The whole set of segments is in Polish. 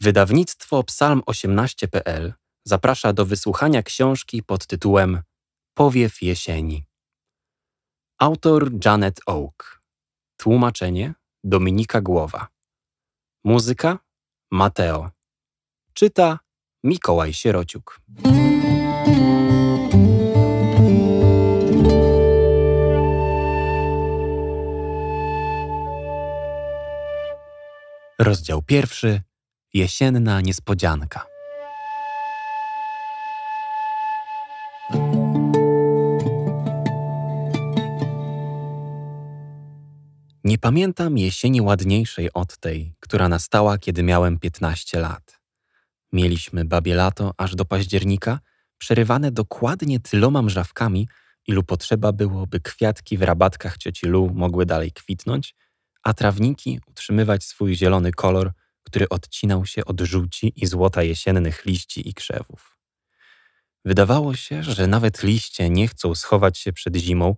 Wydawnictwo psalm18.pl zaprasza do wysłuchania książki pod tytułem Powiew jesieni. Autor Janet Oak. Tłumaczenie Dominika Głowa. Muzyka Mateo. Czyta Mikołaj Sierociuk. Rozdział pierwszy. Jesienna niespodzianka. Nie pamiętam jesieni ładniejszej od tej, która nastała, kiedy miałem 15 lat. Mieliśmy babie lato aż do października, przerywane dokładnie tyloma mrzawkami, ilu potrzeba było, by kwiatki w rabatkach cioci Lu mogły dalej kwitnąć, a trawniki utrzymywać swój zielony kolor, który odcinał się od żółci i złota jesiennych liści i krzewów. Wydawało się, że nawet liście nie chcą schować się przed zimą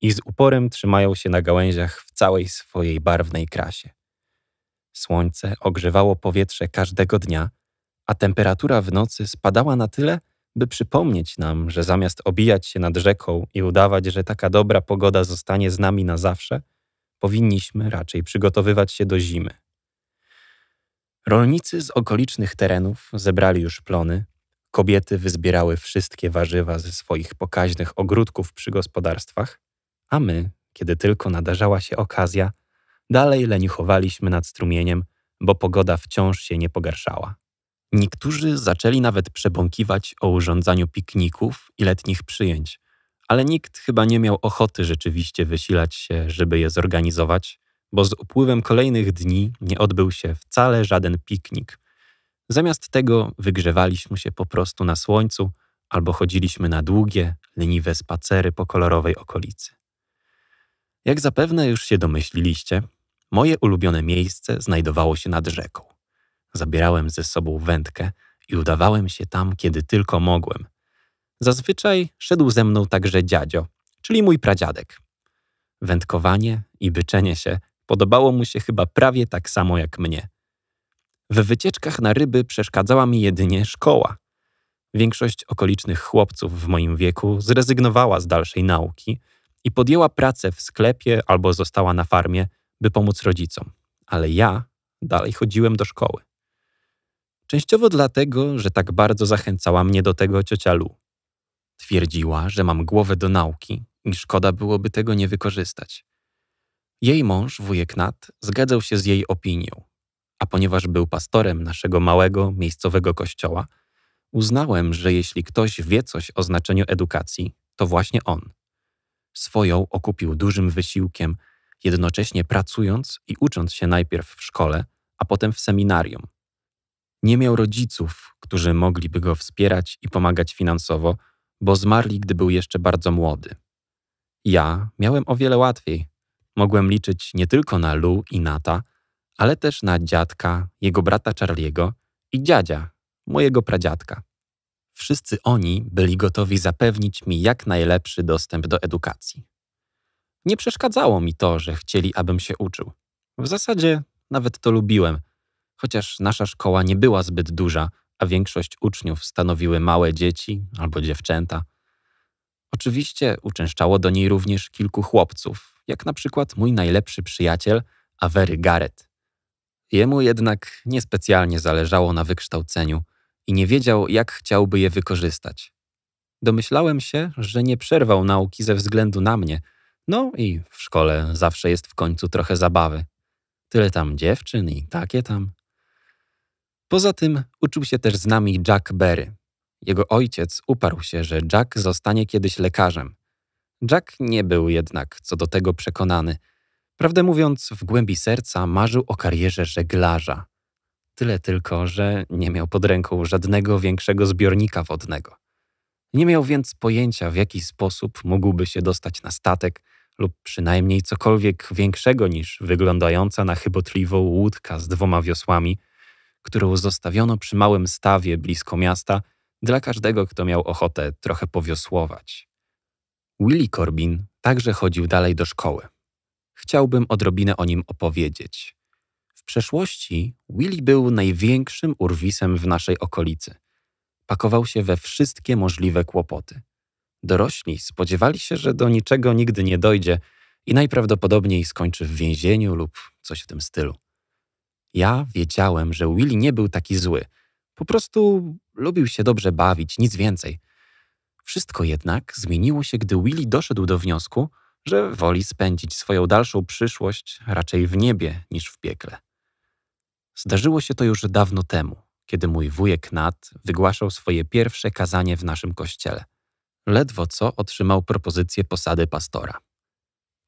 i z uporem trzymają się na gałęziach w całej swojej barwnej krasie. Słońce ogrzewało powietrze każdego dnia – a temperatura w nocy spadała na tyle, by przypomnieć nam, że zamiast obijać się nad rzeką i udawać, że taka dobra pogoda zostanie z nami na zawsze, powinniśmy raczej przygotowywać się do zimy. Rolnicy z okolicznych terenów zebrali już plony, kobiety wyzbierały wszystkie warzywa ze swoich pokaźnych ogródków przy gospodarstwach, a my, kiedy tylko nadarzała się okazja, dalej leniuchowaliśmy nad strumieniem, bo pogoda wciąż się nie pogarszała. Niektórzy zaczęli nawet przebąkiwać o urządzaniu pikników i letnich przyjęć, ale nikt chyba nie miał ochoty rzeczywiście wysilać się, żeby je zorganizować, bo z upływem kolejnych dni nie odbył się wcale żaden piknik. Zamiast tego wygrzewaliśmy się po prostu na słońcu albo chodziliśmy na długie, leniwe spacery po kolorowej okolicy. Jak zapewne już się domyśliliście, moje ulubione miejsce znajdowało się nad rzeką. Zabierałem ze sobą wędkę i udawałem się tam, kiedy tylko mogłem. Zazwyczaj szedł ze mną także dziadzio, czyli mój pradziadek. Wędkowanie i byczenie się podobało mu się chyba prawie tak samo jak mnie. W wycieczkach na ryby przeszkadzała mi jedynie szkoła. Większość okolicznych chłopców w moim wieku zrezygnowała z dalszej nauki i podjęła pracę w sklepie albo została na farmie, by pomóc rodzicom. Ale ja dalej chodziłem do szkoły. Częściowo dlatego, że tak bardzo zachęcała mnie do tego ciocia Lu. Twierdziła, że mam głowę do nauki i szkoda byłoby tego nie wykorzystać. Jej mąż, wujek Nat, zgadzał się z jej opinią, a ponieważ był pastorem naszego małego, miejscowego kościoła, uznałem, że jeśli ktoś wie coś o znaczeniu edukacji, to właśnie on. Swoją okupił dużym wysiłkiem, jednocześnie pracując i ucząc się najpierw w szkole, a potem w seminarium, nie miał rodziców, którzy mogliby go wspierać i pomagać finansowo, bo zmarli, gdy był jeszcze bardzo młody. Ja miałem o wiele łatwiej. Mogłem liczyć nie tylko na Lu i Nata, ale też na dziadka, jego brata Charliego i dziadzia, mojego pradziadka. Wszyscy oni byli gotowi zapewnić mi jak najlepszy dostęp do edukacji. Nie przeszkadzało mi to, że chcieli, abym się uczył. W zasadzie nawet to lubiłem, Chociaż nasza szkoła nie była zbyt duża, a większość uczniów stanowiły małe dzieci albo dziewczęta. Oczywiście uczęszczało do niej również kilku chłopców, jak na przykład mój najlepszy przyjaciel, Avery Garrett. Jemu jednak niespecjalnie zależało na wykształceniu i nie wiedział, jak chciałby je wykorzystać. Domyślałem się, że nie przerwał nauki ze względu na mnie, no i w szkole zawsze jest w końcu trochę zabawy. Tyle tam dziewczyn i takie tam. Poza tym uczył się też z nami Jack Berry. Jego ojciec uparł się, że Jack zostanie kiedyś lekarzem. Jack nie był jednak co do tego przekonany. Prawdę mówiąc, w głębi serca marzył o karierze żeglarza. Tyle tylko, że nie miał pod ręką żadnego większego zbiornika wodnego. Nie miał więc pojęcia, w jaki sposób mógłby się dostać na statek lub przynajmniej cokolwiek większego niż wyglądająca na chybotliwą łódka z dwoma wiosłami – którą zostawiono przy małym stawie blisko miasta dla każdego, kto miał ochotę trochę powiosłować. Willy Corbin także chodził dalej do szkoły. Chciałbym odrobinę o nim opowiedzieć. W przeszłości Willy był największym urwisem w naszej okolicy. Pakował się we wszystkie możliwe kłopoty. Dorośli spodziewali się, że do niczego nigdy nie dojdzie i najprawdopodobniej skończy w więzieniu lub coś w tym stylu. Ja wiedziałem, że Willy nie był taki zły. Po prostu lubił się dobrze bawić, nic więcej. Wszystko jednak zmieniło się, gdy Willy doszedł do wniosku, że woli spędzić swoją dalszą przyszłość raczej w niebie niż w piekle. Zdarzyło się to już dawno temu, kiedy mój wujek Nat wygłaszał swoje pierwsze kazanie w naszym kościele. Ledwo co otrzymał propozycję posady pastora.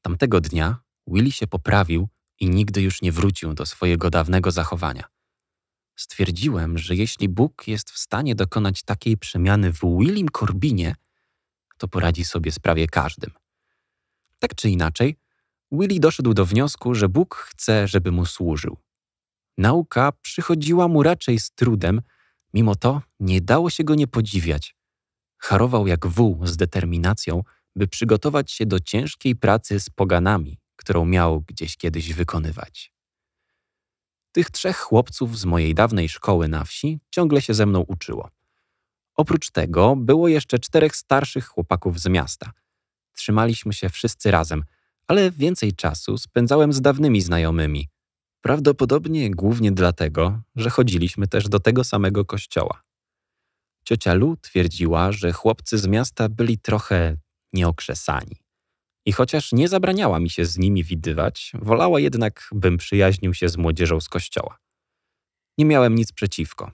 Tamtego dnia Willy się poprawił i nigdy już nie wrócił do swojego dawnego zachowania. Stwierdziłem, że jeśli Bóg jest w stanie dokonać takiej przemiany w William Corbinie, to poradzi sobie z prawie każdym. Tak czy inaczej, Willy doszedł do wniosku, że Bóg chce, żeby mu służył. Nauka przychodziła mu raczej z trudem, mimo to nie dało się go nie podziwiać. Harował jak wół z determinacją, by przygotować się do ciężkiej pracy z poganami, którą miał gdzieś kiedyś wykonywać. Tych trzech chłopców z mojej dawnej szkoły na wsi ciągle się ze mną uczyło. Oprócz tego było jeszcze czterech starszych chłopaków z miasta. Trzymaliśmy się wszyscy razem, ale więcej czasu spędzałem z dawnymi znajomymi. Prawdopodobnie głównie dlatego, że chodziliśmy też do tego samego kościoła. Ciocia Lu twierdziła, że chłopcy z miasta byli trochę nieokrzesani. I chociaż nie zabraniała mi się z nimi widywać, wolała jednak, bym przyjaźnił się z młodzieżą z kościoła. Nie miałem nic przeciwko.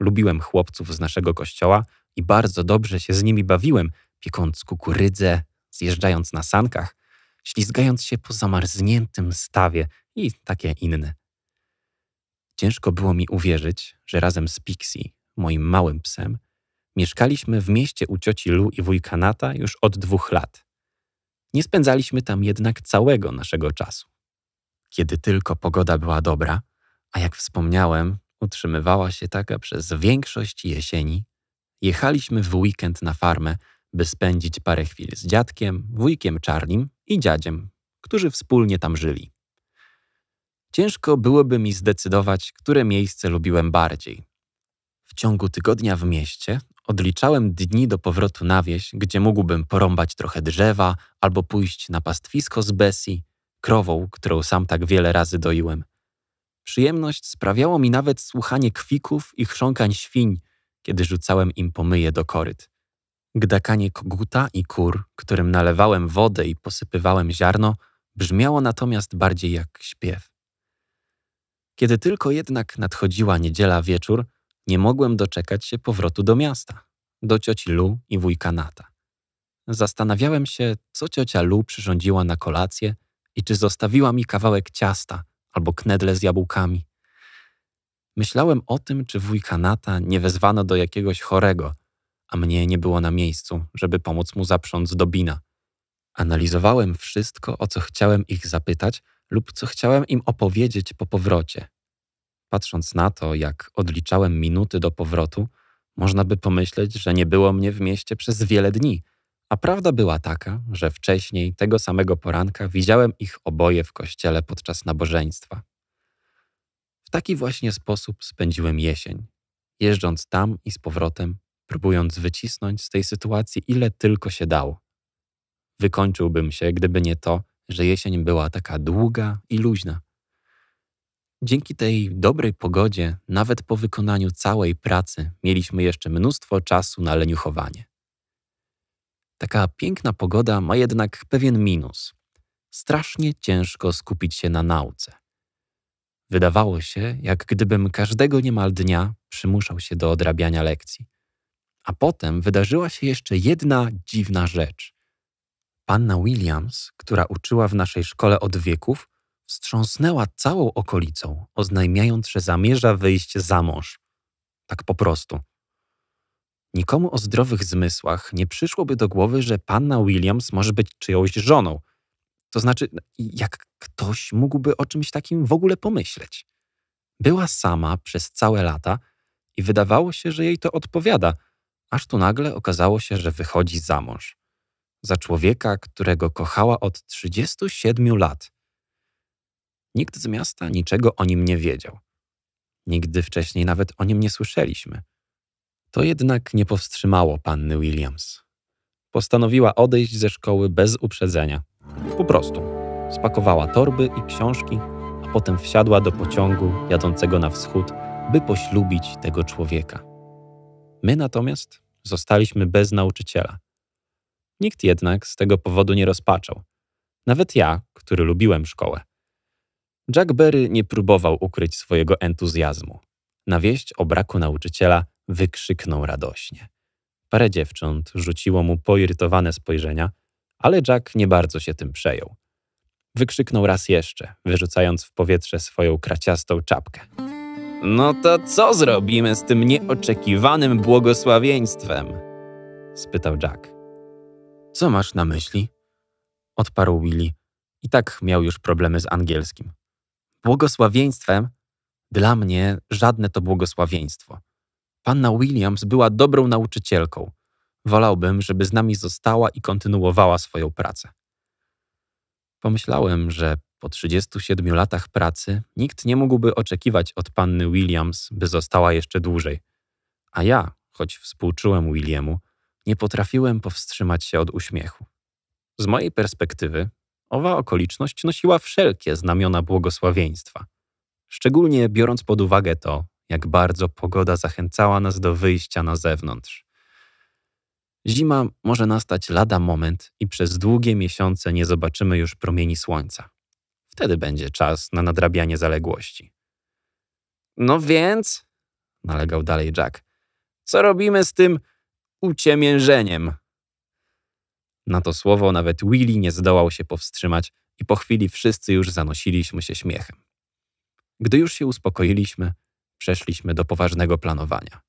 Lubiłem chłopców z naszego kościoła i bardzo dobrze się z nimi bawiłem, piekąc kukurydzę, zjeżdżając na sankach, ślizgając się po zamarzniętym stawie i takie inne. Ciężko było mi uwierzyć, że razem z Pixie, moim małym psem, mieszkaliśmy w mieście u cioci Lu i wujka Nata już od dwóch lat. Nie spędzaliśmy tam jednak całego naszego czasu. Kiedy tylko pogoda była dobra, a jak wspomniałem, utrzymywała się taka przez większość jesieni, jechaliśmy w weekend na farmę, by spędzić parę chwil z dziadkiem, wujkiem Czarnim i dziadziem, którzy wspólnie tam żyli. Ciężko byłoby mi zdecydować, które miejsce lubiłem bardziej. W ciągu tygodnia w mieście Odliczałem dni do powrotu na wieś, gdzie mógłbym porąbać trochę drzewa albo pójść na pastwisko z Bessie, krową, którą sam tak wiele razy doiłem. Przyjemność sprawiało mi nawet słuchanie kwików i chrząkań świń, kiedy rzucałem im pomyje do koryt. Gdakanie koguta i kur, którym nalewałem wodę i posypywałem ziarno, brzmiało natomiast bardziej jak śpiew. Kiedy tylko jednak nadchodziła niedziela wieczór, nie mogłem doczekać się powrotu do miasta, do cioci Lu i wujka Nata. Zastanawiałem się, co ciocia Lu przyrządziła na kolację i czy zostawiła mi kawałek ciasta albo knedle z jabłkami. Myślałem o tym, czy wujka Nata nie wezwano do jakiegoś chorego, a mnie nie było na miejscu, żeby pomóc mu zaprząc do bina. Analizowałem wszystko, o co chciałem ich zapytać lub co chciałem im opowiedzieć po powrocie, Patrząc na to, jak odliczałem minuty do powrotu, można by pomyśleć, że nie było mnie w mieście przez wiele dni. A prawda była taka, że wcześniej, tego samego poranka, widziałem ich oboje w kościele podczas nabożeństwa. W taki właśnie sposób spędziłem jesień, jeżdżąc tam i z powrotem, próbując wycisnąć z tej sytuacji ile tylko się dało. Wykończyłbym się, gdyby nie to, że jesień była taka długa i luźna. Dzięki tej dobrej pogodzie, nawet po wykonaniu całej pracy, mieliśmy jeszcze mnóstwo czasu na leniuchowanie. Taka piękna pogoda ma jednak pewien minus. Strasznie ciężko skupić się na nauce. Wydawało się, jak gdybym każdego niemal dnia przymuszał się do odrabiania lekcji. A potem wydarzyła się jeszcze jedna dziwna rzecz. Panna Williams, która uczyła w naszej szkole od wieków, wstrząsnęła całą okolicą, oznajmiając, że zamierza wyjść za mąż. Tak po prostu. Nikomu o zdrowych zmysłach nie przyszłoby do głowy, że panna Williams może być czyjąś żoną. To znaczy, jak ktoś mógłby o czymś takim w ogóle pomyśleć? Była sama przez całe lata i wydawało się, że jej to odpowiada, aż tu nagle okazało się, że wychodzi za mąż. Za człowieka, którego kochała od 37 lat – Nikt z miasta niczego o nim nie wiedział. Nigdy wcześniej nawet o nim nie słyszeliśmy. To jednak nie powstrzymało panny Williams. Postanowiła odejść ze szkoły bez uprzedzenia. Po prostu. Spakowała torby i książki, a potem wsiadła do pociągu jadącego na wschód, by poślubić tego człowieka. My natomiast zostaliśmy bez nauczyciela. Nikt jednak z tego powodu nie rozpaczał. Nawet ja, który lubiłem szkołę. Jack Berry nie próbował ukryć swojego entuzjazmu. Na wieść o braku nauczyciela wykrzyknął radośnie. Parę dziewcząt rzuciło mu poirytowane spojrzenia, ale Jack nie bardzo się tym przejął. Wykrzyknął raz jeszcze, wyrzucając w powietrze swoją kraciastą czapkę. No to co zrobimy z tym nieoczekiwanym błogosławieństwem? spytał Jack. Co masz na myśli? odparł Willy. I tak miał już problemy z angielskim błogosławieństwem, dla mnie żadne to błogosławieństwo. Panna Williams była dobrą nauczycielką. Wolałbym, żeby z nami została i kontynuowała swoją pracę. Pomyślałem, że po 37 latach pracy nikt nie mógłby oczekiwać od panny Williams, by została jeszcze dłużej. A ja, choć współczułem Williamu, nie potrafiłem powstrzymać się od uśmiechu. Z mojej perspektywy Owa okoliczność nosiła wszelkie znamiona błogosławieństwa, szczególnie biorąc pod uwagę to, jak bardzo pogoda zachęcała nas do wyjścia na zewnątrz. Zima może nastać lada moment i przez długie miesiące nie zobaczymy już promieni słońca. Wtedy będzie czas na nadrabianie zaległości. No więc, nalegał dalej Jack, co robimy z tym uciemiężeniem? Na to słowo nawet Willy nie zdołał się powstrzymać i po chwili wszyscy już zanosiliśmy się śmiechem. Gdy już się uspokoiliśmy, przeszliśmy do poważnego planowania.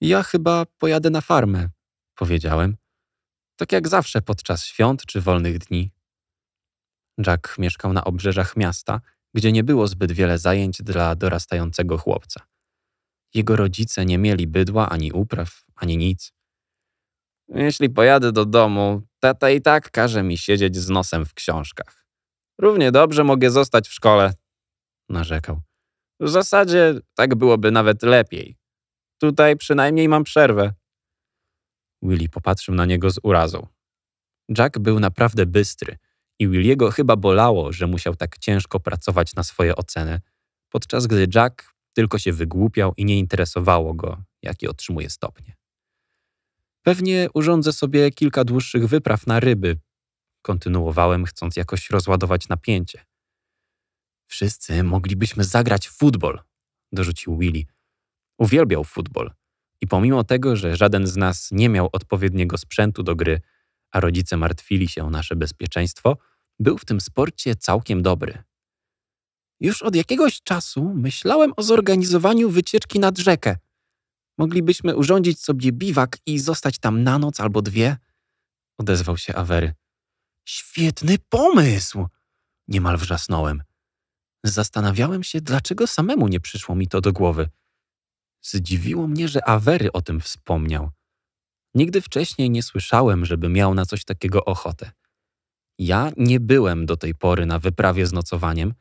Ja chyba pojadę na farmę, powiedziałem. Tak jak zawsze podczas świąt czy wolnych dni. Jack mieszkał na obrzeżach miasta, gdzie nie było zbyt wiele zajęć dla dorastającego chłopca. Jego rodzice nie mieli bydła ani upraw, ani nic. Jeśli pojadę do domu, tata i tak każe mi siedzieć z nosem w książkach. Równie dobrze mogę zostać w szkole, narzekał. W zasadzie tak byłoby nawet lepiej. Tutaj przynajmniej mam przerwę. Willy popatrzył na niego z urazą. Jack był naprawdę bystry i Williego chyba bolało, że musiał tak ciężko pracować na swoje oceny, podczas gdy Jack tylko się wygłupiał i nie interesowało go, jakie otrzymuje stopnie. Pewnie urządzę sobie kilka dłuższych wypraw na ryby. Kontynuowałem, chcąc jakoś rozładować napięcie. Wszyscy moglibyśmy zagrać w futbol, dorzucił Willy. Uwielbiał futbol. I pomimo tego, że żaden z nas nie miał odpowiedniego sprzętu do gry, a rodzice martwili się o nasze bezpieczeństwo, był w tym sporcie całkiem dobry. Już od jakiegoś czasu myślałem o zorganizowaniu wycieczki nad rzekę, Moglibyśmy urządzić sobie biwak i zostać tam na noc albo dwie, odezwał się Awery. Świetny pomysł! Niemal wrzasnąłem. Zastanawiałem się, dlaczego samemu nie przyszło mi to do głowy. Zdziwiło mnie, że Awery o tym wspomniał. Nigdy wcześniej nie słyszałem, żeby miał na coś takiego ochotę. Ja nie byłem do tej pory na wyprawie z nocowaniem,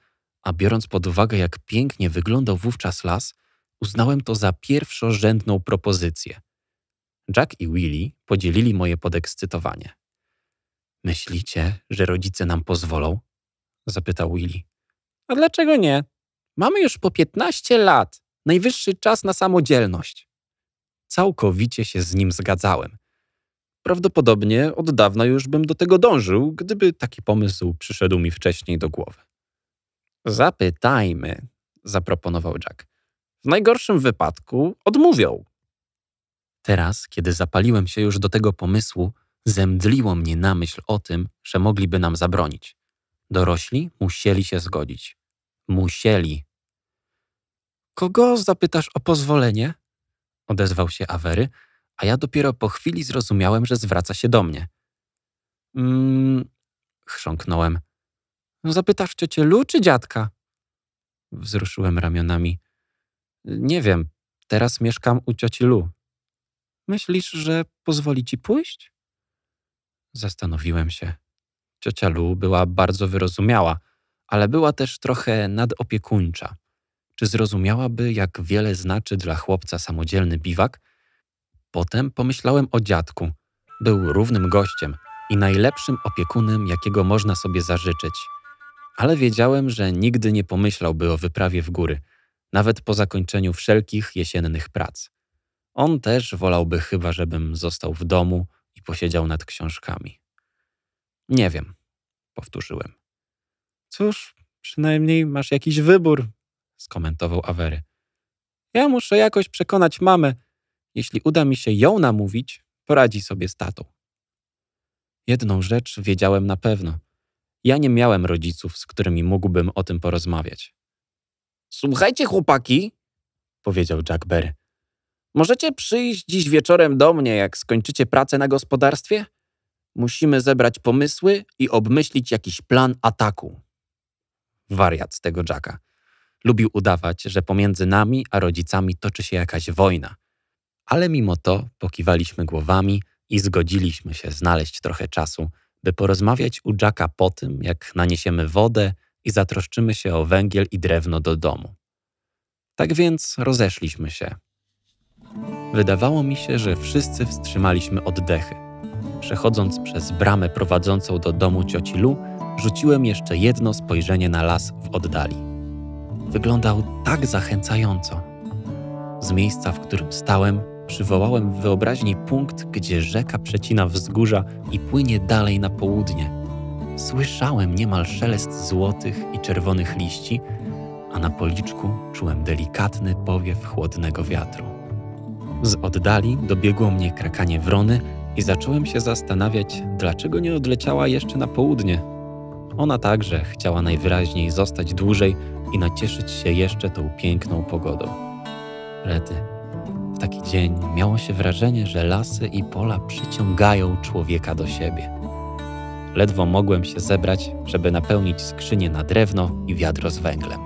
a biorąc pod uwagę, jak pięknie wyglądał wówczas las, uznałem to za pierwszorzędną propozycję. Jack i Willy podzielili moje podekscytowanie. Myślicie, że rodzice nam pozwolą? zapytał Willy. A dlaczego nie? Mamy już po 15 lat. Najwyższy czas na samodzielność. Całkowicie się z nim zgadzałem. Prawdopodobnie od dawna już bym do tego dążył, gdyby taki pomysł przyszedł mi wcześniej do głowy. Zapytajmy, zaproponował Jack. W najgorszym wypadku odmówią. Teraz, kiedy zapaliłem się już do tego pomysłu, zemdliło mnie na myśl o tym, że mogliby nam zabronić. Dorośli musieli się zgodzić. Musieli. Kogo zapytasz o pozwolenie? Odezwał się Awery, a ja dopiero po chwili zrozumiałem, że zwraca się do mnie. Mmm, chrząknąłem. Zapytasz ciocię Lu czy dziadka? Wzruszyłem ramionami. Nie wiem, teraz mieszkam u cioci Lu. Myślisz, że pozwoli ci pójść? Zastanowiłem się. Ciocia Lu była bardzo wyrozumiała, ale była też trochę nadopiekuńcza. Czy zrozumiałaby, jak wiele znaczy dla chłopca samodzielny biwak? Potem pomyślałem o dziadku. Był równym gościem i najlepszym opiekunem, jakiego można sobie zażyczyć. Ale wiedziałem, że nigdy nie pomyślałby o wyprawie w góry – nawet po zakończeniu wszelkich jesiennych prac. On też wolałby chyba, żebym został w domu i posiedział nad książkami. Nie wiem, powtórzyłem. Cóż, przynajmniej masz jakiś wybór, skomentował Awery. Ja muszę jakoś przekonać mamę. Jeśli uda mi się ją namówić, poradzi sobie z tatą. Jedną rzecz wiedziałem na pewno. Ja nie miałem rodziców, z którymi mógłbym o tym porozmawiać. Słuchajcie, chłopaki, powiedział Jackber. Możecie przyjść dziś wieczorem do mnie, jak skończycie pracę na gospodarstwie? Musimy zebrać pomysły i obmyślić jakiś plan ataku. Wariat z tego Jacka. Lubił udawać, że pomiędzy nami a rodzicami toczy się jakaś wojna. Ale mimo to pokiwaliśmy głowami i zgodziliśmy się znaleźć trochę czasu, by porozmawiać u Jacka po tym, jak naniesiemy wodę, i zatroszczymy się o węgiel i drewno do domu. Tak więc rozeszliśmy się. Wydawało mi się, że wszyscy wstrzymaliśmy oddechy. Przechodząc przez bramę prowadzącą do domu cioci Lu, rzuciłem jeszcze jedno spojrzenie na las w oddali. Wyglądał tak zachęcająco. Z miejsca, w którym stałem, przywołałem w wyobraźni punkt, gdzie rzeka przecina wzgórza i płynie dalej na południe. Słyszałem niemal szelest złotych i czerwonych liści, a na policzku czułem delikatny powiew chłodnego wiatru. Z oddali dobiegło mnie krakanie wrony i zacząłem się zastanawiać, dlaczego nie odleciała jeszcze na południe. Ona także chciała najwyraźniej zostać dłużej i nacieszyć się jeszcze tą piękną pogodą. Rety, w taki dzień miało się wrażenie, że lasy i pola przyciągają człowieka do siebie. Ledwo mogłem się zebrać, żeby napełnić skrzynię na drewno i wiadro z węglem.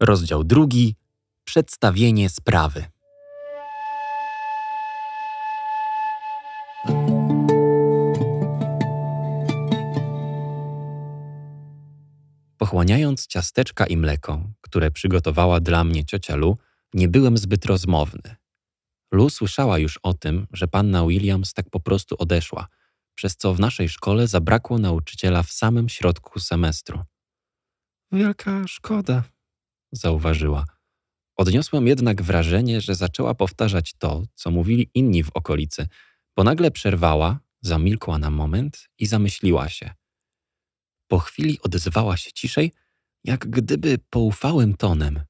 Rozdział drugi. Przedstawienie sprawy. Pochłaniając ciasteczka i mleko, które przygotowała dla mnie ciocia Lu, nie byłem zbyt rozmowny. Lu słyszała już o tym, że panna Williams tak po prostu odeszła, przez co w naszej szkole zabrakło nauczyciela w samym środku semestru. Wielka szkoda, zauważyła. Odniosłem jednak wrażenie, że zaczęła powtarzać to, co mówili inni w okolicy, bo nagle przerwała, zamilkła na moment i zamyśliła się – po chwili odezwała się ciszej, jak gdyby poufałym tonem.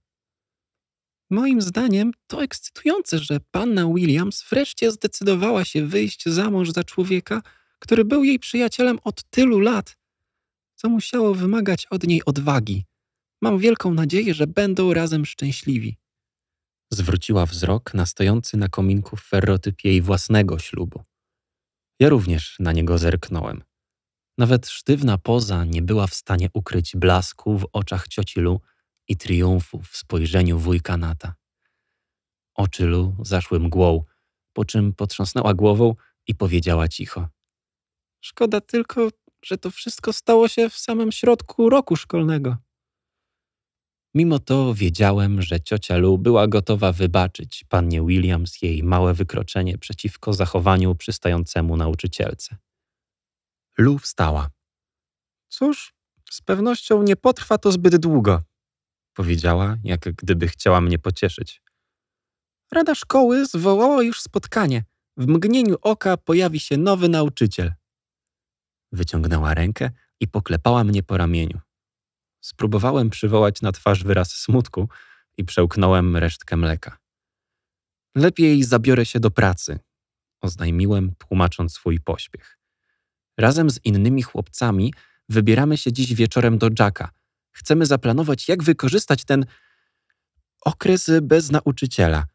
Moim zdaniem to ekscytujące, że panna Williams wreszcie zdecydowała się wyjść za mąż za człowieka, który był jej przyjacielem od tylu lat, co musiało wymagać od niej odwagi. Mam wielką nadzieję, że będą razem szczęśliwi. Zwróciła wzrok na stojący na kominku ferrotyp jej własnego ślubu. Ja również na niego zerknąłem. Nawet sztywna poza nie była w stanie ukryć blasku w oczach cioci Lu i triumfu w spojrzeniu wujka Nata. Oczy Lu zaszły mgłą, po czym potrząsnęła głową i powiedziała cicho. Szkoda tylko, że to wszystko stało się w samym środku roku szkolnego. Mimo to wiedziałem, że ciocia Lu była gotowa wybaczyć pannie Williams jej małe wykroczenie przeciwko zachowaniu przystającemu nauczycielce. Lu wstała. Cóż, z pewnością nie potrwa to zbyt długo, powiedziała, jak gdyby chciała mnie pocieszyć. Rada szkoły zwołała już spotkanie. W mgnieniu oka pojawi się nowy nauczyciel. Wyciągnęła rękę i poklepała mnie po ramieniu. Spróbowałem przywołać na twarz wyraz smutku i przełknąłem resztkę mleka. Lepiej zabiorę się do pracy, oznajmiłem, tłumacząc swój pośpiech. Razem z innymi chłopcami wybieramy się dziś wieczorem do Jacka. Chcemy zaplanować, jak wykorzystać ten okres bez nauczyciela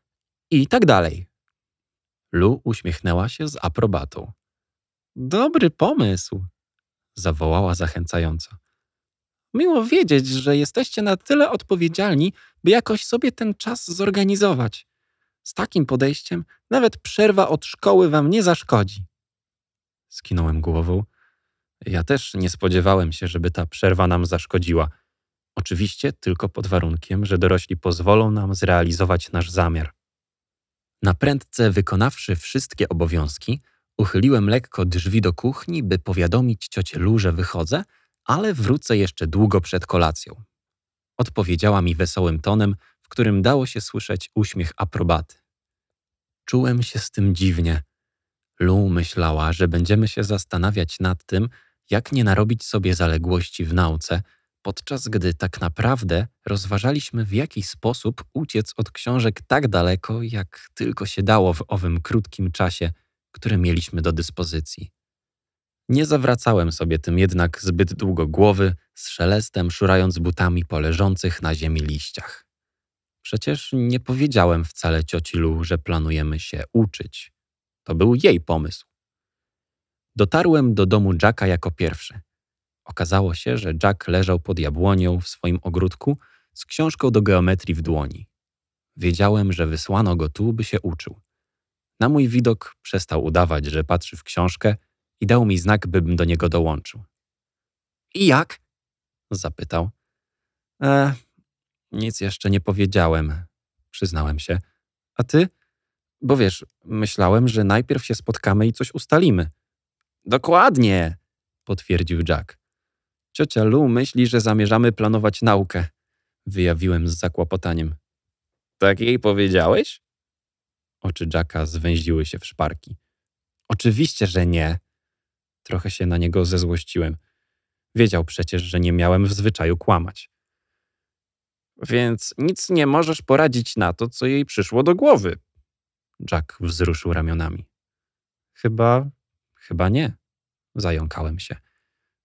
i tak dalej. Lu uśmiechnęła się z aprobatą. Dobry pomysł, zawołała zachęcająco. Miło wiedzieć, że jesteście na tyle odpowiedzialni, by jakoś sobie ten czas zorganizować. Z takim podejściem nawet przerwa od szkoły wam nie zaszkodzi. Skinąłem głową. Ja też nie spodziewałem się, żeby ta przerwa nam zaszkodziła. Oczywiście tylko pod warunkiem, że dorośli pozwolą nam zrealizować nasz zamiar. Na prędce, wykonawszy wszystkie obowiązki, uchyliłem lekko drzwi do kuchni, by powiadomić ciocię Lu, że wychodzę, ale wrócę jeszcze długo przed kolacją. Odpowiedziała mi wesołym tonem, w którym dało się słyszeć uśmiech aprobaty. Czułem się z tym dziwnie, Lu myślała, że będziemy się zastanawiać nad tym, jak nie narobić sobie zaległości w nauce, podczas gdy tak naprawdę rozważaliśmy, w jaki sposób uciec od książek tak daleko, jak tylko się dało w owym krótkim czasie, który mieliśmy do dyspozycji. Nie zawracałem sobie tym jednak zbyt długo głowy, z szelestem szurając butami po leżących na ziemi liściach. Przecież nie powiedziałem wcale cioci Lu, że planujemy się uczyć. To był jej pomysł. Dotarłem do domu Jacka jako pierwszy. Okazało się, że Jack leżał pod jabłonią w swoim ogródku z książką do geometrii w dłoni. Wiedziałem, że wysłano go tu, by się uczył. Na mój widok przestał udawać, że patrzy w książkę i dał mi znak, bym do niego dołączył. I jak? zapytał. E, nic jeszcze nie powiedziałem, przyznałem się. A ty? Bo wiesz, myślałem, że najpierw się spotkamy i coś ustalimy. Dokładnie, potwierdził Jack. Ciocia Lu myśli, że zamierzamy planować naukę, wyjawiłem z zakłopotaniem. Tak jej powiedziałeś? Oczy Jacka zwęziły się w szparki. Oczywiście, że nie. Trochę się na niego zezłościłem. Wiedział przecież, że nie miałem w zwyczaju kłamać. Więc nic nie możesz poradzić na to, co jej przyszło do głowy, Jack wzruszył ramionami. Chyba, chyba nie, zająkałem się.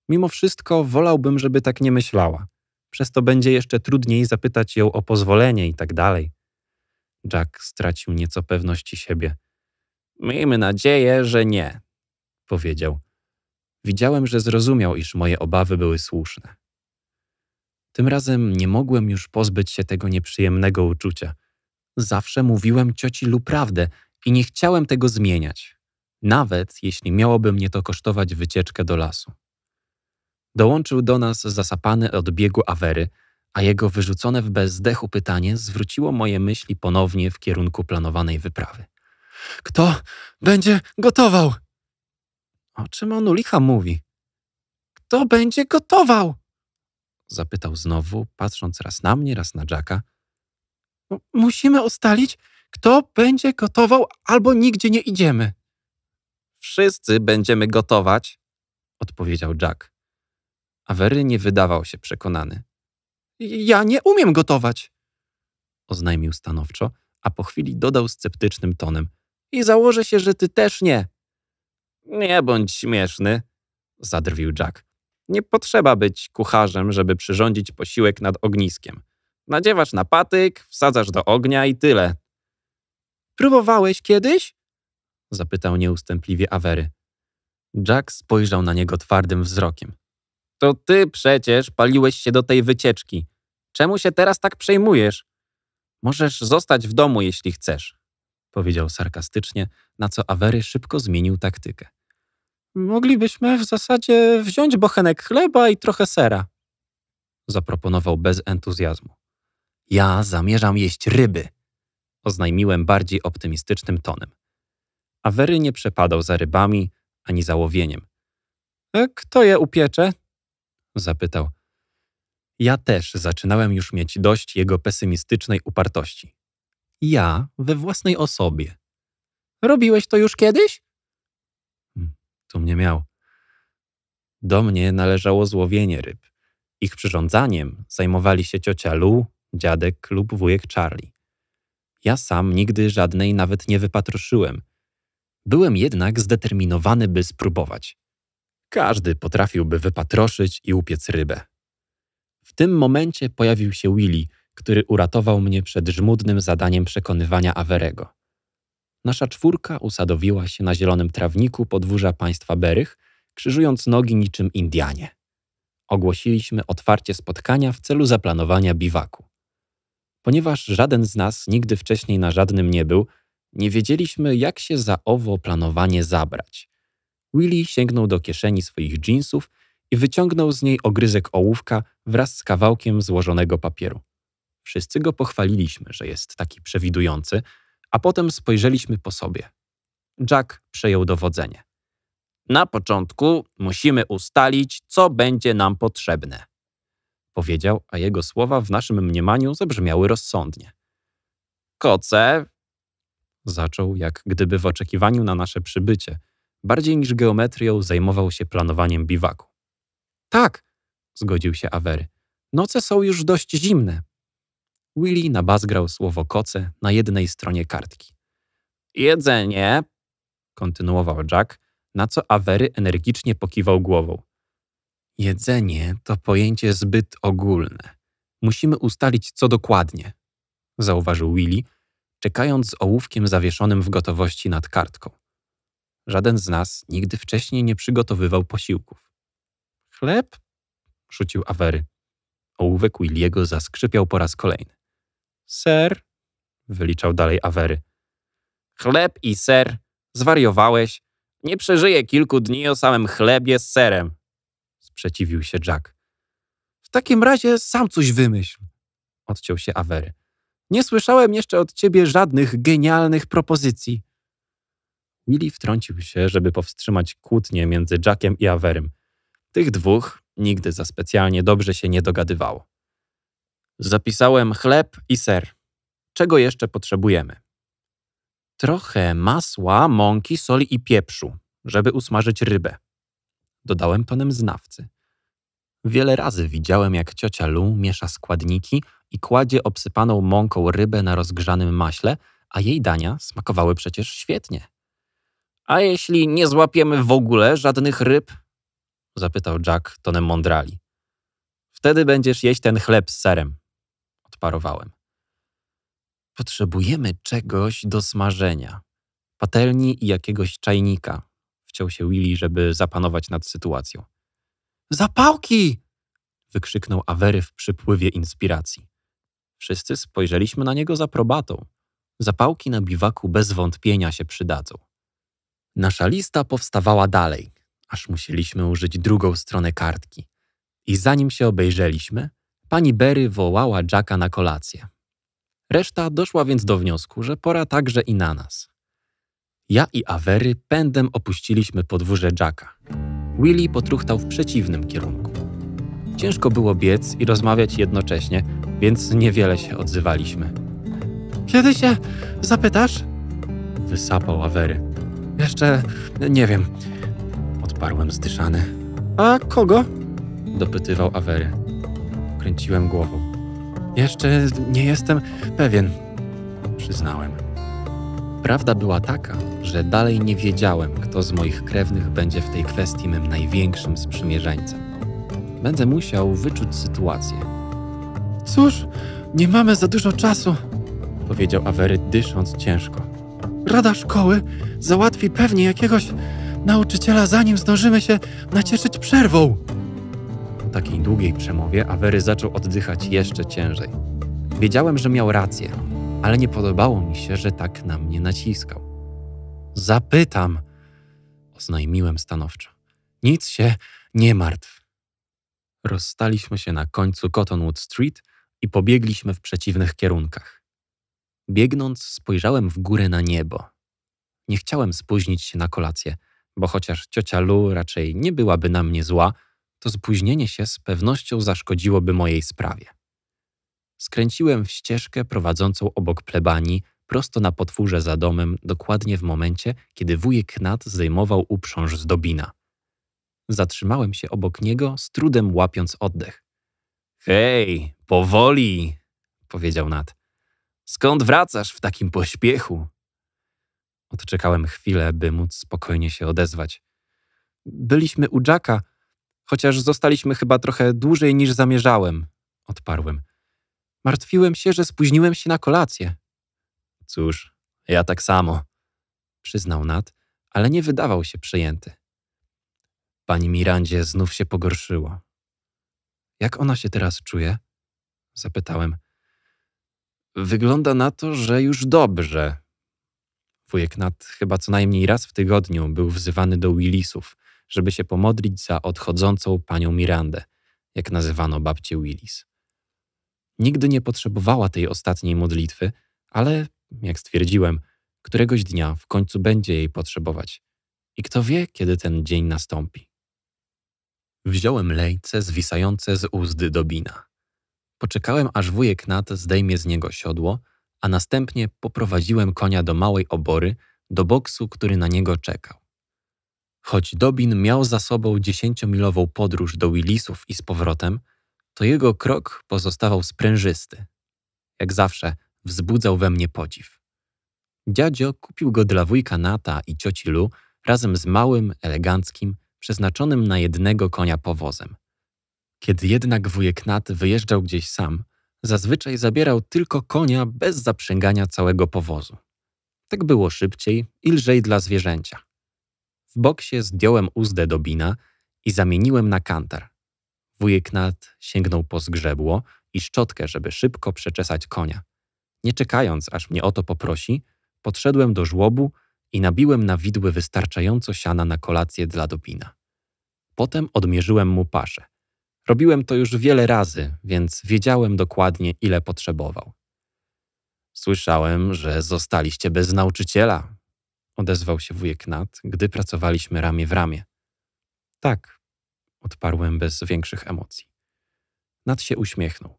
Mimo wszystko wolałbym, żeby tak nie myślała. Przez to będzie jeszcze trudniej zapytać ją o pozwolenie i tak dalej. Jack stracił nieco pewności siebie. Miejmy nadzieję, że nie, powiedział. Widziałem, że zrozumiał, iż moje obawy były słuszne. Tym razem nie mogłem już pozbyć się tego nieprzyjemnego uczucia. Zawsze mówiłem cioci Lu prawdę i nie chciałem tego zmieniać, nawet jeśli miałoby mnie to kosztować wycieczkę do lasu. Dołączył do nas zasapany od biegu awery, a jego wyrzucone w bezdechu pytanie zwróciło moje myśli ponownie w kierunku planowanej wyprawy. Kto będzie gotował? O czym on licha mówi? Kto będzie gotował? Zapytał znowu, patrząc raz na mnie, raz na Jacka – no, musimy ustalić, kto będzie gotował, albo nigdzie nie idziemy. Wszyscy będziemy gotować, odpowiedział Jack. Avery nie wydawał się przekonany. Ja nie umiem gotować, oznajmił stanowczo, a po chwili dodał sceptycznym tonem. I założę się, że ty też nie. Nie bądź śmieszny, zadrwił Jack. Nie potrzeba być kucharzem, żeby przyrządzić posiłek nad ogniskiem. Nadziewasz na patyk, wsadzasz do ognia i tyle. Próbowałeś kiedyś? zapytał nieustępliwie Awery. Jack spojrzał na niego twardym wzrokiem. To ty przecież paliłeś się do tej wycieczki. Czemu się teraz tak przejmujesz? Możesz zostać w domu, jeśli chcesz, powiedział sarkastycznie, na co Awery szybko zmienił taktykę. Moglibyśmy w zasadzie wziąć bochenek chleba i trochę sera, zaproponował bez entuzjazmu. Ja zamierzam jeść ryby, oznajmiłem bardziej optymistycznym tonem. Awery nie przepadał za rybami ani za łowieniem. E, kto je upiecze? zapytał. Ja też zaczynałem już mieć dość jego pesymistycznej upartości. Ja we własnej osobie. Robiłeś to już kiedyś? Hmm, tu mnie miał. Do mnie należało złowienie ryb. Ich przyrządzaniem zajmowali się ciocia Lu dziadek lub wujek Charlie. Ja sam nigdy żadnej nawet nie wypatroszyłem. Byłem jednak zdeterminowany, by spróbować. Każdy potrafiłby wypatroszyć i upiec rybę. W tym momencie pojawił się Willy, który uratował mnie przed żmudnym zadaniem przekonywania Awerego. Nasza czwórka usadowiła się na zielonym trawniku podwórza państwa Berych, krzyżując nogi niczym Indianie. Ogłosiliśmy otwarcie spotkania w celu zaplanowania biwaku. Ponieważ żaden z nas nigdy wcześniej na żadnym nie był, nie wiedzieliśmy, jak się za owo planowanie zabrać. Willy sięgnął do kieszeni swoich dżinsów i wyciągnął z niej ogryzek ołówka wraz z kawałkiem złożonego papieru. Wszyscy go pochwaliliśmy, że jest taki przewidujący, a potem spojrzeliśmy po sobie. Jack przejął dowodzenie. Na początku musimy ustalić, co będzie nam potrzebne powiedział, a jego słowa w naszym mniemaniu zabrzmiały rozsądnie. Koce! Zaczął, jak gdyby w oczekiwaniu na nasze przybycie. Bardziej niż geometrią zajmował się planowaniem biwaku. Tak, zgodził się Awery. Noce są już dość zimne. Willy nabazgrał słowo koce na jednej stronie kartki. Jedzenie, kontynuował Jack, na co Awery energicznie pokiwał głową. Jedzenie to pojęcie zbyt ogólne. Musimy ustalić, co dokładnie, zauważył Willy, czekając z ołówkiem zawieszonym w gotowości nad kartką. Żaden z nas nigdy wcześniej nie przygotowywał posiłków. Chleb? rzucił Awery. Ołówek Williego zaskrzypiał po raz kolejny. Ser? wyliczał dalej Awery. Chleb i ser? Zwariowałeś? Nie przeżyję kilku dni o samym chlebie z serem sprzeciwił się Jack. W takim razie sam coś wymyśl, odciął się Avery. Nie słyszałem jeszcze od ciebie żadnych genialnych propozycji. Willy wtrącił się, żeby powstrzymać kłótnię między Jackiem i Averym. Tych dwóch nigdy za specjalnie dobrze się nie dogadywało. Zapisałem chleb i ser. Czego jeszcze potrzebujemy? Trochę masła, mąki, soli i pieprzu, żeby usmażyć rybę dodałem tonem znawcy. Wiele razy widziałem, jak ciocia Lu miesza składniki i kładzie obsypaną mąką rybę na rozgrzanym maśle, a jej dania smakowały przecież świetnie. A jeśli nie złapiemy w ogóle żadnych ryb? zapytał Jack tonem mądrali. Wtedy będziesz jeść ten chleb z serem, odparowałem. Potrzebujemy czegoś do smażenia, patelni i jakiegoś czajnika, chciał się Willy, żeby zapanować nad sytuacją. Zapałki! wykrzyknął Awery w przypływie inspiracji. Wszyscy spojrzeliśmy na niego z aprobatą. Zapałki na biwaku bez wątpienia się przydadzą. Nasza lista powstawała dalej, aż musieliśmy użyć drugą stronę kartki. I zanim się obejrzeliśmy, pani Berry wołała Jacka na kolację. Reszta doszła więc do wniosku, że pora także i na nas. Ja i Awery pędem opuściliśmy podwórze Jacka. Willy potruchtał w przeciwnym kierunku. Ciężko było biec i rozmawiać jednocześnie, więc niewiele się odzywaliśmy. Kiedy się zapytasz? Wysapał Awery. Jeszcze nie wiem. Odparłem zdyszany. A kogo? Dopytywał Awery. Kręciłem głową. Jeszcze nie jestem pewien, przyznałem. Prawda była taka, że dalej nie wiedziałem, kto z moich krewnych będzie w tej kwestii mym największym sprzymierzeńcem. Będę musiał wyczuć sytuację. Cóż, nie mamy za dużo czasu, powiedział Awery, dysząc ciężko. Rada szkoły załatwi pewnie jakiegoś nauczyciela, zanim zdążymy się nacieszyć przerwą. Po takiej długiej przemowie Awery zaczął oddychać jeszcze ciężej. Wiedziałem, że miał rację, ale nie podobało mi się, że tak na mnie naciskał. Zapytam, oznajmiłem stanowczo. Nic się nie martw. Rozstaliśmy się na końcu Cottonwood Street i pobiegliśmy w przeciwnych kierunkach. Biegnąc, spojrzałem w górę na niebo. Nie chciałem spóźnić się na kolację, bo chociaż ciocia Lu raczej nie byłaby na mnie zła, to spóźnienie się z pewnością zaszkodziłoby mojej sprawie skręciłem w ścieżkę prowadzącą obok plebanii, prosto na potwórze za domem, dokładnie w momencie, kiedy wujek Nat zdejmował uprząż z dobina. Zatrzymałem się obok niego, z trudem łapiąc oddech. Hej, powoli! powiedział Nat. Skąd wracasz w takim pośpiechu? Odczekałem chwilę, by móc spokojnie się odezwać. Byliśmy u Jacka, chociaż zostaliśmy chyba trochę dłużej niż zamierzałem, odparłem. Martwiłem się, że spóźniłem się na kolację. Cóż, ja tak samo, przyznał Nat, ale nie wydawał się przejęty. Pani Mirandzie znów się pogorszyło. Jak ona się teraz czuje? Zapytałem. Wygląda na to, że już dobrze. Wujek Nat chyba co najmniej raz w tygodniu był wzywany do Willisów, żeby się pomodlić za odchodzącą panią Mirandę, jak nazywano babcię Willis. Nigdy nie potrzebowała tej ostatniej modlitwy, ale, jak stwierdziłem, któregoś dnia w końcu będzie jej potrzebować. I kto wie, kiedy ten dzień nastąpi. Wziąłem lejce zwisające z uzdy Dobina. Poczekałem, aż wujek Nat zdejmie z niego siodło, a następnie poprowadziłem konia do małej obory, do boksu, który na niego czekał. Choć Dobin miał za sobą dziesięciomilową podróż do Willisów i z powrotem, to jego krok pozostawał sprężysty. Jak zawsze wzbudzał we mnie podziw. Dziadzio kupił go dla wujka Nata i cioci Lu razem z małym, eleganckim, przeznaczonym na jednego konia powozem. Kiedy jednak wujek Nat wyjeżdżał gdzieś sam, zazwyczaj zabierał tylko konia bez zaprzęgania całego powozu. Tak było szybciej i lżej dla zwierzęcia. W boksie zdjąłem uzdę do bina i zamieniłem na kantar. Wujek Nat sięgnął po zgrzebło i szczotkę, żeby szybko przeczesać konia. Nie czekając, aż mnie o to poprosi, podszedłem do żłobu i nabiłem na widły wystarczająco siana na kolację dla Dobina. Potem odmierzyłem mu paszę. Robiłem to już wiele razy, więc wiedziałem dokładnie, ile potrzebował. Słyszałem, że zostaliście bez nauczyciela, odezwał się wujek Nat, gdy pracowaliśmy ramię w ramię. Tak, odparłem bez większych emocji. Nad się uśmiechnął.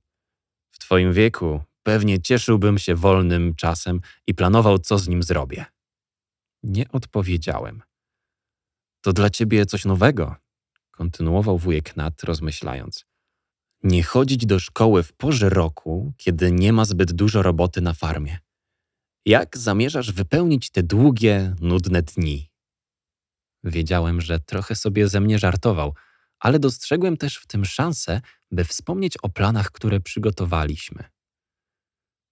W twoim wieku pewnie cieszyłbym się wolnym czasem i planował, co z nim zrobię. Nie odpowiedziałem. To dla ciebie coś nowego, kontynuował wujek Nat, rozmyślając. Nie chodzić do szkoły w porze roku, kiedy nie ma zbyt dużo roboty na farmie. Jak zamierzasz wypełnić te długie, nudne dni? Wiedziałem, że trochę sobie ze mnie żartował, ale dostrzegłem też w tym szansę, by wspomnieć o planach, które przygotowaliśmy.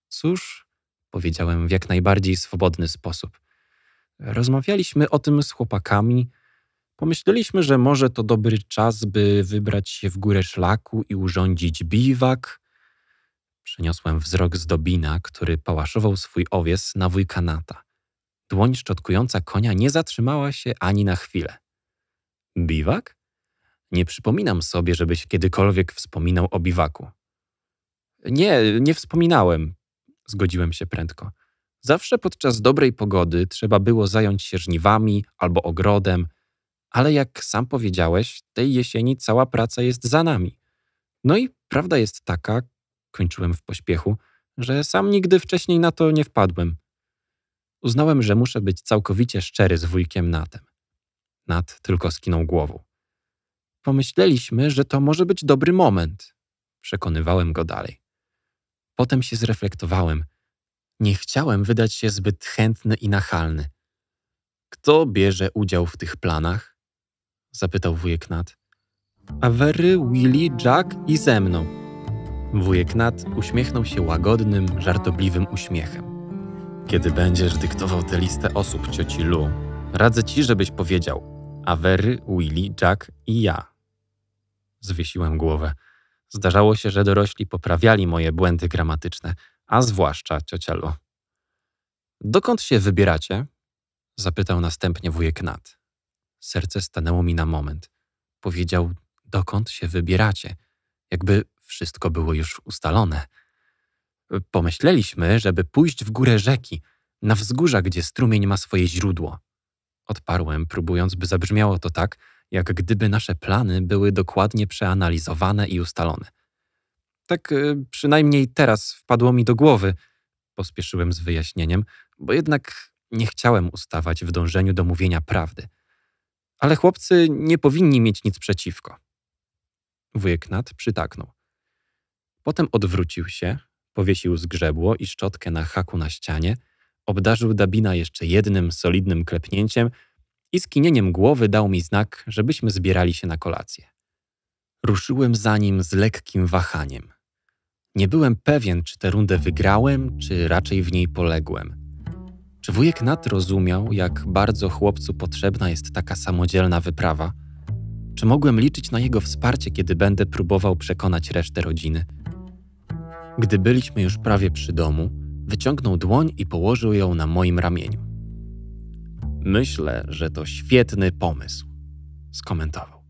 Cóż, powiedziałem w jak najbardziej swobodny sposób. Rozmawialiśmy o tym z chłopakami. Pomyśleliśmy, że może to dobry czas, by wybrać się w górę szlaku i urządzić biwak. Przeniosłem wzrok z Dobina, który pałaszował swój owies na wujkanata. Dłoń szczotkująca konia nie zatrzymała się ani na chwilę. Biwak? Nie przypominam sobie, żebyś kiedykolwiek wspominał o biwaku. Nie, nie wspominałem, zgodziłem się prędko. Zawsze podczas dobrej pogody trzeba było zająć się żniwami albo ogrodem, ale jak sam powiedziałeś, tej jesieni cała praca jest za nami. No i prawda jest taka, kończyłem w pośpiechu, że sam nigdy wcześniej na to nie wpadłem. Uznałem, że muszę być całkowicie szczery z wujkiem Natem. Nat tylko skinął głową. Pomyśleliśmy, że to może być dobry moment. Przekonywałem go dalej. Potem się zreflektowałem. Nie chciałem wydać się zbyt chętny i nachalny. Kto bierze udział w tych planach? Zapytał wujek Nat. Awery, Willy, Jack i ze mną. Wujek Nat uśmiechnął się łagodnym, żartobliwym uśmiechem. Kiedy będziesz dyktował tę listę osób, cioci Lu, radzę ci, żebyś powiedział Awery, Willy, Jack i ja. Zwiesiłem głowę. Zdarzało się, że dorośli poprawiali moje błędy gramatyczne, a zwłaszcza ciocia Dokąd się wybieracie? Zapytał następnie wujek Nat. Serce stanęło mi na moment. Powiedział, dokąd się wybieracie? Jakby wszystko było już ustalone. Pomyśleliśmy, żeby pójść w górę rzeki, na wzgórza, gdzie strumień ma swoje źródło. Odparłem, próbując, by zabrzmiało to tak, jak gdyby nasze plany były dokładnie przeanalizowane i ustalone. Tak y, przynajmniej teraz wpadło mi do głowy, pospieszyłem z wyjaśnieniem, bo jednak nie chciałem ustawać w dążeniu do mówienia prawdy. Ale chłopcy nie powinni mieć nic przeciwko. Wujek Nat przytaknął. Potem odwrócił się, powiesił zgrzebło i szczotkę na haku na ścianie, obdarzył Dabina jeszcze jednym solidnym klepnięciem – i skinieniem głowy dał mi znak, żebyśmy zbierali się na kolację. Ruszyłem za nim z lekkim wahaniem. Nie byłem pewien, czy tę rundę wygrałem, czy raczej w niej poległem. Czy wujek Nat rozumiał, jak bardzo chłopcu potrzebna jest taka samodzielna wyprawa? Czy mogłem liczyć na jego wsparcie, kiedy będę próbował przekonać resztę rodziny? Gdy byliśmy już prawie przy domu, wyciągnął dłoń i położył ją na moim ramieniu. Myślę, że to świetny pomysł, skomentował.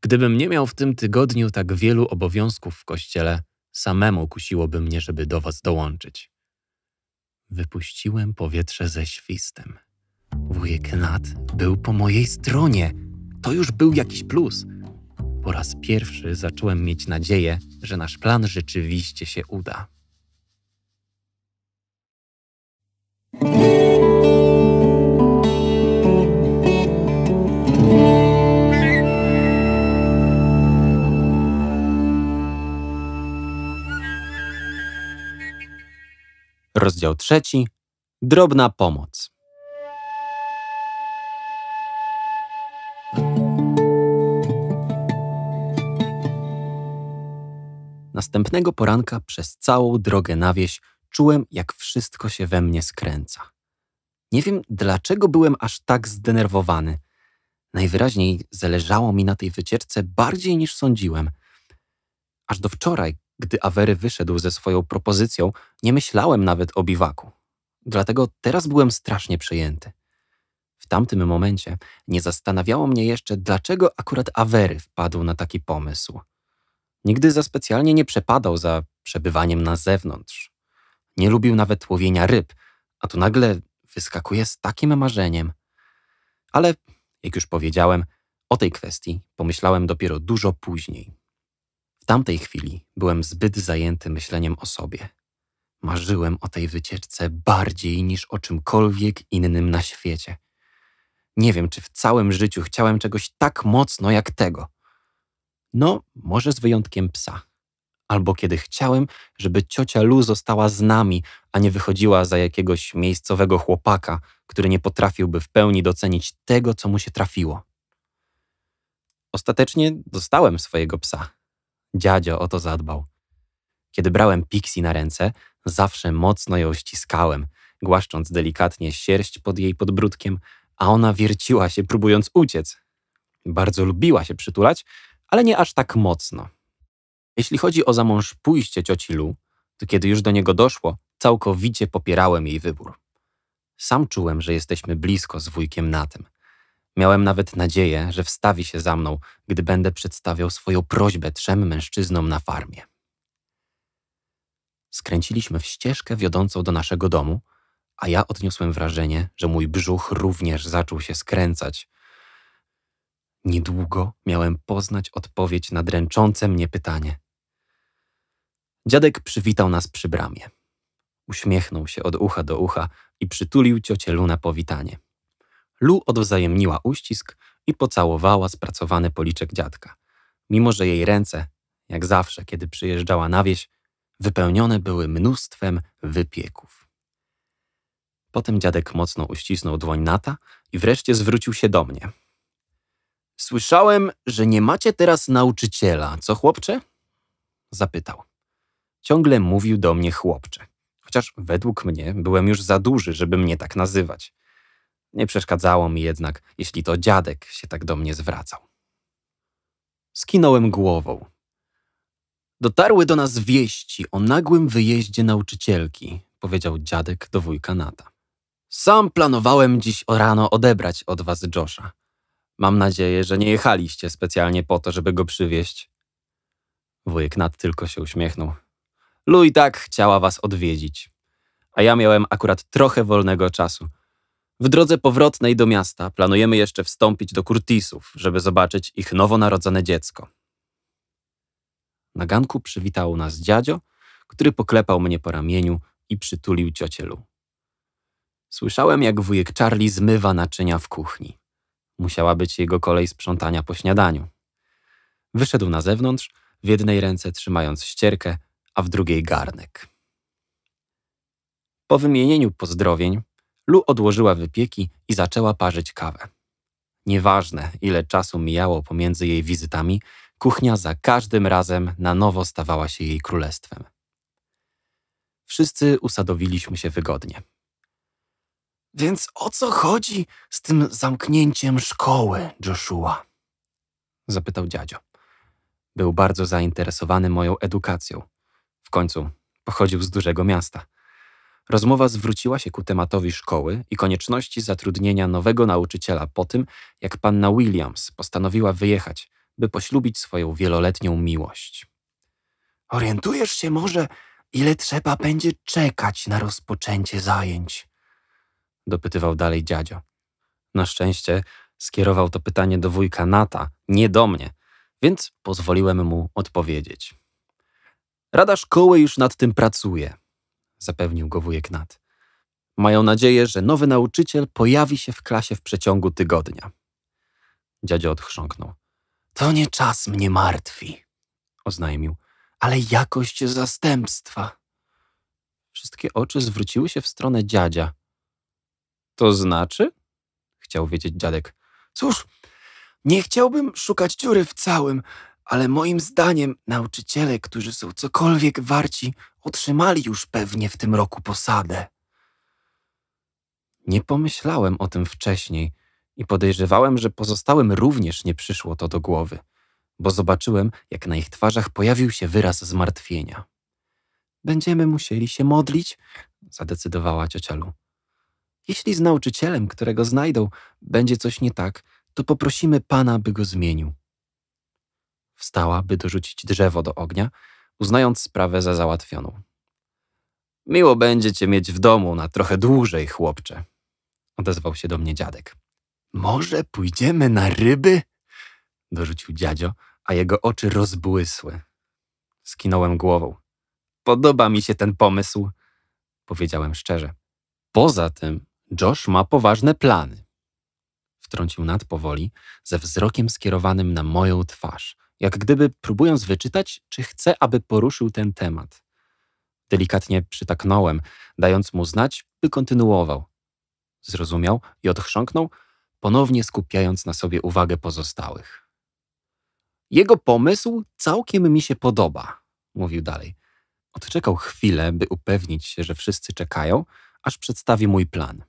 Gdybym nie miał w tym tygodniu tak wielu obowiązków w kościele, samemu kusiłoby mnie, żeby do was dołączyć. Wypuściłem powietrze ze świstem. Wujek Nat był po mojej stronie. To już był jakiś plus. Po raz pierwszy zacząłem mieć nadzieję, że nasz plan rzeczywiście się uda. Rozdział trzeci. Drobna pomoc. Następnego poranka przez całą drogę na wieś czułem, jak wszystko się we mnie skręca. Nie wiem, dlaczego byłem aż tak zdenerwowany. Najwyraźniej zależało mi na tej wycieczce bardziej niż sądziłem. Aż do wczoraj, gdy Awery wyszedł ze swoją propozycją, nie myślałem nawet o biwaku. Dlatego teraz byłem strasznie przejęty. W tamtym momencie nie zastanawiało mnie jeszcze, dlaczego akurat Awery wpadł na taki pomysł. Nigdy za specjalnie nie przepadał za przebywaniem na zewnątrz. Nie lubił nawet łowienia ryb, a tu nagle wyskakuje z takim marzeniem. Ale, jak już powiedziałem, o tej kwestii pomyślałem dopiero dużo później tamtej chwili byłem zbyt zajęty myśleniem o sobie. Marzyłem o tej wycieczce bardziej niż o czymkolwiek innym na świecie. Nie wiem, czy w całym życiu chciałem czegoś tak mocno jak tego. No, może z wyjątkiem psa. Albo kiedy chciałem, żeby ciocia Lu została z nami, a nie wychodziła za jakiegoś miejscowego chłopaka, który nie potrafiłby w pełni docenić tego, co mu się trafiło. Ostatecznie dostałem swojego psa Dziadzio o to zadbał. Kiedy brałem Pixie na ręce, zawsze mocno ją ściskałem, głaszcząc delikatnie sierść pod jej podbródkiem, a ona wierciła się, próbując uciec. Bardzo lubiła się przytulać, ale nie aż tak mocno. Jeśli chodzi o zamąż pójście cioci Lu, to kiedy już do niego doszło, całkowicie popierałem jej wybór. Sam czułem, że jesteśmy blisko z wujkiem Natem – Miałem nawet nadzieję, że wstawi się za mną, gdy będę przedstawiał swoją prośbę trzem mężczyznom na farmie. Skręciliśmy w ścieżkę wiodącą do naszego domu, a ja odniosłem wrażenie, że mój brzuch również zaczął się skręcać. Niedługo miałem poznać odpowiedź na dręczące mnie pytanie. Dziadek przywitał nas przy bramie. Uśmiechnął się od ucha do ucha i przytulił ciocielu na powitanie. Lu odwzajemniła uścisk i pocałowała spracowany policzek dziadka, mimo że jej ręce, jak zawsze, kiedy przyjeżdżała na wieś, wypełnione były mnóstwem wypieków. Potem dziadek mocno uścisnął dłoń Nata i wreszcie zwrócił się do mnie. Słyszałem, że nie macie teraz nauczyciela, co chłopcze? Zapytał. Ciągle mówił do mnie chłopcze, chociaż według mnie byłem już za duży, żeby mnie tak nazywać. Nie przeszkadzało mi jednak, jeśli to dziadek się tak do mnie zwracał. Skinąłem głową. Dotarły do nas wieści o nagłym wyjeździe nauczycielki, powiedział dziadek do wujka Nata. Sam planowałem dziś o rano odebrać od was Josha. Mam nadzieję, że nie jechaliście specjalnie po to, żeby go przywieźć. Wujek Nat tylko się uśmiechnął. Lu i tak chciała was odwiedzić, a ja miałem akurat trochę wolnego czasu – w drodze powrotnej do miasta planujemy jeszcze wstąpić do Kurtisów, żeby zobaczyć ich nowonarodzone dziecko. Na ganku przywitał nas dziadzio, który poklepał mnie po ramieniu i przytulił ciocielu. Słyszałem, jak wujek Charlie zmywa naczynia w kuchni. Musiała być jego kolej sprzątania po śniadaniu. Wyszedł na zewnątrz, w jednej ręce trzymając ścierkę, a w drugiej garnek. Po wymienieniu pozdrowień Lu odłożyła wypieki i zaczęła parzyć kawę. Nieważne, ile czasu mijało pomiędzy jej wizytami, kuchnia za każdym razem na nowo stawała się jej królestwem. Wszyscy usadowiliśmy się wygodnie. Więc o co chodzi z tym zamknięciem szkoły, Joshua? zapytał dziadzio. Był bardzo zainteresowany moją edukacją. W końcu pochodził z dużego miasta. Rozmowa zwróciła się ku tematowi szkoły i konieczności zatrudnienia nowego nauczyciela po tym, jak panna Williams postanowiła wyjechać, by poślubić swoją wieloletnią miłość. Orientujesz się może, ile trzeba będzie czekać na rozpoczęcie zajęć? dopytywał dalej dziadzio. Na szczęście skierował to pytanie do wujka Nata, nie do mnie, więc pozwoliłem mu odpowiedzieć. Rada szkoły już nad tym pracuje zapewnił go wujek Nat. Mają nadzieję, że nowy nauczyciel pojawi się w klasie w przeciągu tygodnia. Dziadzio odchrząknął. To nie czas mnie martwi, oznajmił, ale jakość zastępstwa. Wszystkie oczy zwróciły się w stronę dziadzia. To znaczy? chciał wiedzieć dziadek. Cóż, nie chciałbym szukać dziury w całym, ale moim zdaniem nauczyciele, którzy są cokolwiek warci, otrzymali już pewnie w tym roku posadę. Nie pomyślałem o tym wcześniej i podejrzewałem, że pozostałym również nie przyszło to do głowy, bo zobaczyłem, jak na ich twarzach pojawił się wyraz zmartwienia. Będziemy musieli się modlić, zadecydowała ciocia Jeśli z nauczycielem, którego znajdą, będzie coś nie tak, to poprosimy pana, by go zmienił. Wstała, by dorzucić drzewo do ognia, uznając sprawę za załatwioną. Miło będzie cię mieć w domu na trochę dłużej, chłopcze, odezwał się do mnie dziadek. Może pójdziemy na ryby? dorzucił dziadzio, a jego oczy rozbłysły. Skinąłem głową. Podoba mi się ten pomysł, powiedziałem szczerze. Poza tym, Josh ma poważne plany. Wtrącił nad powoli, ze wzrokiem skierowanym na moją twarz – jak gdyby próbując wyczytać, czy chce, aby poruszył ten temat. Delikatnie przytaknąłem, dając mu znać, by kontynuował. Zrozumiał i odchrząknął, ponownie skupiając na sobie uwagę pozostałych. Jego pomysł całkiem mi się podoba, mówił dalej. Odczekał chwilę, by upewnić się, że wszyscy czekają, aż przedstawi mój plan.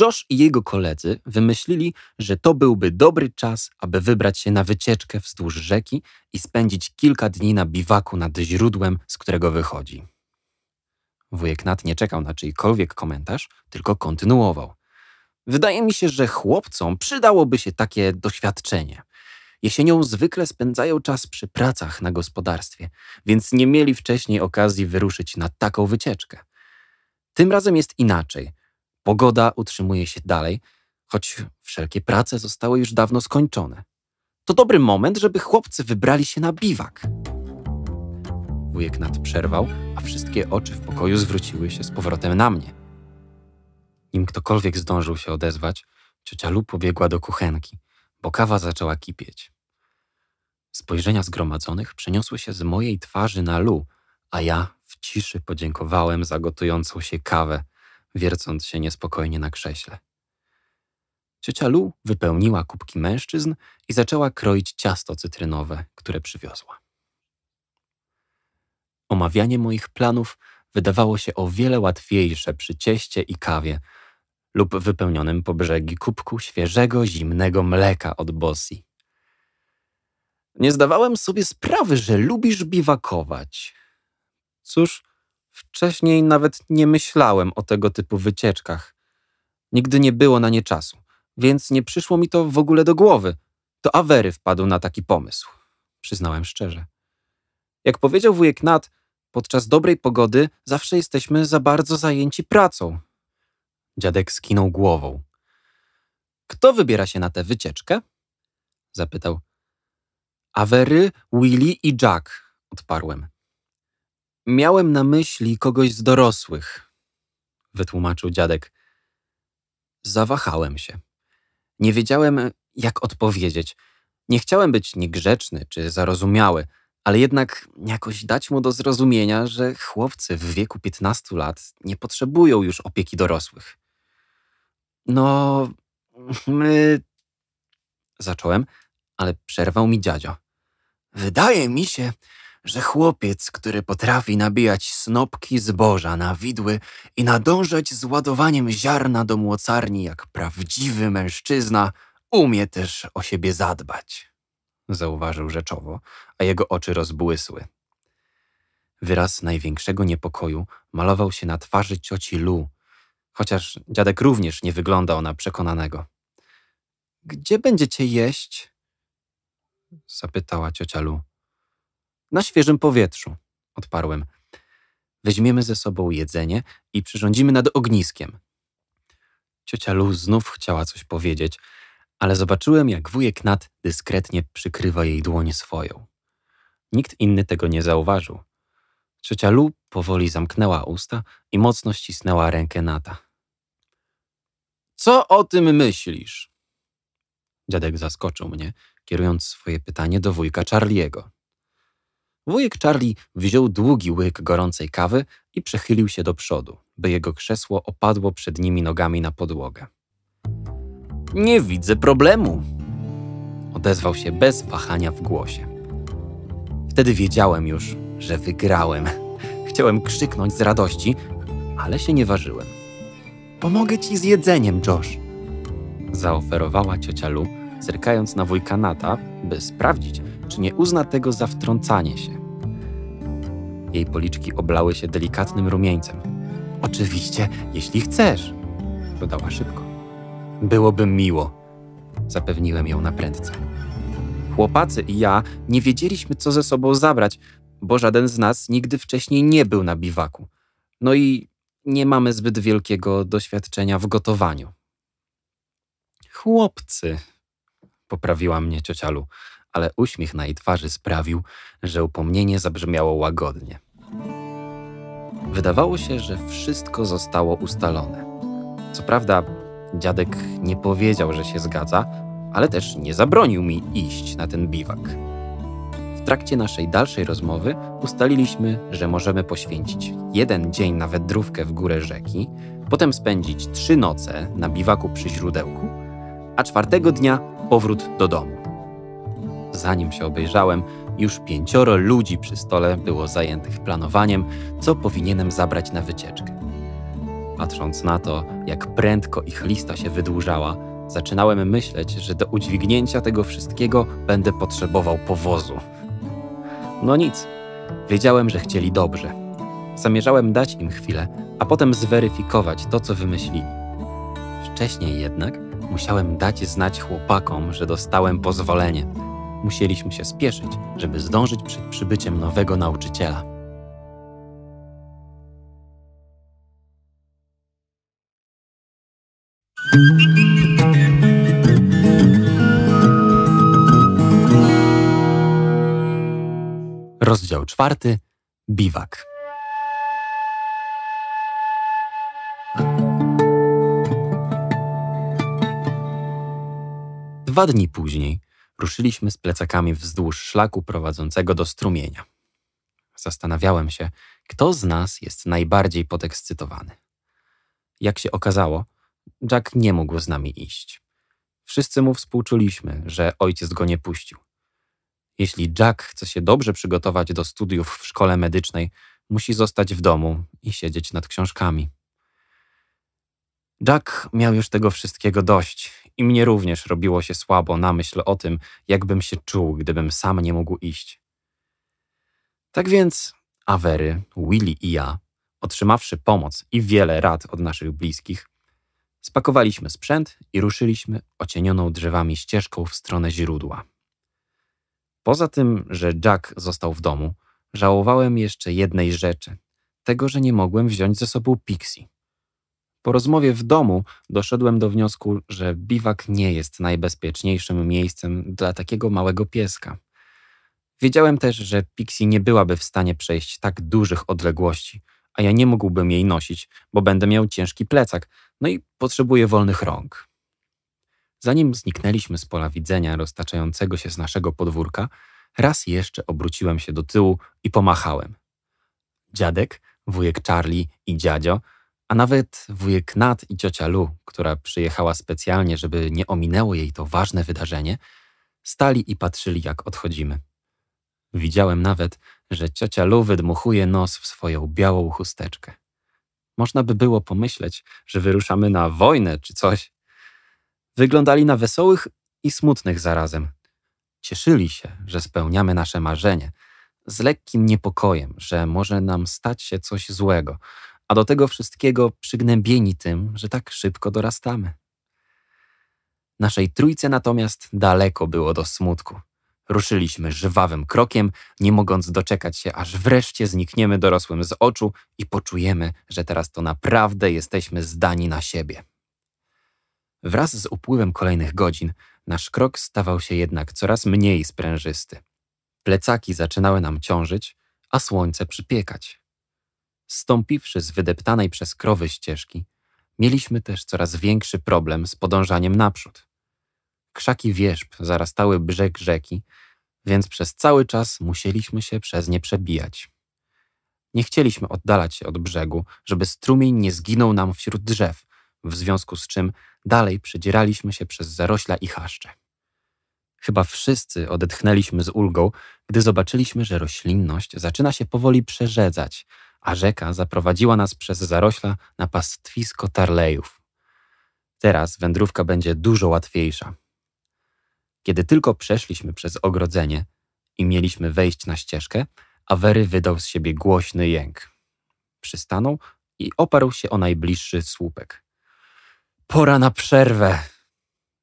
Josh i jego koledzy wymyślili, że to byłby dobry czas, aby wybrać się na wycieczkę wzdłuż rzeki i spędzić kilka dni na biwaku nad źródłem, z którego wychodzi. Wujek Nat nie czekał na czyjkolwiek komentarz, tylko kontynuował. Wydaje mi się, że chłopcom przydałoby się takie doświadczenie. Jesienią zwykle spędzają czas przy pracach na gospodarstwie, więc nie mieli wcześniej okazji wyruszyć na taką wycieczkę. Tym razem jest inaczej – Pogoda utrzymuje się dalej, choć wszelkie prace zostały już dawno skończone. To dobry moment, żeby chłopcy wybrali się na biwak. Wujek nad przerwał, a wszystkie oczy w pokoju zwróciły się z powrotem na mnie. Nim ktokolwiek zdążył się odezwać, ciocia Lu pobiegła do kuchenki, bo kawa zaczęła kipieć. Spojrzenia zgromadzonych przeniosły się z mojej twarzy na Lu, a ja w ciszy podziękowałem za gotującą się kawę – wiercąc się niespokojnie na krześle. Ciocia Lu wypełniła kubki mężczyzn i zaczęła kroić ciasto cytrynowe, które przywiozła. Omawianie moich planów wydawało się o wiele łatwiejsze przy cieście i kawie lub wypełnionym po brzegi kubku świeżego, zimnego mleka od Bossi. Nie zdawałem sobie sprawy, że lubisz biwakować. Cóż, Wcześniej nawet nie myślałem o tego typu wycieczkach. Nigdy nie było na nie czasu, więc nie przyszło mi to w ogóle do głowy. To Awery wpadł na taki pomysł, przyznałem szczerze. Jak powiedział wujek Nat, podczas dobrej pogody zawsze jesteśmy za bardzo zajęci pracą. Dziadek skinął głową. Kto wybiera się na tę wycieczkę? zapytał. Awery, Willy i Jack, odparłem. Miałem na myśli kogoś z dorosłych, wytłumaczył dziadek. Zawahałem się. Nie wiedziałem, jak odpowiedzieć. Nie chciałem być niegrzeczny czy zarozumiały, ale jednak jakoś dać mu do zrozumienia, że chłopcy w wieku 15 lat nie potrzebują już opieki dorosłych. No, my. Zacząłem, ale przerwał mi dziadzio. Wydaje mi się, że chłopiec, który potrafi nabijać snopki zboża na widły i nadążać z ładowaniem ziarna do młocarni jak prawdziwy mężczyzna, umie też o siebie zadbać, zauważył rzeczowo, a jego oczy rozbłysły. Wyraz największego niepokoju malował się na twarzy cioci Lu, chociaż dziadek również nie wyglądał na przekonanego. Gdzie będziecie jeść? zapytała ciocia Lu. Na świeżym powietrzu, odparłem. Weźmiemy ze sobą jedzenie i przyrządzimy nad ogniskiem. Ciocia Lu znów chciała coś powiedzieć, ale zobaczyłem, jak wujek Nat dyskretnie przykrywa jej dłoń swoją. Nikt inny tego nie zauważył. Ciocia Lu powoli zamknęła usta i mocno ścisnęła rękę Nata. Co o tym myślisz? Dziadek zaskoczył mnie, kierując swoje pytanie do wujka Charliego. Wujek Charlie wziął długi łyk gorącej kawy i przechylił się do przodu, by jego krzesło opadło przed nimi nogami na podłogę. Nie widzę problemu, odezwał się bez wahania w głosie. Wtedy wiedziałem już, że wygrałem. Chciałem krzyknąć z radości, ale się nie ważyłem. Pomogę ci z jedzeniem, Josh, zaoferowała ciocia Lu, zerkając na wujka Nata, by sprawdzić, czy nie uzna tego za wtrącanie się. Jej policzki oblały się delikatnym rumieńcem. Oczywiście, jeśli chcesz, dodała szybko. Byłoby miło, zapewniłem ją na prędce. Chłopacy i ja nie wiedzieliśmy, co ze sobą zabrać, bo żaden z nas nigdy wcześniej nie był na biwaku. No i nie mamy zbyt wielkiego doświadczenia w gotowaniu. Chłopcy, poprawiła mnie ciocialu, ale uśmiech na jej twarzy sprawił, że upomnienie zabrzmiało łagodnie. Wydawało się, że wszystko zostało ustalone. Co prawda, dziadek nie powiedział, że się zgadza, ale też nie zabronił mi iść na ten biwak. W trakcie naszej dalszej rozmowy ustaliliśmy, że możemy poświęcić jeden dzień na wędrówkę w górę rzeki, potem spędzić trzy noce na biwaku przy źródełku, a czwartego dnia powrót do domu zanim się obejrzałem, już pięcioro ludzi przy stole było zajętych planowaniem, co powinienem zabrać na wycieczkę. Patrząc na to, jak prędko ich lista się wydłużała, zaczynałem myśleć, że do udźwignięcia tego wszystkiego będę potrzebował powozu. No nic, wiedziałem, że chcieli dobrze. Zamierzałem dać im chwilę, a potem zweryfikować to, co wymyślili. Wcześniej jednak musiałem dać znać chłopakom, że dostałem pozwolenie musieliśmy się spieszyć, żeby zdążyć przed przybyciem nowego nauczyciela. Rozdział czwarty Biwak. Dwa dni później ruszyliśmy z plecakami wzdłuż szlaku prowadzącego do strumienia. Zastanawiałem się, kto z nas jest najbardziej podekscytowany. Jak się okazało, Jack nie mógł z nami iść. Wszyscy mu współczuliśmy, że ojciec go nie puścił. Jeśli Jack chce się dobrze przygotować do studiów w szkole medycznej, musi zostać w domu i siedzieć nad książkami. Jack miał już tego wszystkiego dość i mnie również robiło się słabo na myśl o tym, jakbym się czuł, gdybym sam nie mógł iść. Tak więc Avery, Willy i ja, otrzymawszy pomoc i wiele rad od naszych bliskich, spakowaliśmy sprzęt i ruszyliśmy ocienioną drzewami ścieżką w stronę źródła. Poza tym, że Jack został w domu, żałowałem jeszcze jednej rzeczy tego, że nie mogłem wziąć ze sobą Pixie. Po rozmowie w domu doszedłem do wniosku, że biwak nie jest najbezpieczniejszym miejscem dla takiego małego pieska. Wiedziałem też, że Pixie nie byłaby w stanie przejść tak dużych odległości, a ja nie mógłbym jej nosić, bo będę miał ciężki plecak, no i potrzebuję wolnych rąk. Zanim zniknęliśmy z pola widzenia roztaczającego się z naszego podwórka, raz jeszcze obróciłem się do tyłu i pomachałem. Dziadek, wujek Charlie i dziadzio a nawet wujek Nat i ciocia Lu, która przyjechała specjalnie, żeby nie ominęło jej to ważne wydarzenie, stali i patrzyli, jak odchodzimy. Widziałem nawet, że ciocia Lu wydmuchuje nos w swoją białą chusteczkę. Można by było pomyśleć, że wyruszamy na wojnę czy coś. Wyglądali na wesołych i smutnych zarazem. Cieszyli się, że spełniamy nasze marzenie, z lekkim niepokojem, że może nam stać się coś złego, a do tego wszystkiego przygnębieni tym, że tak szybko dorastamy. Naszej trójce natomiast daleko było do smutku. Ruszyliśmy żwawym krokiem, nie mogąc doczekać się, aż wreszcie znikniemy dorosłym z oczu i poczujemy, że teraz to naprawdę jesteśmy zdani na siebie. Wraz z upływem kolejnych godzin nasz krok stawał się jednak coraz mniej sprężysty. Plecaki zaczynały nam ciążyć, a słońce przypiekać. Stąpiwszy z wydeptanej przez krowy ścieżki, mieliśmy też coraz większy problem z podążaniem naprzód. Krzaki wierzb zarastały brzeg rzeki, więc przez cały czas musieliśmy się przez nie przebijać. Nie chcieliśmy oddalać się od brzegu, żeby strumień nie zginął nam wśród drzew, w związku z czym dalej przedzieraliśmy się przez zarośla i chaszcze. Chyba wszyscy odetchnęliśmy z ulgą, gdy zobaczyliśmy, że roślinność zaczyna się powoli przerzedzać, a rzeka zaprowadziła nas przez zarośla na pastwisko tarlejów. Teraz wędrówka będzie dużo łatwiejsza. Kiedy tylko przeszliśmy przez ogrodzenie i mieliśmy wejść na ścieżkę, Awery wydał z siebie głośny jęk. Przystanął i oparł się o najbliższy słupek. Pora na przerwę!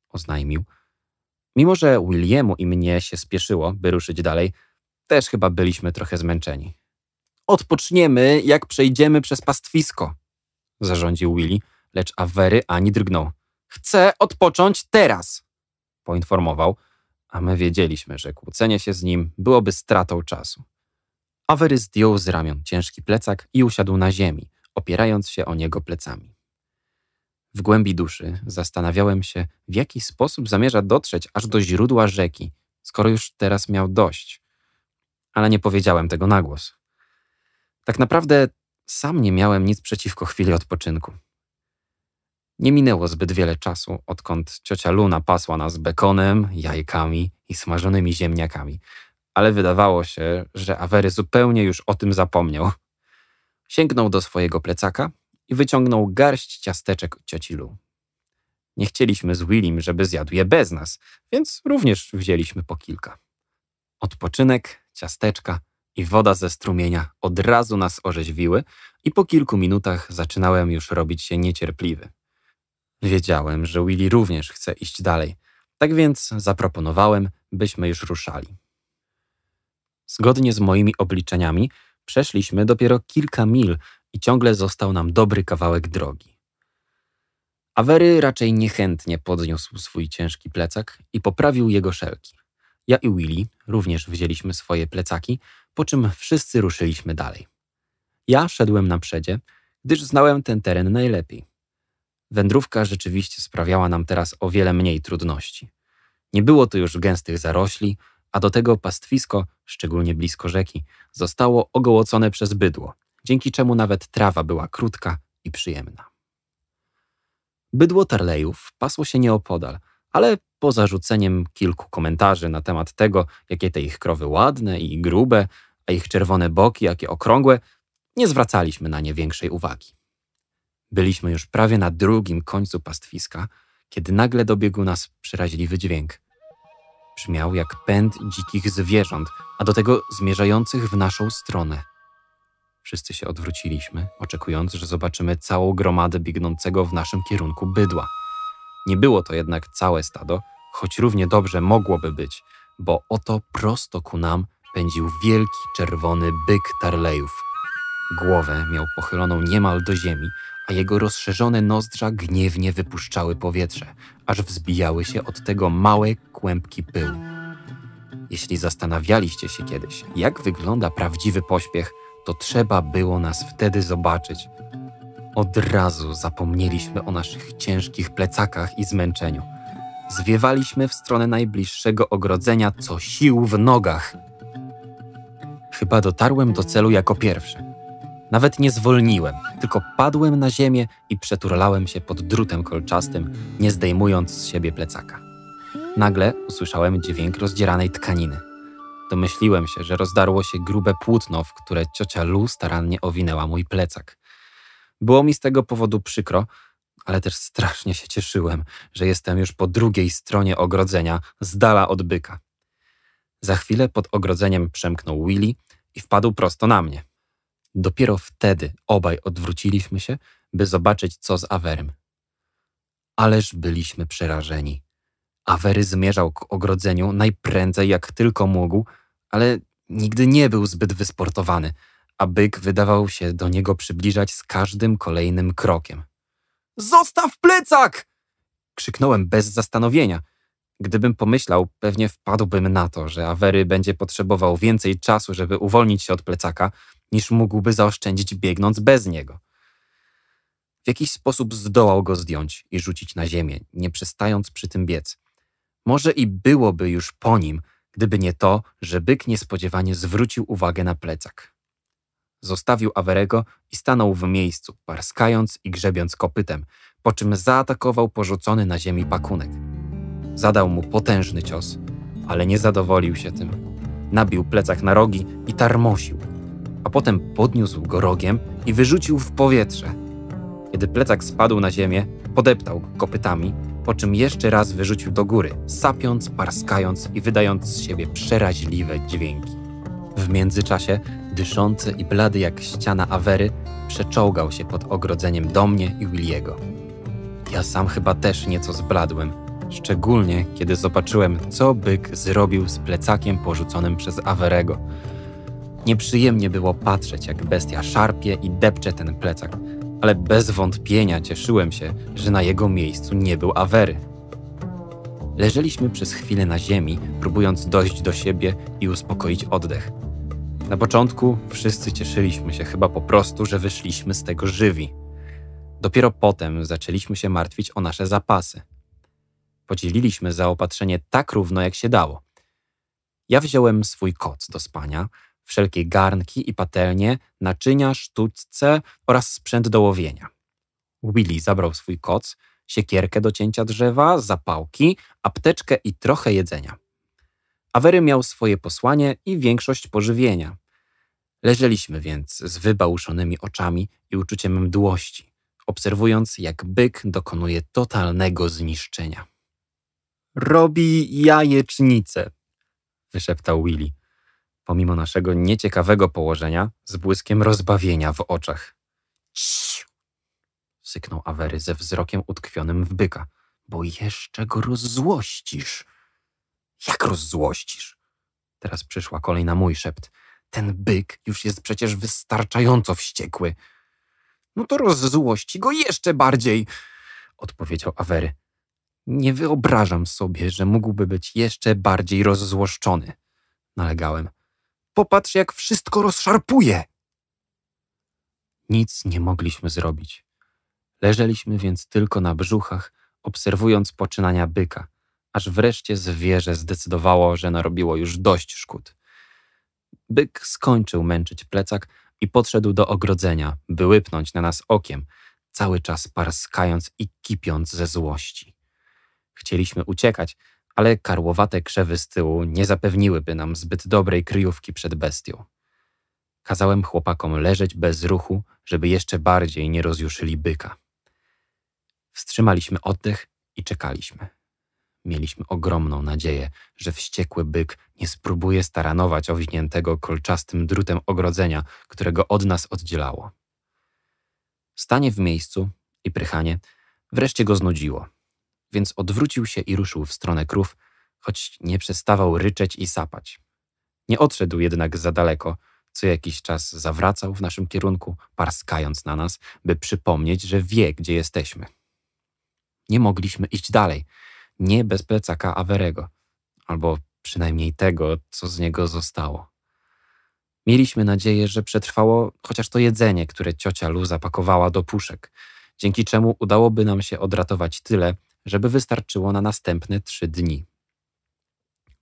oznajmił. Mimo, że Williamu i mnie się spieszyło, by ruszyć dalej, też chyba byliśmy trochę zmęczeni. Odpoczniemy, jak przejdziemy przez pastwisko, zarządził Willy, lecz Awery ani drgnął. Chcę odpocząć teraz, poinformował, a my wiedzieliśmy, że kłócenie się z nim byłoby stratą czasu. Awery zdjął z ramion ciężki plecak i usiadł na ziemi, opierając się o niego plecami. W głębi duszy zastanawiałem się, w jaki sposób zamierza dotrzeć aż do źródła rzeki, skoro już teraz miał dość. Ale nie powiedziałem tego na głos. Tak naprawdę sam nie miałem nic przeciwko chwili odpoczynku. Nie minęło zbyt wiele czasu, odkąd ciocia Luna pasła nas bekonem, jajkami i smażonymi ziemniakami, ale wydawało się, że Awery zupełnie już o tym zapomniał. Sięgnął do swojego plecaka i wyciągnął garść ciasteczek cioci Lu. Nie chcieliśmy z Willim, żeby zjadł je bez nas, więc również wzięliśmy po kilka. Odpoczynek, ciasteczka – i woda ze strumienia od razu nas orzeźwiły i po kilku minutach zaczynałem już robić się niecierpliwy. Wiedziałem, że Willy również chce iść dalej, tak więc zaproponowałem, byśmy już ruszali. Zgodnie z moimi obliczeniami, przeszliśmy dopiero kilka mil i ciągle został nam dobry kawałek drogi. Awery raczej niechętnie podniósł swój ciężki plecak i poprawił jego szelki. Ja i Willy również wzięliśmy swoje plecaki po czym wszyscy ruszyliśmy dalej. Ja szedłem na przedzie, gdyż znałem ten teren najlepiej. Wędrówka rzeczywiście sprawiała nam teraz o wiele mniej trudności. Nie było tu już gęstych zarośli, a do tego pastwisko, szczególnie blisko rzeki, zostało ogołocone przez bydło, dzięki czemu nawet trawa była krótka i przyjemna. Bydło tarlejów pasło się nieopodal – ale po zarzuceniem kilku komentarzy na temat tego, jakie te ich krowy ładne i grube, a ich czerwone boki, jakie okrągłe, nie zwracaliśmy na nie większej uwagi. Byliśmy już prawie na drugim końcu pastwiska, kiedy nagle dobiegł nas przeraźliwy dźwięk. Brzmiał jak pęd dzikich zwierząt, a do tego zmierzających w naszą stronę. Wszyscy się odwróciliśmy, oczekując, że zobaczymy całą gromadę biegnącego w naszym kierunku bydła – nie było to jednak całe stado, choć równie dobrze mogłoby być, bo oto prosto ku nam pędził wielki czerwony byk tarlejów. Głowę miał pochyloną niemal do ziemi, a jego rozszerzone nozdrza gniewnie wypuszczały powietrze, aż wzbijały się od tego małe kłębki pyłu. Jeśli zastanawialiście się kiedyś, jak wygląda prawdziwy pośpiech, to trzeba było nas wtedy zobaczyć, od razu zapomnieliśmy o naszych ciężkich plecakach i zmęczeniu. Zwiewaliśmy w stronę najbliższego ogrodzenia co sił w nogach. Chyba dotarłem do celu jako pierwszy. Nawet nie zwolniłem, tylko padłem na ziemię i przeturlałem się pod drutem kolczastym, nie zdejmując z siebie plecaka. Nagle usłyszałem dźwięk rozdzieranej tkaniny. Domyśliłem się, że rozdarło się grube płótno, w które ciocia Lu starannie owinęła mój plecak. Było mi z tego powodu przykro, ale też strasznie się cieszyłem, że jestem już po drugiej stronie ogrodzenia, z dala od byka. Za chwilę pod ogrodzeniem przemknął Willy i wpadł prosto na mnie. Dopiero wtedy obaj odwróciliśmy się, by zobaczyć, co z Awerem. Ależ byliśmy przerażeni. Awery zmierzał k ogrodzeniu najprędzej jak tylko mógł, ale nigdy nie był zbyt wysportowany – a byk wydawał się do niego przybliżać z każdym kolejnym krokiem. Zostaw plecak! Krzyknąłem bez zastanowienia. Gdybym pomyślał, pewnie wpadłbym na to, że Awery będzie potrzebował więcej czasu, żeby uwolnić się od plecaka, niż mógłby zaoszczędzić biegnąc bez niego. W jakiś sposób zdołał go zdjąć i rzucić na ziemię, nie przestając przy tym biec. Może i byłoby już po nim, gdyby nie to, że byk niespodziewanie zwrócił uwagę na plecak. Zostawił Awerego i stanął w miejscu, parskając i grzebiąc kopytem, po czym zaatakował porzucony na ziemi pakunek. Zadał mu potężny cios, ale nie zadowolił się tym. Nabił plecak na rogi i tarmosił, a potem podniósł go rogiem i wyrzucił w powietrze. Kiedy plecak spadł na ziemię, podeptał go kopytami, po czym jeszcze raz wyrzucił do góry, sapiąc, parskając i wydając z siebie przeraźliwe dźwięki. W międzyczasie dyszący i blady jak ściana awery, przeczołgał się pod ogrodzeniem do mnie i Williego. Ja sam chyba też nieco zbladłem, szczególnie kiedy zobaczyłem, co byk zrobił z plecakiem porzuconym przez Awerego. Nieprzyjemnie było patrzeć, jak bestia szarpie i depcze ten plecak, ale bez wątpienia cieszyłem się, że na jego miejscu nie był Awery. Leżeliśmy przez chwilę na ziemi, próbując dojść do siebie i uspokoić oddech – na początku wszyscy cieszyliśmy się chyba po prostu, że wyszliśmy z tego żywi. Dopiero potem zaczęliśmy się martwić o nasze zapasy. Podzieliliśmy zaopatrzenie tak równo, jak się dało. Ja wziąłem swój koc do spania, wszelkie garnki i patelnie, naczynia, sztućce oraz sprzęt do łowienia. Willy zabrał swój koc, siekierkę do cięcia drzewa, zapałki, apteczkę i trochę jedzenia. Awery miał swoje posłanie i większość pożywienia. Leżeliśmy więc z wybałuszonymi oczami i uczuciem mdłości, obserwując, jak byk dokonuje totalnego zniszczenia. Robi jajecznicę, wyszeptał Willy, pomimo naszego nieciekawego położenia, z błyskiem rozbawienia w oczach. Ciu! syknął Awery ze wzrokiem utkwionym w byka, bo jeszcze go rozzłościsz. Jak rozzłościsz? Teraz przyszła kolej na mój szept. Ten byk już jest przecież wystarczająco wściekły. No to rozzłości go jeszcze bardziej, odpowiedział Awery. Nie wyobrażam sobie, że mógłby być jeszcze bardziej rozzłoszczony, nalegałem. Popatrz, jak wszystko rozszarpuje. Nic nie mogliśmy zrobić. Leżeliśmy więc tylko na brzuchach, obserwując poczynania byka – aż wreszcie zwierzę zdecydowało, że narobiło już dość szkód. Byk skończył męczyć plecak i podszedł do ogrodzenia, by łypnąć na nas okiem, cały czas parskając i kipiąc ze złości. Chcieliśmy uciekać, ale karłowate krzewy z tyłu nie zapewniłyby nam zbyt dobrej kryjówki przed bestią. Kazałem chłopakom leżeć bez ruchu, żeby jeszcze bardziej nie rozjuszyli byka. Wstrzymaliśmy oddech i czekaliśmy. Mieliśmy ogromną nadzieję, że wściekły byk nie spróbuje staranować owiniętego kolczastym drutem ogrodzenia, którego od nas oddzielało. Stanie w miejscu i prychanie wreszcie go znudziło, więc odwrócił się i ruszył w stronę krów, choć nie przestawał ryczeć i sapać. Nie odszedł jednak za daleko, co jakiś czas zawracał w naszym kierunku, parskając na nas, by przypomnieć, że wie, gdzie jesteśmy. Nie mogliśmy iść dalej – nie bez plecaka Averego, albo przynajmniej tego, co z niego zostało. Mieliśmy nadzieję, że przetrwało chociaż to jedzenie, które ciocia Lu zapakowała do puszek, dzięki czemu udałoby nam się odratować tyle, żeby wystarczyło na następne trzy dni.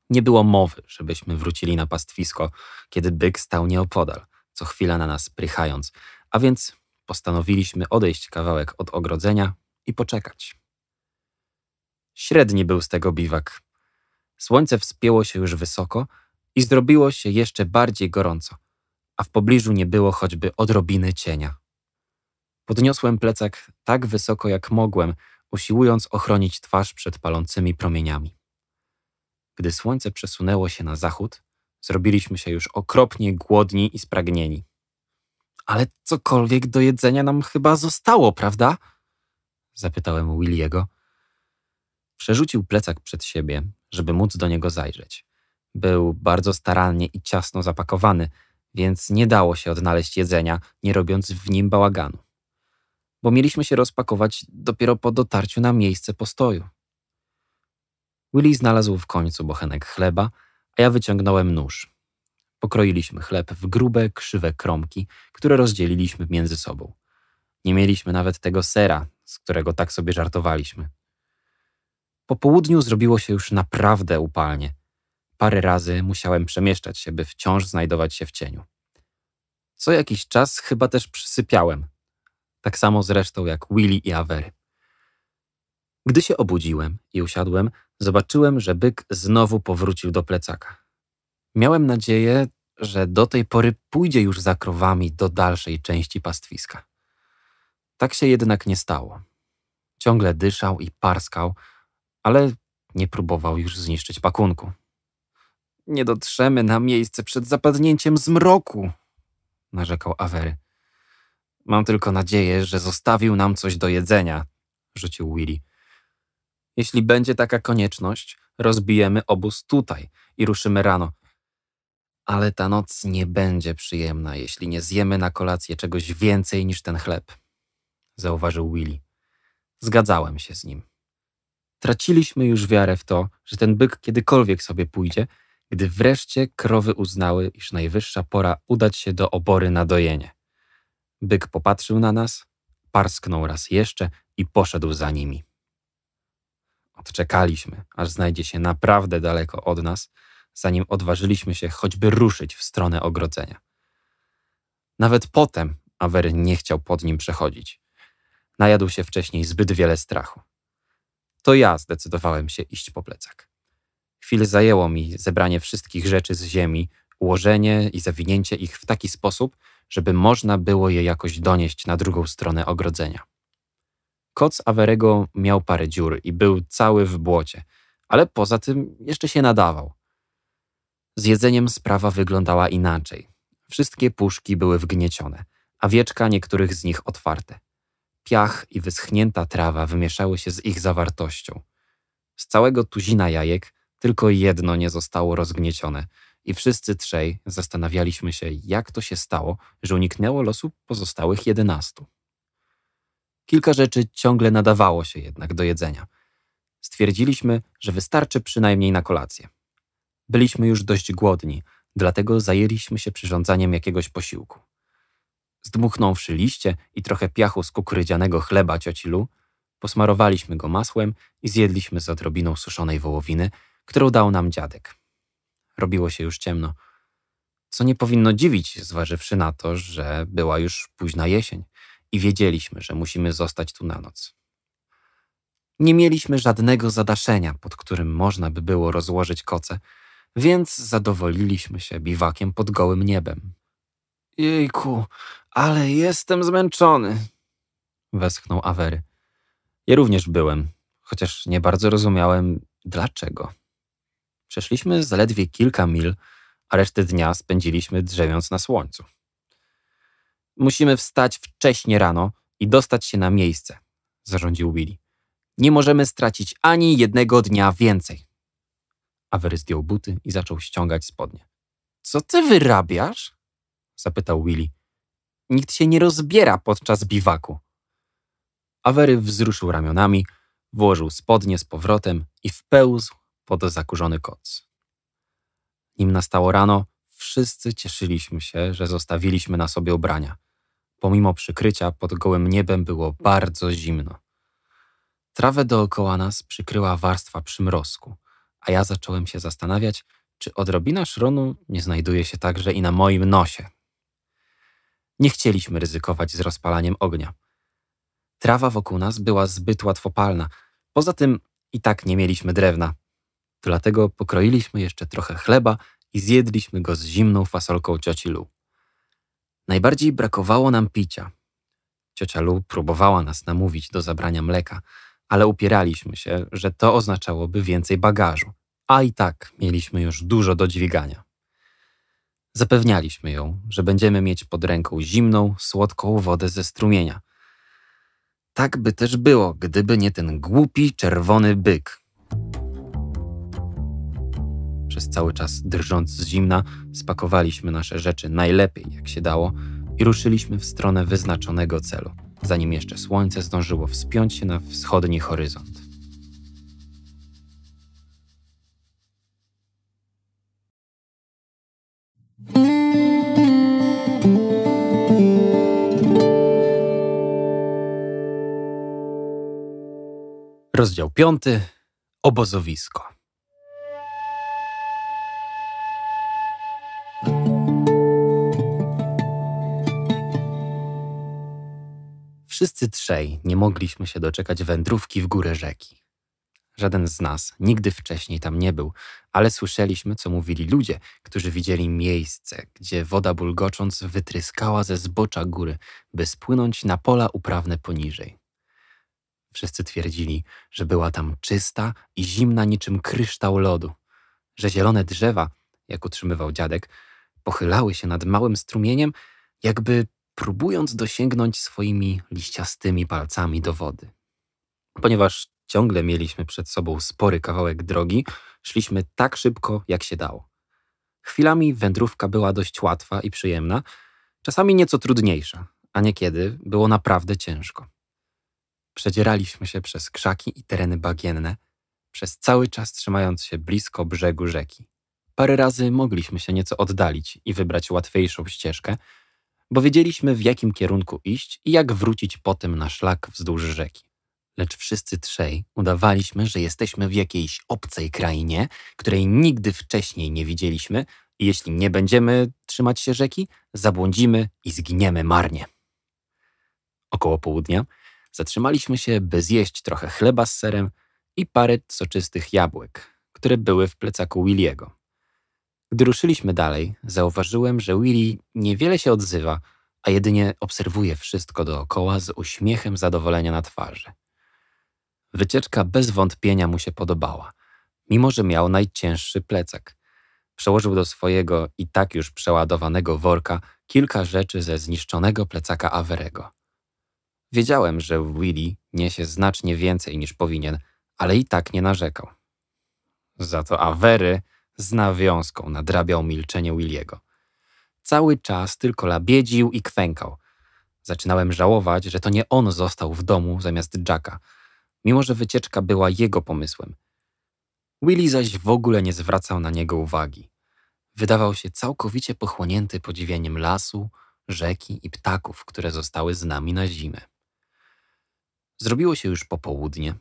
Nie było mowy, żebyśmy wrócili na pastwisko, kiedy byk stał nieopodal, co chwila na nas prychając, a więc postanowiliśmy odejść kawałek od ogrodzenia i poczekać. Średni był z tego biwak. Słońce wspięło się już wysoko i zrobiło się jeszcze bardziej gorąco, a w pobliżu nie było choćby odrobiny cienia. Podniosłem plecak tak wysoko jak mogłem, usiłując ochronić twarz przed palącymi promieniami. Gdy słońce przesunęło się na zachód, zrobiliśmy się już okropnie głodni i spragnieni. Ale cokolwiek do jedzenia nam chyba zostało, prawda? Zapytałem Williego Przerzucił plecak przed siebie, żeby móc do niego zajrzeć. Był bardzo starannie i ciasno zapakowany, więc nie dało się odnaleźć jedzenia, nie robiąc w nim bałaganu. Bo mieliśmy się rozpakować dopiero po dotarciu na miejsce postoju. Willy znalazł w końcu bochenek chleba, a ja wyciągnąłem nóż. Pokroiliśmy chleb w grube, krzywe kromki, które rozdzieliliśmy między sobą. Nie mieliśmy nawet tego sera, z którego tak sobie żartowaliśmy. Po południu zrobiło się już naprawdę upalnie. Parę razy musiałem przemieszczać się, by wciąż znajdować się w cieniu. Co jakiś czas chyba też przysypiałem. Tak samo zresztą jak Willy i Avery. Gdy się obudziłem i usiadłem, zobaczyłem, że byk znowu powrócił do plecaka. Miałem nadzieję, że do tej pory pójdzie już za krowami do dalszej części pastwiska. Tak się jednak nie stało. Ciągle dyszał i parskał, ale nie próbował już zniszczyć pakunku. Nie dotrzemy na miejsce przed zapadnięciem zmroku, narzekał Awery. Mam tylko nadzieję, że zostawił nam coś do jedzenia, rzucił Willy. Jeśli będzie taka konieczność, rozbijemy obóz tutaj i ruszymy rano. Ale ta noc nie będzie przyjemna, jeśli nie zjemy na kolację czegoś więcej niż ten chleb, zauważył Willy. Zgadzałem się z nim. Traciliśmy już wiarę w to, że ten byk kiedykolwiek sobie pójdzie, gdy wreszcie krowy uznały, iż najwyższa pora udać się do obory na dojenie. Byk popatrzył na nas, parsknął raz jeszcze i poszedł za nimi. Odczekaliśmy, aż znajdzie się naprawdę daleko od nas, zanim odważyliśmy się choćby ruszyć w stronę ogrodzenia. Nawet potem Awery nie chciał pod nim przechodzić. Najadł się wcześniej zbyt wiele strachu to ja zdecydowałem się iść po plecak. Chwilę zajęło mi zebranie wszystkich rzeczy z ziemi, ułożenie i zawinięcie ich w taki sposób, żeby można było je jakoś donieść na drugą stronę ogrodzenia. Koc Awerego miał parę dziur i był cały w błocie, ale poza tym jeszcze się nadawał. Z jedzeniem sprawa wyglądała inaczej. Wszystkie puszki były wgniecione, a wieczka niektórych z nich otwarte piach i wyschnięta trawa wymieszały się z ich zawartością. Z całego tuzina jajek tylko jedno nie zostało rozgniecione i wszyscy trzej zastanawialiśmy się, jak to się stało, że uniknęło losu pozostałych jedenastu. Kilka rzeczy ciągle nadawało się jednak do jedzenia. Stwierdziliśmy, że wystarczy przynajmniej na kolację. Byliśmy już dość głodni, dlatego zajęliśmy się przyrządzaniem jakiegoś posiłku. Zdmuchnąwszy liście i trochę piachu z kukurydzianego chleba cioci Lu, posmarowaliśmy go masłem i zjedliśmy z odrobiną suszonej wołowiny, którą dał nam dziadek. Robiło się już ciemno, co nie powinno dziwić, zważywszy na to, że była już późna jesień i wiedzieliśmy, że musimy zostać tu na noc. Nie mieliśmy żadnego zadaszenia, pod którym można by było rozłożyć koce, więc zadowoliliśmy się biwakiem pod gołym niebem. Jejku, ale jestem zmęczony, westchnął Awery. Ja również byłem, chociaż nie bardzo rozumiałem dlaczego. Przeszliśmy zaledwie kilka mil, a resztę dnia spędziliśmy drzewiąc na słońcu. Musimy wstać wcześnie rano i dostać się na miejsce, zarządził Willy. Nie możemy stracić ani jednego dnia więcej. Awery zdjął buty i zaczął ściągać spodnie. Co ty wyrabiasz? zapytał Willy. Nikt się nie rozbiera podczas biwaku. Awery wzruszył ramionami, włożył spodnie z powrotem i wpełzł pod zakurzony koc. Nim nastało rano, wszyscy cieszyliśmy się, że zostawiliśmy na sobie ubrania. Pomimo przykrycia pod gołym niebem było bardzo zimno. Trawę dookoła nas przykryła warstwa przymrozku, a ja zacząłem się zastanawiać, czy odrobina szronu nie znajduje się także i na moim nosie. Nie chcieliśmy ryzykować z rozpalaniem ognia. Trawa wokół nas była zbyt łatwopalna, poza tym i tak nie mieliśmy drewna. Dlatego pokroiliśmy jeszcze trochę chleba i zjedliśmy go z zimną fasolką cioci Lu. Najbardziej brakowało nam picia. Ciocia Lu próbowała nas namówić do zabrania mleka, ale upieraliśmy się, że to oznaczałoby więcej bagażu, a i tak mieliśmy już dużo do dźwigania. Zapewnialiśmy ją, że będziemy mieć pod ręką zimną, słodką wodę ze strumienia. Tak by też było, gdyby nie ten głupi, czerwony byk. Przez cały czas drżąc z zimna, spakowaliśmy nasze rzeczy najlepiej, jak się dało, i ruszyliśmy w stronę wyznaczonego celu, zanim jeszcze słońce zdążyło wspiąć się na wschodni horyzont. Rozdział 5. Obozowisko. Wszyscy trzej nie mogliśmy się doczekać wędrówki w górę rzeki. Żaden z nas nigdy wcześniej tam nie był, ale słyszeliśmy, co mówili ludzie, którzy widzieli miejsce, gdzie woda bulgocząc wytryskała ze zbocza góry, by spłynąć na pola uprawne poniżej. Wszyscy twierdzili, że była tam czysta i zimna niczym kryształ lodu, że zielone drzewa, jak utrzymywał dziadek, pochylały się nad małym strumieniem, jakby próbując dosięgnąć swoimi liściastymi palcami do wody. Ponieważ ciągle mieliśmy przed sobą spory kawałek drogi, szliśmy tak szybko, jak się dało. Chwilami wędrówka była dość łatwa i przyjemna, czasami nieco trudniejsza, a niekiedy było naprawdę ciężko. Przedzieraliśmy się przez krzaki i tereny bagienne, przez cały czas trzymając się blisko brzegu rzeki. Parę razy mogliśmy się nieco oddalić i wybrać łatwiejszą ścieżkę, bo wiedzieliśmy w jakim kierunku iść i jak wrócić potem na szlak wzdłuż rzeki. Lecz wszyscy trzej udawaliśmy, że jesteśmy w jakiejś obcej krainie, której nigdy wcześniej nie widzieliśmy i jeśli nie będziemy trzymać się rzeki, zabłądzimy i zginiemy marnie. Około południa Zatrzymaliśmy się, by zjeść trochę chleba z serem i parę soczystych jabłek, które były w plecaku Williego. Gdy ruszyliśmy dalej, zauważyłem, że Willy niewiele się odzywa, a jedynie obserwuje wszystko dookoła z uśmiechem zadowolenia na twarzy. Wycieczka bez wątpienia mu się podobała, mimo że miał najcięższy plecak. Przełożył do swojego i tak już przeładowanego worka kilka rzeczy ze zniszczonego plecaka Awerego. Wiedziałem, że Willy niesie znacznie więcej niż powinien, ale i tak nie narzekał. Za to Awery z nawiązką nadrabiał milczenie Williego. Cały czas tylko labiedził i kwękał. Zaczynałem żałować, że to nie on został w domu zamiast Jacka, mimo że wycieczka była jego pomysłem. Willy zaś w ogóle nie zwracał na niego uwagi. Wydawał się całkowicie pochłonięty podziwieniem lasu, rzeki i ptaków, które zostały z nami na zimę. Zrobiło się już popołudnie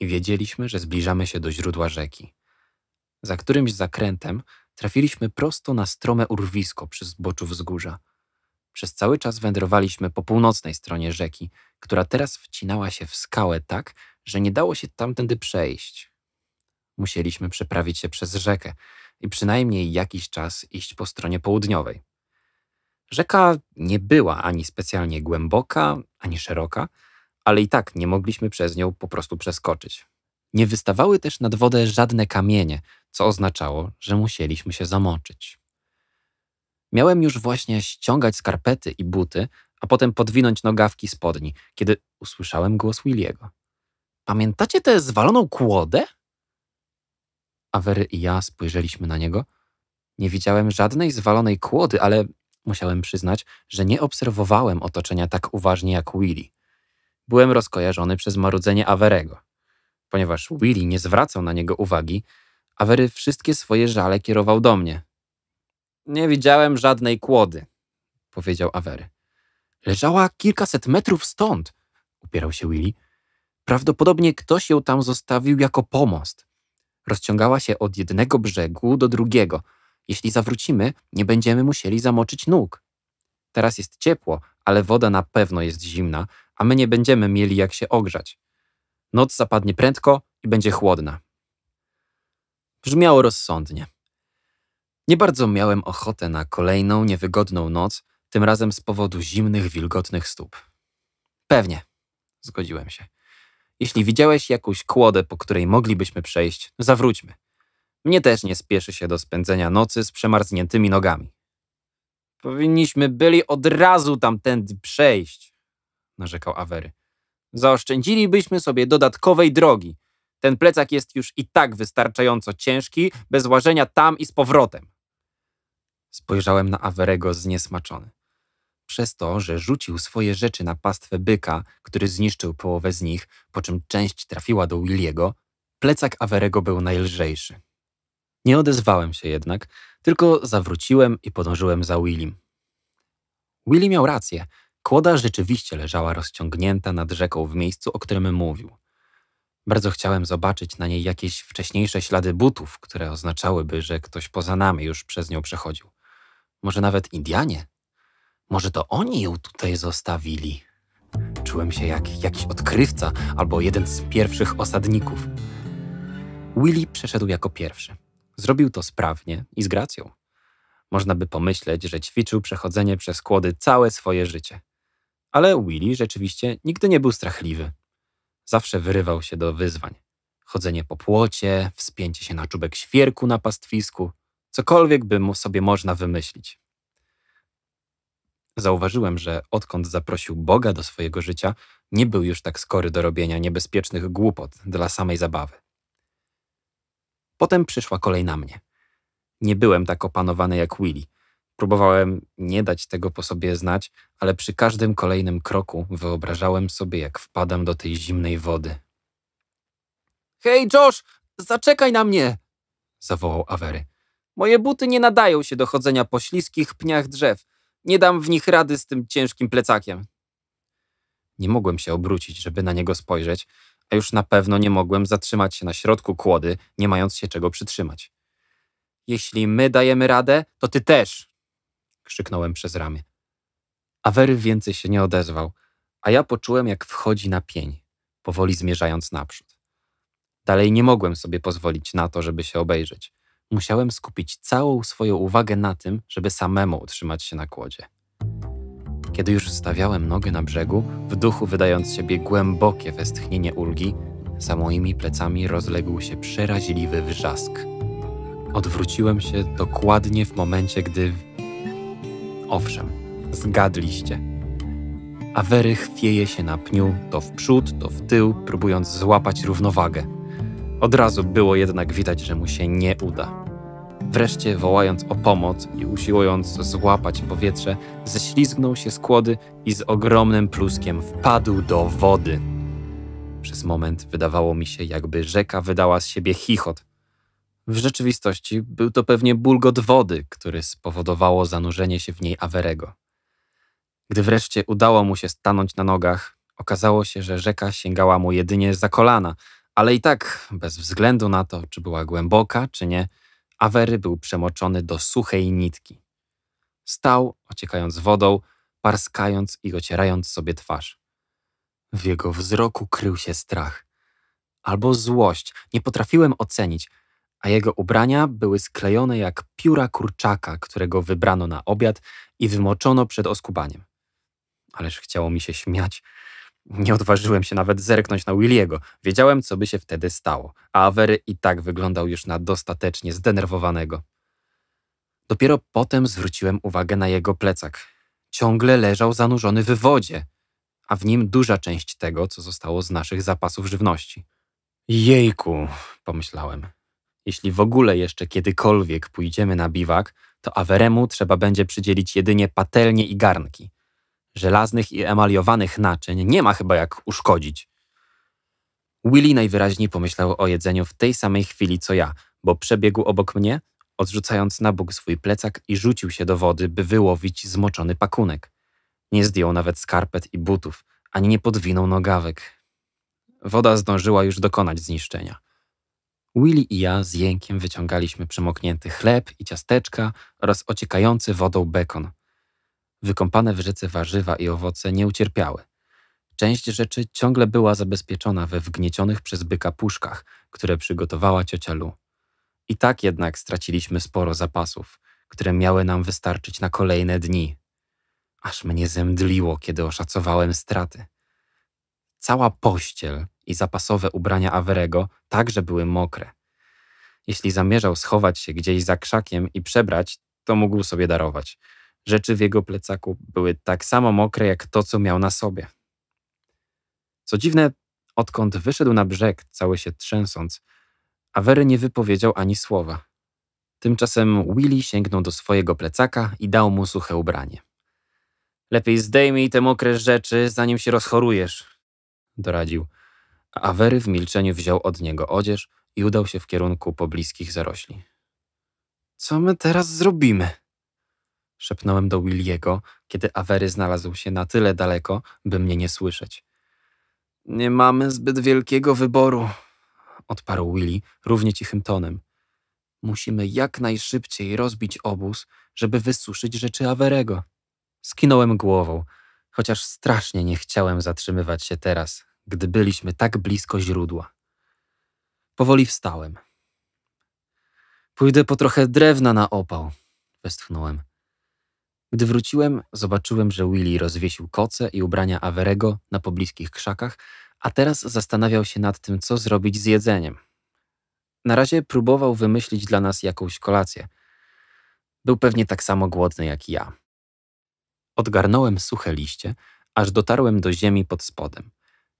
i wiedzieliśmy, że zbliżamy się do źródła rzeki. Za którymś zakrętem trafiliśmy prosto na strome urwisko przy zboczu wzgórza. Przez cały czas wędrowaliśmy po północnej stronie rzeki, która teraz wcinała się w skałę tak, że nie dało się tamtędy przejść. Musieliśmy przeprawić się przez rzekę i przynajmniej jakiś czas iść po stronie południowej. Rzeka nie była ani specjalnie głęboka, ani szeroka, ale i tak nie mogliśmy przez nią po prostu przeskoczyć. Nie wystawały też nad wodę żadne kamienie, co oznaczało, że musieliśmy się zamoczyć. Miałem już właśnie ściągać skarpety i buty, a potem podwinąć nogawki spodni, kiedy usłyszałem głos Williego. Pamiętacie tę zwaloną kłodę? Awery i ja spojrzeliśmy na niego. Nie widziałem żadnej zwalonej kłody, ale musiałem przyznać, że nie obserwowałem otoczenia tak uważnie jak Willi byłem rozkojarzony przez marudzenie Averego. Ponieważ Willy nie zwracał na niego uwagi, Avery wszystkie swoje żale kierował do mnie. Nie widziałem żadnej kłody, powiedział Avery. Leżała kilkaset metrów stąd, upierał się Willy. Prawdopodobnie ktoś ją tam zostawił jako pomost. Rozciągała się od jednego brzegu do drugiego. Jeśli zawrócimy, nie będziemy musieli zamoczyć nóg. Teraz jest ciepło, ale woda na pewno jest zimna, a my nie będziemy mieli jak się ogrzać. Noc zapadnie prędko i będzie chłodna. Brzmiało rozsądnie. Nie bardzo miałem ochotę na kolejną niewygodną noc, tym razem z powodu zimnych, wilgotnych stóp. Pewnie, zgodziłem się. Jeśli widziałeś jakąś kłodę, po której moglibyśmy przejść, zawróćmy. Mnie też nie spieszy się do spędzenia nocy z przemarzniętymi nogami. Powinniśmy byli od razu tamtędy przejść narzekał Awery. Zaoszczędzilibyśmy sobie dodatkowej drogi. Ten plecak jest już i tak wystarczająco ciężki, bez łażenia tam i z powrotem. Spojrzałem na Awerego zniesmaczony. Przez to, że rzucił swoje rzeczy na pastwę byka, który zniszczył połowę z nich, po czym część trafiła do Williego, plecak Awerego był najlżejszy. Nie odezwałem się jednak, tylko zawróciłem i podążyłem za Willim. Willy miał rację. Kłoda rzeczywiście leżała rozciągnięta nad rzeką w miejscu, o którym mówił. Bardzo chciałem zobaczyć na niej jakieś wcześniejsze ślady butów, które oznaczałyby, że ktoś poza nami już przez nią przechodził. Może nawet Indianie? Może to oni ją tutaj zostawili? Czułem się jak jakiś odkrywca albo jeden z pierwszych osadników. Willy przeszedł jako pierwszy. Zrobił to sprawnie i z gracją. Można by pomyśleć, że ćwiczył przechodzenie przez kłody całe swoje życie. Ale Willy rzeczywiście nigdy nie był strachliwy. Zawsze wyrywał się do wyzwań. Chodzenie po płocie, wspięcie się na czubek świerku na pastwisku, cokolwiek by sobie można wymyślić. Zauważyłem, że odkąd zaprosił Boga do swojego życia, nie był już tak skory do robienia niebezpiecznych głupot dla samej zabawy. Potem przyszła kolej na mnie. Nie byłem tak opanowany jak Willy – Próbowałem nie dać tego po sobie znać, ale przy każdym kolejnym kroku wyobrażałem sobie, jak wpadam do tej zimnej wody. Hej, Josh, zaczekaj na mnie! zawołał Awery. Moje buty nie nadają się do chodzenia po śliskich pniach drzew. Nie dam w nich rady z tym ciężkim plecakiem. Nie mogłem się obrócić, żeby na niego spojrzeć, a już na pewno nie mogłem zatrzymać się na środku kłody, nie mając się czego przytrzymać. Jeśli my dajemy radę, to ty też, krzyknąłem przez ramię. Awery więcej się nie odezwał, a ja poczułem, jak wchodzi na pień, powoli zmierzając naprzód. Dalej nie mogłem sobie pozwolić na to, żeby się obejrzeć. Musiałem skupić całą swoją uwagę na tym, żeby samemu utrzymać się na kłodzie. Kiedy już stawiałem nogę na brzegu, w duchu wydając siebie głębokie westchnienie ulgi, za moimi plecami rozległ się przeraźliwy wrzask. Odwróciłem się dokładnie w momencie, gdy Owszem, zgadliście. Awery chwieje się na pniu, to w przód, to w tył, próbując złapać równowagę. Od razu było jednak widać, że mu się nie uda. Wreszcie, wołając o pomoc i usiłując złapać powietrze, ześlizgnął się z kłody i z ogromnym pluskiem wpadł do wody. Przez moment wydawało mi się, jakby rzeka wydała z siebie chichot, w rzeczywistości był to pewnie bulgot wody, który spowodowało zanurzenie się w niej Awerego. Gdy wreszcie udało mu się stanąć na nogach, okazało się, że rzeka sięgała mu jedynie za kolana, ale i tak, bez względu na to, czy była głęboka, czy nie, Awery był przemoczony do suchej nitki. Stał, ociekając wodą, parskając i ocierając sobie twarz. W jego wzroku krył się strach. Albo złość, nie potrafiłem ocenić – a jego ubrania były sklejone jak pióra kurczaka, którego wybrano na obiad i wymoczono przed oskubaniem. Ależ chciało mi się śmiać. Nie odważyłem się nawet zerknąć na Williego. Wiedziałem, co by się wtedy stało, a Avery i tak wyglądał już na dostatecznie zdenerwowanego. Dopiero potem zwróciłem uwagę na jego plecak. Ciągle leżał zanurzony w wodzie, a w nim duża część tego, co zostało z naszych zapasów żywności. Jejku, pomyślałem. Jeśli w ogóle jeszcze kiedykolwiek pójdziemy na biwak, to aweremu trzeba będzie przydzielić jedynie patelnie i garnki. Żelaznych i emaliowanych naczyń nie ma chyba jak uszkodzić. Willy najwyraźniej pomyślał o jedzeniu w tej samej chwili co ja, bo przebiegł obok mnie, odrzucając na bok swój plecak i rzucił się do wody, by wyłowić zmoczony pakunek. Nie zdjął nawet skarpet i butów, ani nie podwinął nogawek. Woda zdążyła już dokonać zniszczenia. Willy i ja z jękiem wyciągaliśmy przemoknięty chleb i ciasteczka oraz ociekający wodą bekon. Wykąpane w rzece warzywa i owoce nie ucierpiały. Część rzeczy ciągle była zabezpieczona we wgniecionych przez byka puszkach, które przygotowała ciocia Lu. I tak jednak straciliśmy sporo zapasów, które miały nam wystarczyć na kolejne dni. Aż mnie zemdliło, kiedy oszacowałem straty. Cała pościel i zapasowe ubrania Averego także były mokre. Jeśli zamierzał schować się gdzieś za krzakiem i przebrać, to mógł sobie darować. Rzeczy w jego plecaku były tak samo mokre jak to, co miał na sobie. Co dziwne, odkąd wyszedł na brzeg, cały się trzęsąc, Awery nie wypowiedział ani słowa. Tymczasem Willy sięgnął do swojego plecaka i dał mu suche ubranie. Lepiej zdejmij te mokre rzeczy, zanim się rozchorujesz, doradził. Awery w milczeniu wziął od niego odzież i udał się w kierunku pobliskich zarośli. Co my teraz zrobimy? Szepnąłem do Williego, kiedy Awery znalazł się na tyle daleko, by mnie nie słyszeć. Nie mamy zbyt wielkiego wyboru, odparł Willy równie cichym tonem. Musimy jak najszybciej rozbić obóz, żeby wysuszyć rzeczy Awerego. Skinąłem głową, chociaż strasznie nie chciałem zatrzymywać się teraz, gdy byliśmy tak blisko źródła. Powoli wstałem. Pójdę po trochę drewna na opał, westchnąłem. Gdy wróciłem, zobaczyłem, że Willy rozwiesił koce i ubrania Averego na pobliskich krzakach, a teraz zastanawiał się nad tym, co zrobić z jedzeniem. Na razie próbował wymyślić dla nas jakąś kolację. Był pewnie tak samo głodny jak ja. Odgarnąłem suche liście, aż dotarłem do ziemi pod spodem.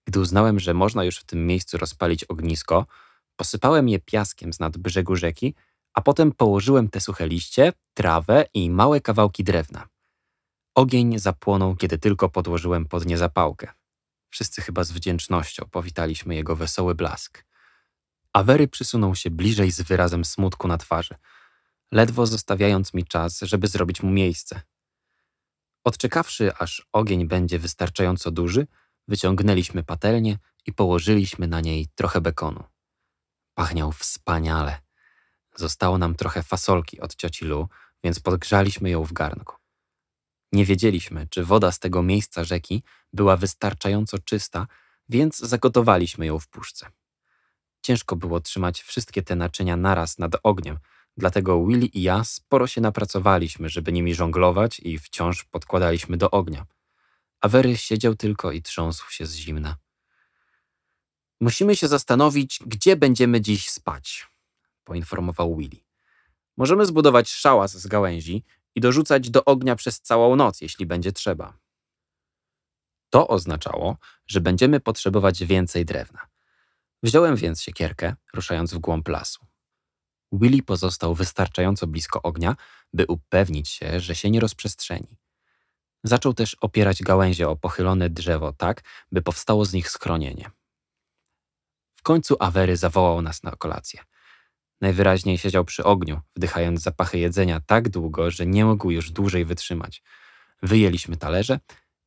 Gdy uznałem, że można już w tym miejscu rozpalić ognisko, posypałem je piaskiem z nad brzegu rzeki, a potem położyłem te suche liście, trawę i małe kawałki drewna. Ogień zapłonął, kiedy tylko podłożyłem pod nie zapałkę. Wszyscy chyba z wdzięcznością powitaliśmy jego wesoły blask. Awery przysunął się bliżej z wyrazem smutku na twarzy, ledwo zostawiając mi czas, żeby zrobić mu miejsce. Odczekawszy, aż ogień będzie wystarczająco duży, Wyciągnęliśmy patelnię i położyliśmy na niej trochę bekonu. Pachniał wspaniale. Zostało nam trochę fasolki od cioci Lu, więc podgrzaliśmy ją w garnku. Nie wiedzieliśmy, czy woda z tego miejsca rzeki była wystarczająco czysta, więc zagotowaliśmy ją w puszce. Ciężko było trzymać wszystkie te naczynia naraz nad ogniem, dlatego Willy i ja sporo się napracowaliśmy, żeby nimi żonglować i wciąż podkładaliśmy do ognia – Awery siedział tylko i trząsł się z zimna. Musimy się zastanowić, gdzie będziemy dziś spać, poinformował Willy. Możemy zbudować szałas z gałęzi i dorzucać do ognia przez całą noc, jeśli będzie trzeba. To oznaczało, że będziemy potrzebować więcej drewna. Wziąłem więc siekierkę, ruszając w głąb lasu. Willy pozostał wystarczająco blisko ognia, by upewnić się, że się nie rozprzestrzeni. Zaczął też opierać gałęzie o pochylone drzewo tak, by powstało z nich schronienie. W końcu Awery zawołał nas na kolację. Najwyraźniej siedział przy ogniu, wdychając zapachy jedzenia tak długo, że nie mógł już dłużej wytrzymać. Wyjęliśmy talerze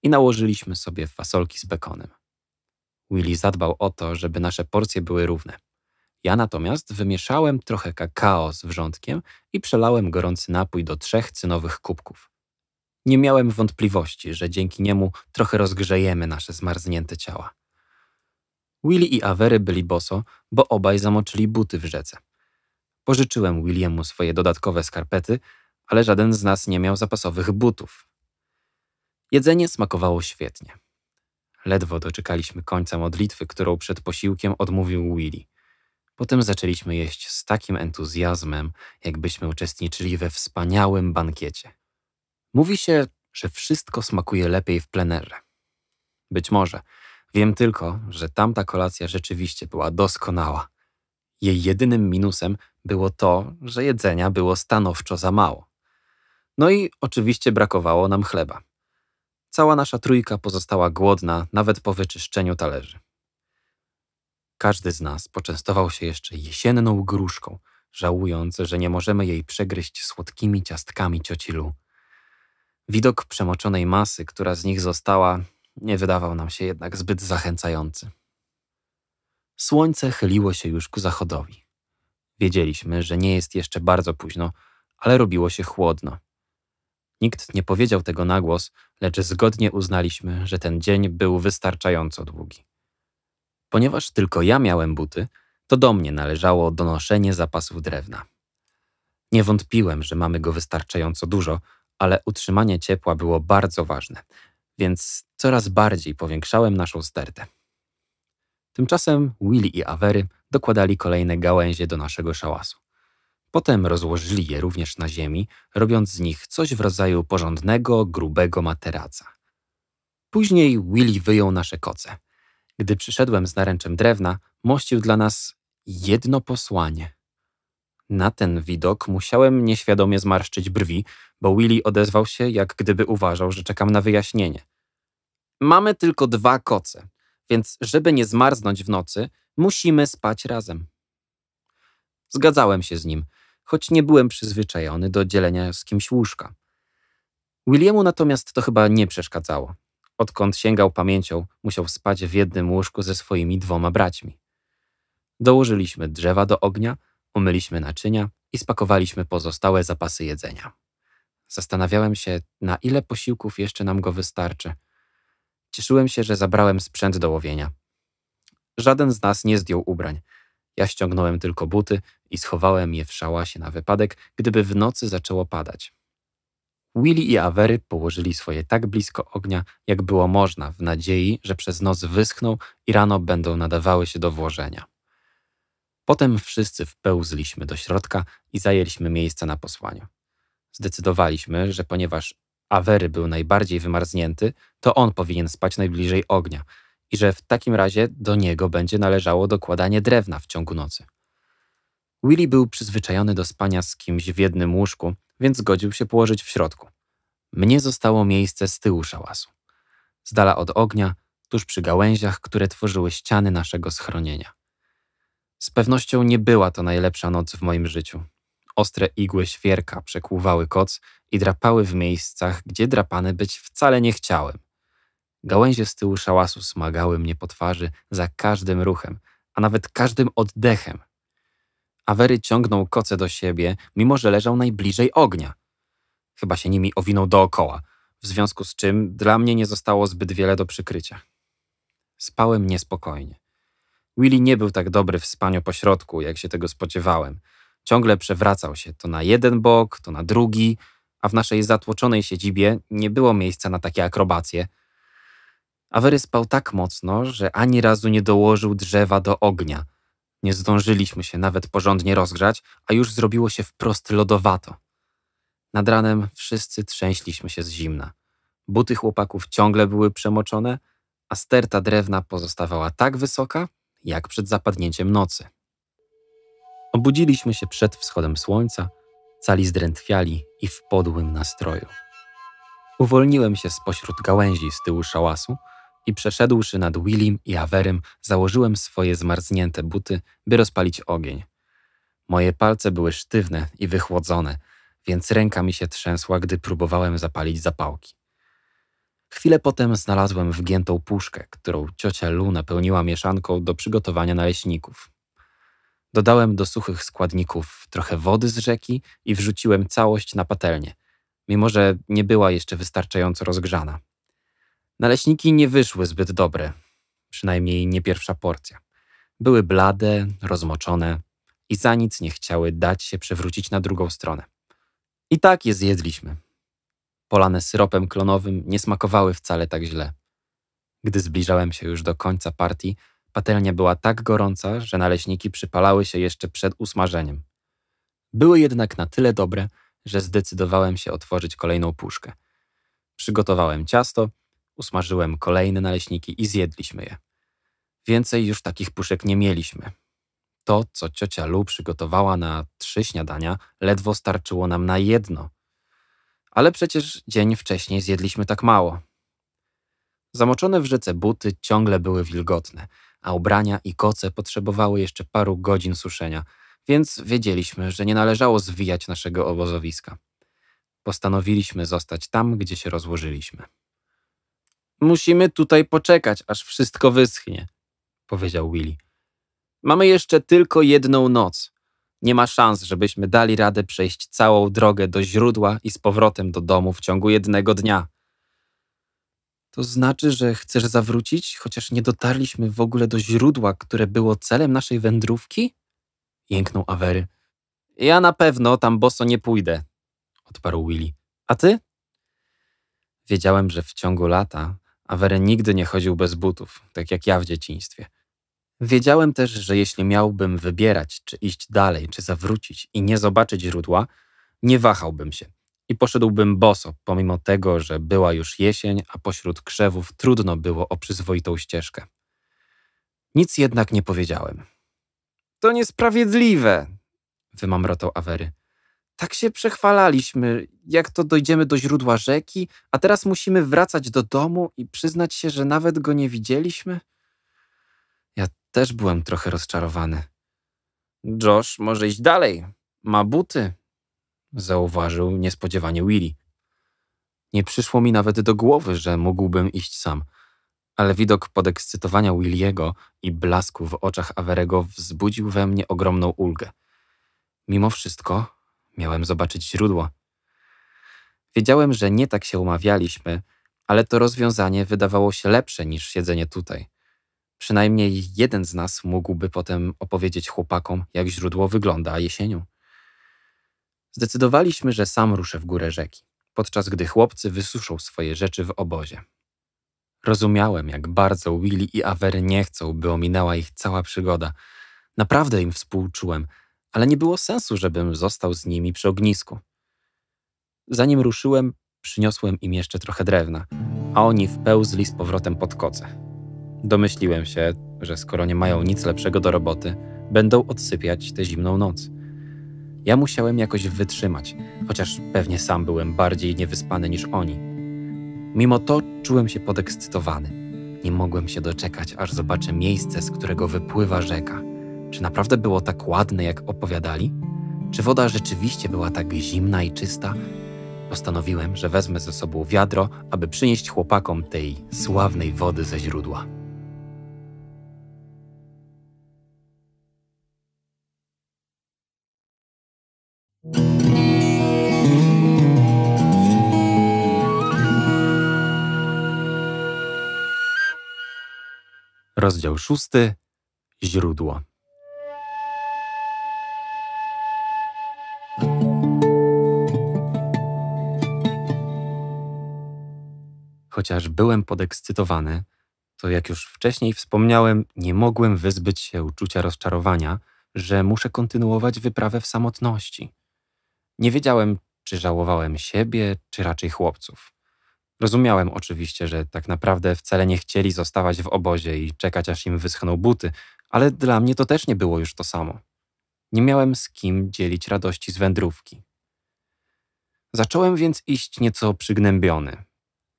i nałożyliśmy sobie fasolki z bekonem. Willy zadbał o to, żeby nasze porcje były równe. Ja natomiast wymieszałem trochę kakao z wrzątkiem i przelałem gorący napój do trzech cynowych kubków. Nie miałem wątpliwości, że dzięki niemu trochę rozgrzejemy nasze zmarznięte ciała. Willy i Awery byli boso, bo obaj zamoczyli buty w rzece. Pożyczyłem Williemu swoje dodatkowe skarpety, ale żaden z nas nie miał zapasowych butów. Jedzenie smakowało świetnie. Ledwo doczekaliśmy końca modlitwy, którą przed posiłkiem odmówił Willy. Potem zaczęliśmy jeść z takim entuzjazmem, jakbyśmy uczestniczyli we wspaniałym bankiecie. Mówi się, że wszystko smakuje lepiej w plenerze. Być może. Wiem tylko, że tamta kolacja rzeczywiście była doskonała. Jej jedynym minusem było to, że jedzenia było stanowczo za mało. No i oczywiście brakowało nam chleba. Cała nasza trójka pozostała głodna nawet po wyczyszczeniu talerzy. Każdy z nas poczęstował się jeszcze jesienną gruszką, żałując, że nie możemy jej przegryźć słodkimi ciastkami ciocilu. Widok przemoczonej masy, która z nich została, nie wydawał nam się jednak zbyt zachęcający. Słońce chyliło się już ku zachodowi. Wiedzieliśmy, że nie jest jeszcze bardzo późno, ale robiło się chłodno. Nikt nie powiedział tego na głos, lecz zgodnie uznaliśmy, że ten dzień był wystarczająco długi. Ponieważ tylko ja miałem buty, to do mnie należało donoszenie zapasów drewna. Nie wątpiłem, że mamy go wystarczająco dużo, ale utrzymanie ciepła było bardzo ważne, więc coraz bardziej powiększałem naszą stertę. Tymczasem Willy i Awery dokładali kolejne gałęzie do naszego szałasu. Potem rozłożyli je również na ziemi, robiąc z nich coś w rodzaju porządnego, grubego materaca. Później Willy wyjął nasze koce. Gdy przyszedłem z naręczem drewna, mościł dla nas jedno posłanie. Na ten widok musiałem nieświadomie zmarszczyć brwi, bo Willy odezwał się, jak gdyby uważał, że czekam na wyjaśnienie. Mamy tylko dwa koce, więc żeby nie zmarznąć w nocy, musimy spać razem. Zgadzałem się z nim, choć nie byłem przyzwyczajony do dzielenia z kimś łóżka. Williamu natomiast to chyba nie przeszkadzało. Odkąd sięgał pamięcią, musiał spać w jednym łóżku ze swoimi dwoma braćmi. Dołożyliśmy drzewa do ognia – umyliśmy naczynia i spakowaliśmy pozostałe zapasy jedzenia. Zastanawiałem się, na ile posiłków jeszcze nam go wystarczy. Cieszyłem się, że zabrałem sprzęt do łowienia. Żaden z nas nie zdjął ubrań. Ja ściągnąłem tylko buty i schowałem je w szałasie na wypadek, gdyby w nocy zaczęło padać. Willy i Awery położyli swoje tak blisko ognia, jak było można, w nadziei, że przez noc wyschną i rano będą nadawały się do włożenia. Potem wszyscy wpełzliśmy do środka i zajęliśmy miejsca na posłaniu. Zdecydowaliśmy, że ponieważ Awery był najbardziej wymarznięty, to on powinien spać najbliżej ognia i że w takim razie do niego będzie należało dokładanie drewna w ciągu nocy. Willy był przyzwyczajony do spania z kimś w jednym łóżku, więc zgodził się położyć w środku. Mnie zostało miejsce z tyłu szałasu, z dala od ognia, tuż przy gałęziach, które tworzyły ściany naszego schronienia. Z pewnością nie była to najlepsza noc w moim życiu. Ostre igły świerka przekłuwały koc i drapały w miejscach, gdzie drapany być wcale nie chciałem. Gałęzie z tyłu szałasu smagały mnie po twarzy za każdym ruchem, a nawet każdym oddechem. Awery ciągnął koce do siebie, mimo że leżał najbliżej ognia. Chyba się nimi owinął dookoła, w związku z czym dla mnie nie zostało zbyt wiele do przykrycia. Spałem niespokojnie. Willy nie był tak dobry w spaniu pośrodku, jak się tego spodziewałem. Ciągle przewracał się to na jeden bok, to na drugi, a w naszej zatłoczonej siedzibie nie było miejsca na takie akrobacje. Awery spał tak mocno, że ani razu nie dołożył drzewa do ognia. Nie zdążyliśmy się nawet porządnie rozgrzać, a już zrobiło się wprost lodowato. Nad ranem wszyscy trzęśliśmy się z zimna. Buty chłopaków ciągle były przemoczone, a sterta drewna pozostawała tak wysoka, jak przed zapadnięciem nocy. Obudziliśmy się przed wschodem słońca, cali zdrętwiali i w podłym nastroju. Uwolniłem się spośród gałęzi z tyłu szałasu i przeszedłszy nad Willim i Awerym, założyłem swoje zmarznięte buty, by rozpalić ogień. Moje palce były sztywne i wychłodzone, więc ręka mi się trzęsła, gdy próbowałem zapalić zapałki. Chwilę potem znalazłem wgiętą puszkę, którą ciocia Lu napełniła mieszanką do przygotowania naleśników. Dodałem do suchych składników trochę wody z rzeki i wrzuciłem całość na patelnię, mimo że nie była jeszcze wystarczająco rozgrzana. Naleśniki nie wyszły zbyt dobre, przynajmniej nie pierwsza porcja. Były blade, rozmoczone i za nic nie chciały dać się przewrócić na drugą stronę. I tak je zjedliśmy polane syropem klonowym nie smakowały wcale tak źle. Gdy zbliżałem się już do końca partii, patelnia była tak gorąca, że naleśniki przypalały się jeszcze przed usmażeniem. Były jednak na tyle dobre, że zdecydowałem się otworzyć kolejną puszkę. Przygotowałem ciasto, usmażyłem kolejne naleśniki i zjedliśmy je. Więcej już takich puszek nie mieliśmy. To, co ciocia Lu przygotowała na trzy śniadania, ledwo starczyło nam na jedno, ale przecież dzień wcześniej zjedliśmy tak mało. Zamoczone w rzece buty ciągle były wilgotne, a ubrania i koce potrzebowały jeszcze paru godzin suszenia, więc wiedzieliśmy, że nie należało zwijać naszego obozowiska. Postanowiliśmy zostać tam, gdzie się rozłożyliśmy. Musimy tutaj poczekać, aż wszystko wyschnie, powiedział Willy. Mamy jeszcze tylko jedną noc. Nie ma szans, żebyśmy dali radę przejść całą drogę do źródła i z powrotem do domu w ciągu jednego dnia. To znaczy, że chcesz zawrócić, chociaż nie dotarliśmy w ogóle do źródła, które było celem naszej wędrówki? Jęknął Awery. Ja na pewno tam boso nie pójdę, odparł Willy. A ty? Wiedziałem, że w ciągu lata Awery nigdy nie chodził bez butów, tak jak ja w dzieciństwie. Wiedziałem też, że jeśli miałbym wybierać, czy iść dalej, czy zawrócić i nie zobaczyć źródła, nie wahałbym się i poszedłbym boso, pomimo tego, że była już jesień, a pośród krzewów trudno było o przyzwoitą ścieżkę. Nic jednak nie powiedziałem. To niesprawiedliwe, wymamrotał Awery. Tak się przechwalaliśmy, jak to dojdziemy do źródła rzeki, a teraz musimy wracać do domu i przyznać się, że nawet go nie widzieliśmy? Też byłem trochę rozczarowany. Josh może iść dalej. Ma buty, zauważył niespodziewanie Willy. Nie przyszło mi nawet do głowy, że mógłbym iść sam, ale widok podekscytowania Williego i blasku w oczach Averego wzbudził we mnie ogromną ulgę. Mimo wszystko miałem zobaczyć źródło. Wiedziałem, że nie tak się umawialiśmy, ale to rozwiązanie wydawało się lepsze niż siedzenie tutaj. Przynajmniej jeden z nas mógłby potem opowiedzieć chłopakom, jak źródło wygląda jesienią. Zdecydowaliśmy, że sam ruszę w górę rzeki, podczas gdy chłopcy wysuszą swoje rzeczy w obozie. Rozumiałem, jak bardzo Willy i Avery nie chcą, by ominęła ich cała przygoda. Naprawdę im współczułem, ale nie było sensu, żebym został z nimi przy ognisku. Zanim ruszyłem, przyniosłem im jeszcze trochę drewna, a oni wpełzli z powrotem pod koce. Domyśliłem się, że skoro nie mają nic lepszego do roboty, będą odsypiać tę zimną noc. Ja musiałem jakoś wytrzymać, chociaż pewnie sam byłem bardziej niewyspany niż oni. Mimo to czułem się podekscytowany. Nie mogłem się doczekać, aż zobaczę miejsce, z którego wypływa rzeka. Czy naprawdę było tak ładne, jak opowiadali? Czy woda rzeczywiście była tak zimna i czysta? Postanowiłem, że wezmę ze sobą wiadro, aby przynieść chłopakom tej sławnej wody ze źródła. Rozdział szósty. Źródło. Chociaż byłem podekscytowany, to jak już wcześniej wspomniałem, nie mogłem wyzbyć się uczucia rozczarowania, że muszę kontynuować wyprawę w samotności. Nie wiedziałem, czy żałowałem siebie, czy raczej chłopców. Rozumiałem oczywiście, że tak naprawdę wcale nie chcieli zostawać w obozie i czekać, aż im wyschną buty, ale dla mnie to też nie było już to samo. Nie miałem z kim dzielić radości z wędrówki. Zacząłem więc iść nieco przygnębiony.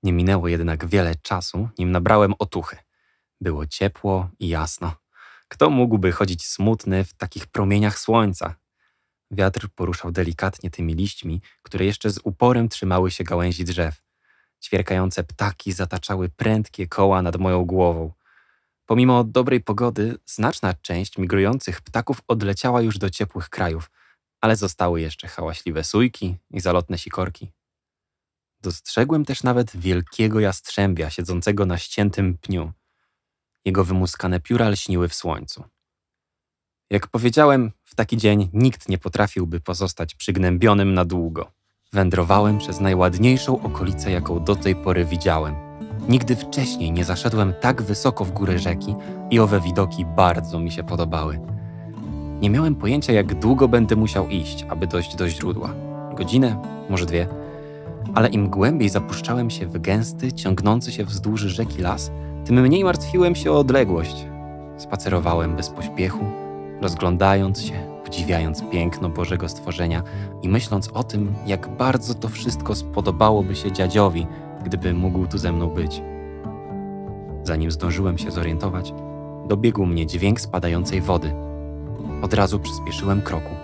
Nie minęło jednak wiele czasu, nim nabrałem otuchy. Było ciepło i jasno. Kto mógłby chodzić smutny w takich promieniach słońca? Wiatr poruszał delikatnie tymi liśćmi, które jeszcze z uporem trzymały się gałęzi drzew. Ćwierkające ptaki zataczały prędkie koła nad moją głową. Pomimo dobrej pogody, znaczna część migrujących ptaków odleciała już do ciepłych krajów, ale zostały jeszcze hałaśliwe sujki i zalotne sikorki. Dostrzegłem też nawet wielkiego jastrzębia siedzącego na ściętym pniu. Jego wymuskane pióra lśniły w słońcu. Jak powiedziałem, taki dzień nikt nie potrafiłby pozostać przygnębionym na długo. Wędrowałem przez najładniejszą okolicę, jaką do tej pory widziałem. Nigdy wcześniej nie zaszedłem tak wysoko w górę rzeki i owe widoki bardzo mi się podobały. Nie miałem pojęcia, jak długo będę musiał iść, aby dojść do źródła. Godzinę, może dwie. Ale im głębiej zapuszczałem się w gęsty, ciągnący się wzdłuż rzeki las, tym mniej martwiłem się o odległość. Spacerowałem bez pośpiechu, rozglądając się, podziwiając piękno Bożego stworzenia i myśląc o tym, jak bardzo to wszystko spodobałoby się dziadziowi, gdyby mógł tu ze mną być. Zanim zdążyłem się zorientować, dobiegł mnie dźwięk spadającej wody. Od razu przyspieszyłem kroku.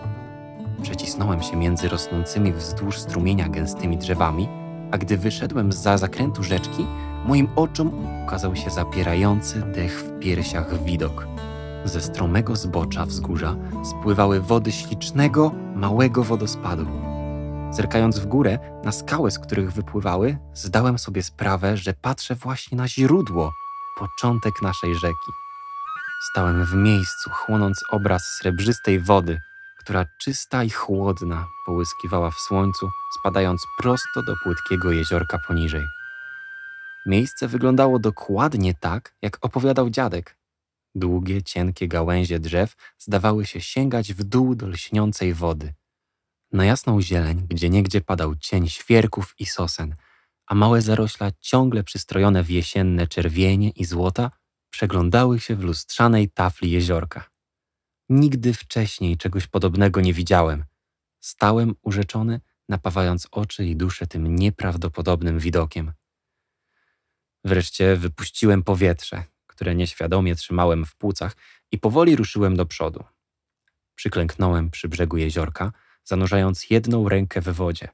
Przecisnąłem się między rosnącymi wzdłuż strumienia gęstymi drzewami, a gdy wyszedłem za zakrętu rzeczki, moim oczom ukazał się zapierający dech w piersiach widok. Ze stromego zbocza wzgórza spływały wody ślicznego, małego wodospadu. Zerkając w górę na skały, z których wypływały, zdałem sobie sprawę, że patrzę właśnie na źródło, początek naszej rzeki. Stałem w miejscu, chłonąc obraz srebrzystej wody, która czysta i chłodna połyskiwała w słońcu, spadając prosto do płytkiego jeziorka poniżej. Miejsce wyglądało dokładnie tak, jak opowiadał dziadek. Długie, cienkie gałęzie drzew zdawały się sięgać w dół do lśniącej wody. Na jasną zieleń, gdzie niegdzie padał cień świerków i sosen, a małe zarośla, ciągle przystrojone w jesienne czerwienie i złota, przeglądały się w lustrzanej tafli jeziorka. Nigdy wcześniej czegoś podobnego nie widziałem. Stałem urzeczony, napawając oczy i duszę tym nieprawdopodobnym widokiem. Wreszcie wypuściłem powietrze, które nieświadomie trzymałem w płucach i powoli ruszyłem do przodu. Przyklęknąłem przy brzegu jeziorka, zanurzając jedną rękę w wodzie.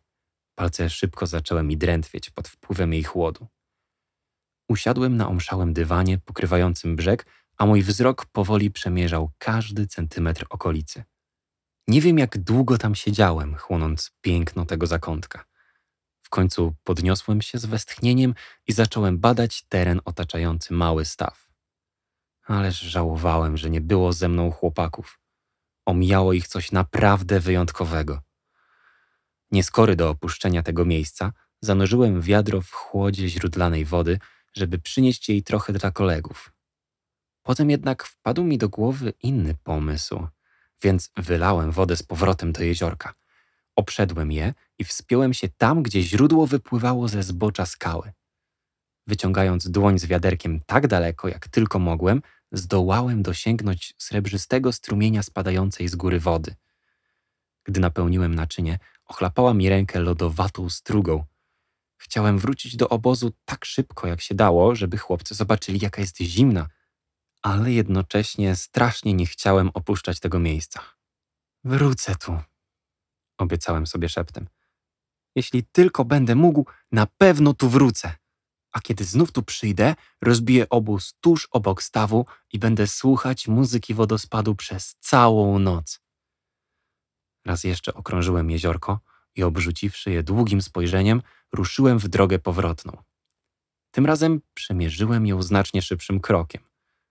Palce szybko zaczęły mi drętwieć pod wpływem jej chłodu. Usiadłem na omszałym dywanie pokrywającym brzeg, a mój wzrok powoli przemierzał każdy centymetr okolicy. Nie wiem, jak długo tam siedziałem, chłonąc piękno tego zakątka. W końcu podniosłem się z westchnieniem i zacząłem badać teren otaczający mały staw. Ależ żałowałem, że nie było ze mną chłopaków. Omijało ich coś naprawdę wyjątkowego. Nieskory do opuszczenia tego miejsca, zanurzyłem wiadro w chłodzie źródlanej wody, żeby przynieść jej trochę dla kolegów. Potem jednak wpadł mi do głowy inny pomysł, więc wylałem wodę z powrotem do jeziorka. Obszedłem je i wspiąłem się tam, gdzie źródło wypływało ze zbocza skały. Wyciągając dłoń z wiaderkiem tak daleko, jak tylko mogłem, zdołałem dosięgnąć srebrzystego strumienia spadającej z góry wody. Gdy napełniłem naczynie, ochlapała mi rękę lodowatą strugą. Chciałem wrócić do obozu tak szybko, jak się dało, żeby chłopcy zobaczyli, jaka jest zimna, ale jednocześnie strasznie nie chciałem opuszczać tego miejsca. Wrócę tu, obiecałem sobie szeptem. Jeśli tylko będę mógł, na pewno tu wrócę a kiedy znów tu przyjdę, rozbiję obóz tuż obok stawu i będę słuchać muzyki wodospadu przez całą noc. Raz jeszcze okrążyłem jeziorko i obrzuciwszy je długim spojrzeniem, ruszyłem w drogę powrotną. Tym razem przemierzyłem ją znacznie szybszym krokiem.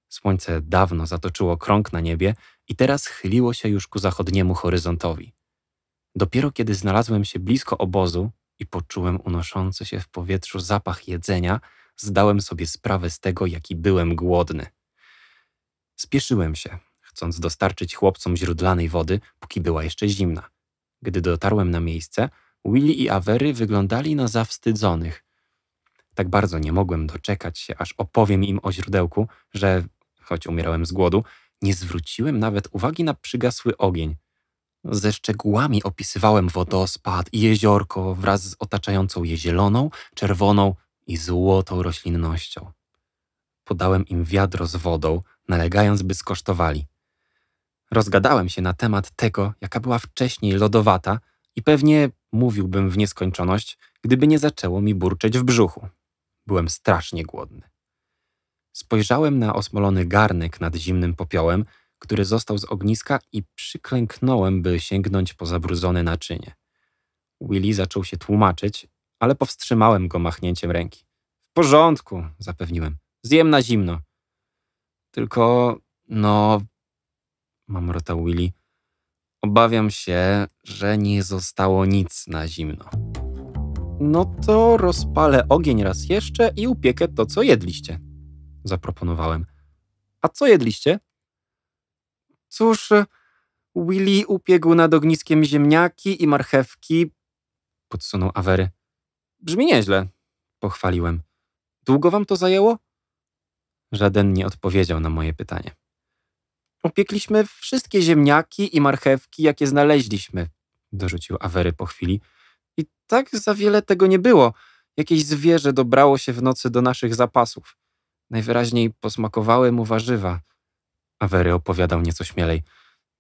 Słońce dawno zatoczyło krąg na niebie i teraz chyliło się już ku zachodniemu horyzontowi. Dopiero kiedy znalazłem się blisko obozu, i poczułem unoszący się w powietrzu zapach jedzenia, zdałem sobie sprawę z tego, jaki byłem głodny. Spieszyłem się, chcąc dostarczyć chłopcom źródlanej wody, póki była jeszcze zimna. Gdy dotarłem na miejsce, Willy i Avery wyglądali na zawstydzonych. Tak bardzo nie mogłem doczekać się, aż opowiem im o źródełku, że, choć umierałem z głodu, nie zwróciłem nawet uwagi na przygasły ogień. Ze szczegółami opisywałem wodospad i jeziorko wraz z otaczającą je zieloną, czerwoną i złotą roślinnością. Podałem im wiadro z wodą, nalegając, by skosztowali. Rozgadałem się na temat tego, jaka była wcześniej lodowata i pewnie mówiłbym w nieskończoność, gdyby nie zaczęło mi burczeć w brzuchu. Byłem strasznie głodny. Spojrzałem na osmolony garnek nad zimnym popiołem, który został z ogniska i przyklęknąłem, by sięgnąć po zabrudzone naczynie. Willy zaczął się tłumaczyć, ale powstrzymałem go machnięciem ręki. W porządku, zapewniłem. Zjem na zimno. Tylko, no, mamrotał Willy. Obawiam się, że nie zostało nic na zimno. No to rozpalę ogień raz jeszcze i upiekę to, co jedliście, zaproponowałem. A co jedliście? Cóż, Willy upiegł nad ogniskiem ziemniaki i marchewki, podsunął Awery. Brzmi nieźle, pochwaliłem. Długo wam to zajęło? Żaden nie odpowiedział na moje pytanie. Upiekliśmy wszystkie ziemniaki i marchewki, jakie znaleźliśmy, dorzucił Awery po chwili. I tak za wiele tego nie było. Jakieś zwierzę dobrało się w nocy do naszych zapasów. Najwyraźniej posmakowały mu warzywa. Avery opowiadał nieco śmielej.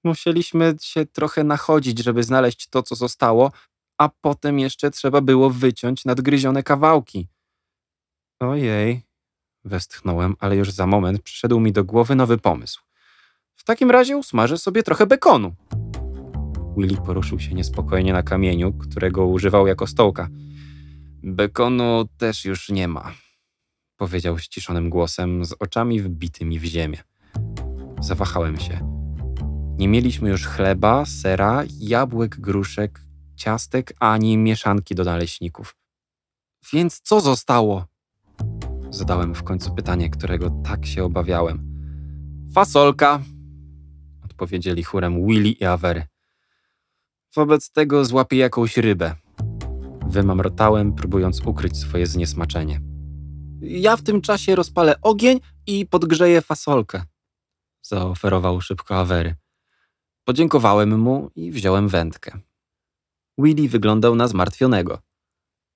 Musieliśmy się trochę nachodzić, żeby znaleźć to, co zostało, a potem jeszcze trzeba było wyciąć nadgryzione kawałki. Ojej, westchnąłem, ale już za moment przyszedł mi do głowy nowy pomysł. W takim razie usmażę sobie trochę bekonu. Willy poruszył się niespokojnie na kamieniu, którego używał jako stołka. Bekonu też już nie ma, powiedział ściszonym głosem, z oczami wbitymi w ziemię. Zawahałem się. Nie mieliśmy już chleba, sera, jabłek, gruszek, ciastek ani mieszanki do naleśników. Więc co zostało? Zadałem w końcu pytanie, którego tak się obawiałem. Fasolka, odpowiedzieli chórem Willy i Awery. Wobec tego złapię jakąś rybę. Wymamrotałem, próbując ukryć swoje zniesmaczenie. Ja w tym czasie rozpalę ogień i podgrzeję fasolkę zaoferował szybko Avery. Podziękowałem mu i wziąłem wędkę. Willy wyglądał na zmartwionego.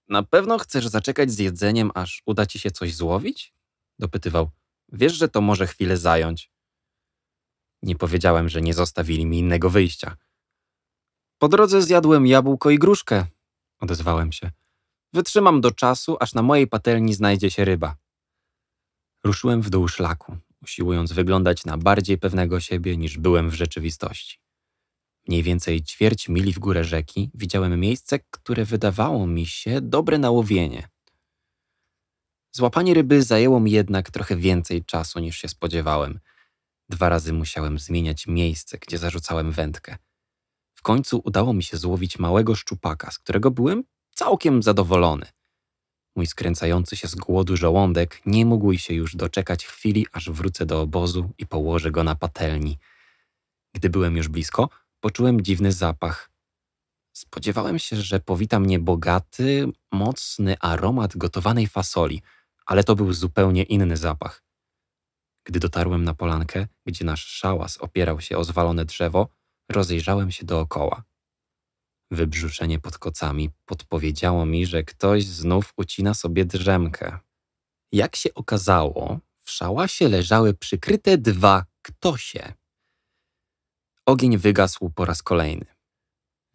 Na pewno chcesz zaczekać z jedzeniem, aż uda ci się coś złowić? dopytywał. Wiesz, że to może chwilę zająć. Nie powiedziałem, że nie zostawili mi innego wyjścia. Po drodze zjadłem jabłko i gruszkę, odezwałem się. Wytrzymam do czasu, aż na mojej patelni znajdzie się ryba. Ruszyłem w dół szlaku usiłując wyglądać na bardziej pewnego siebie niż byłem w rzeczywistości. Mniej więcej ćwierć mili w górę rzeki widziałem miejsce, które wydawało mi się dobre na łowienie. Złapanie ryby zajęło mi jednak trochę więcej czasu niż się spodziewałem. Dwa razy musiałem zmieniać miejsce, gdzie zarzucałem wędkę. W końcu udało mi się złowić małego szczupaka, z którego byłem całkiem zadowolony. Mój skręcający się z głodu żołądek nie mógł się już doczekać chwili, aż wrócę do obozu i położę go na patelni. Gdy byłem już blisko, poczułem dziwny zapach. Spodziewałem się, że powita mnie bogaty, mocny aromat gotowanej fasoli, ale to był zupełnie inny zapach. Gdy dotarłem na polankę, gdzie nasz szałas opierał się o zwalone drzewo, rozejrzałem się dookoła. Wybrzuszenie pod kocami podpowiedziało mi, że ktoś znów ucina sobie drzemkę. Jak się okazało, w szałasie leżały przykryte dwa ktosie. Ogień wygasł po raz kolejny.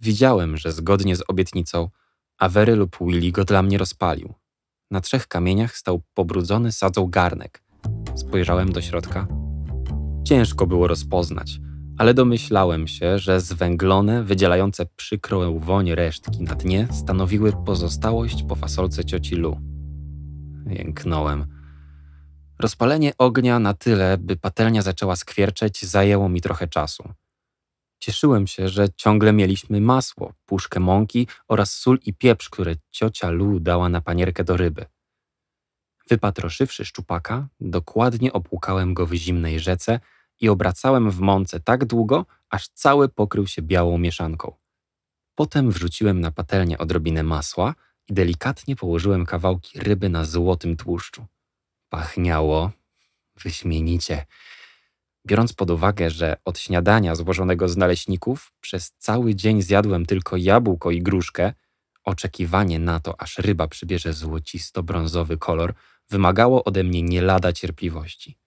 Widziałem, że zgodnie z obietnicą Avery lub Willy go dla mnie rozpalił. Na trzech kamieniach stał pobrudzony sadzą garnek. Spojrzałem do środka. Ciężko było rozpoznać – ale domyślałem się, że zwęglone, wydzielające przykrą woń resztki na dnie stanowiły pozostałość po fasolce cioci Lu. Jęknąłem. Rozpalenie ognia na tyle, by patelnia zaczęła skwierczeć, zajęło mi trochę czasu. Cieszyłem się, że ciągle mieliśmy masło, puszkę mąki oraz sól i pieprz, które ciocia Lu dała na panierkę do ryby. Wypatroszywszy szczupaka, dokładnie opłukałem go w zimnej rzece – i obracałem w mące tak długo, aż cały pokrył się białą mieszanką. Potem wrzuciłem na patelnię odrobinę masła i delikatnie położyłem kawałki ryby na złotym tłuszczu. Pachniało wyśmienicie. Biorąc pod uwagę, że od śniadania złożonego z naleśników przez cały dzień zjadłem tylko jabłko i gruszkę, oczekiwanie na to, aż ryba przybierze złocisto-brązowy kolor, wymagało ode mnie nie lada cierpliwości.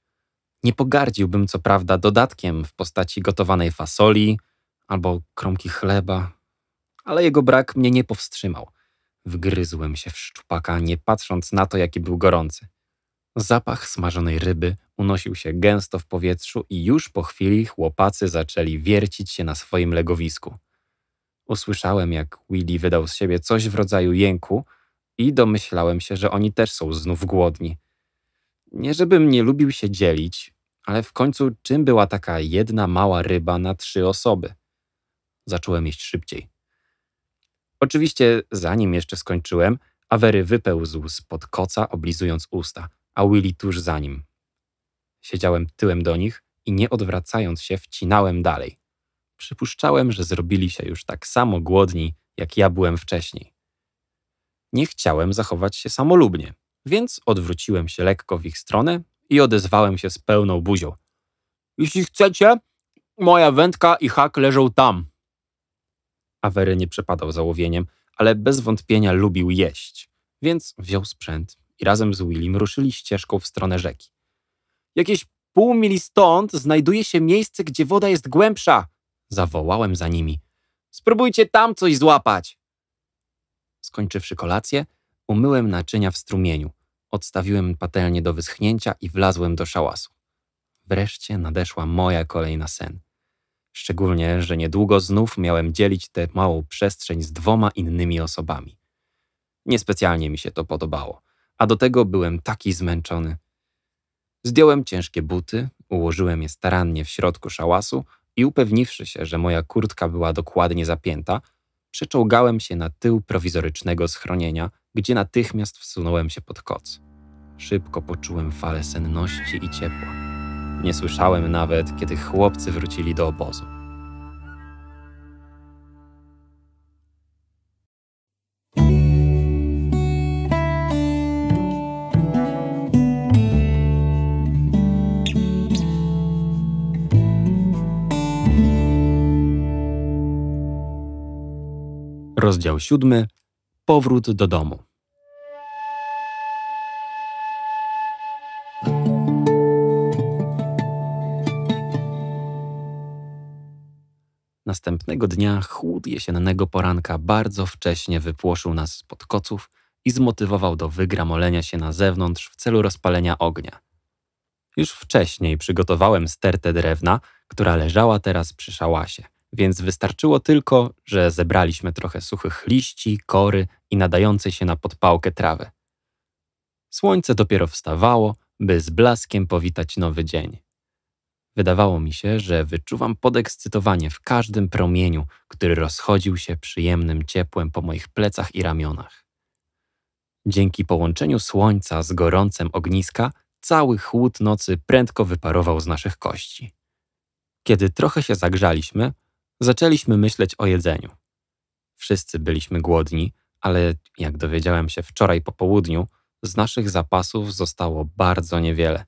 Nie pogardziłbym co prawda dodatkiem w postaci gotowanej fasoli albo kromki chleba, ale jego brak mnie nie powstrzymał. Wgryzłem się w szczupaka, nie patrząc na to, jaki był gorący. Zapach smażonej ryby unosił się gęsto w powietrzu i już po chwili chłopacy zaczęli wiercić się na swoim legowisku. Usłyszałem, jak Willy wydał z siebie coś w rodzaju jęku i domyślałem się, że oni też są znów głodni. Nie żebym nie lubił się dzielić, ale w końcu czym była taka jedna mała ryba na trzy osoby? Zacząłem jeść szybciej. Oczywiście, zanim jeszcze skończyłem, Awery wypełzł spod koca, oblizując usta, a Willy tuż za nim. Siedziałem tyłem do nich i nie odwracając się, wcinałem dalej. Przypuszczałem, że zrobili się już tak samo głodni, jak ja byłem wcześniej. Nie chciałem zachować się samolubnie więc odwróciłem się lekko w ich stronę i odezwałem się z pełną buzią. Jeśli chcecie, moja wędka i hak leżą tam. Awery nie przepadał załowieniem, ale bez wątpienia lubił jeść, więc wziął sprzęt i razem z Willim ruszyli ścieżką w stronę rzeki. Jakieś pół mili stąd znajduje się miejsce, gdzie woda jest głębsza, zawołałem za nimi. Spróbujcie tam coś złapać. Skończywszy kolację, umyłem naczynia w strumieniu. Odstawiłem patelnię do wyschnięcia i wlazłem do szałasu. Wreszcie nadeszła moja kolej na sen. Szczególnie, że niedługo znów miałem dzielić tę małą przestrzeń z dwoma innymi osobami. Niespecjalnie mi się to podobało, a do tego byłem taki zmęczony. Zdjąłem ciężkie buty, ułożyłem je starannie w środku szałasu i upewniwszy się, że moja kurtka była dokładnie zapięta, przeczołgałem się na tył prowizorycznego schronienia, gdzie natychmiast wsunąłem się pod koc. Szybko poczułem falę senności i ciepła. Nie słyszałem nawet, kiedy chłopcy wrócili do obozu. Rozdział siódmy. Powrót do domu. Następnego dnia chłód jesiennego poranka bardzo wcześnie wypłoszył nas spod koców i zmotywował do wygramolenia się na zewnątrz w celu rozpalenia ognia. Już wcześniej przygotowałem stertę drewna, która leżała teraz przy szałasie, więc wystarczyło tylko, że zebraliśmy trochę suchych liści, kory i nadającej się na podpałkę trawy. Słońce dopiero wstawało, by z blaskiem powitać nowy dzień. Wydawało mi się, że wyczuwam podekscytowanie w każdym promieniu, który rozchodził się przyjemnym ciepłem po moich plecach i ramionach. Dzięki połączeniu słońca z gorącem ogniska, cały chłód nocy prędko wyparował z naszych kości. Kiedy trochę się zagrzaliśmy, zaczęliśmy myśleć o jedzeniu. Wszyscy byliśmy głodni, ale jak dowiedziałem się wczoraj po południu, z naszych zapasów zostało bardzo niewiele –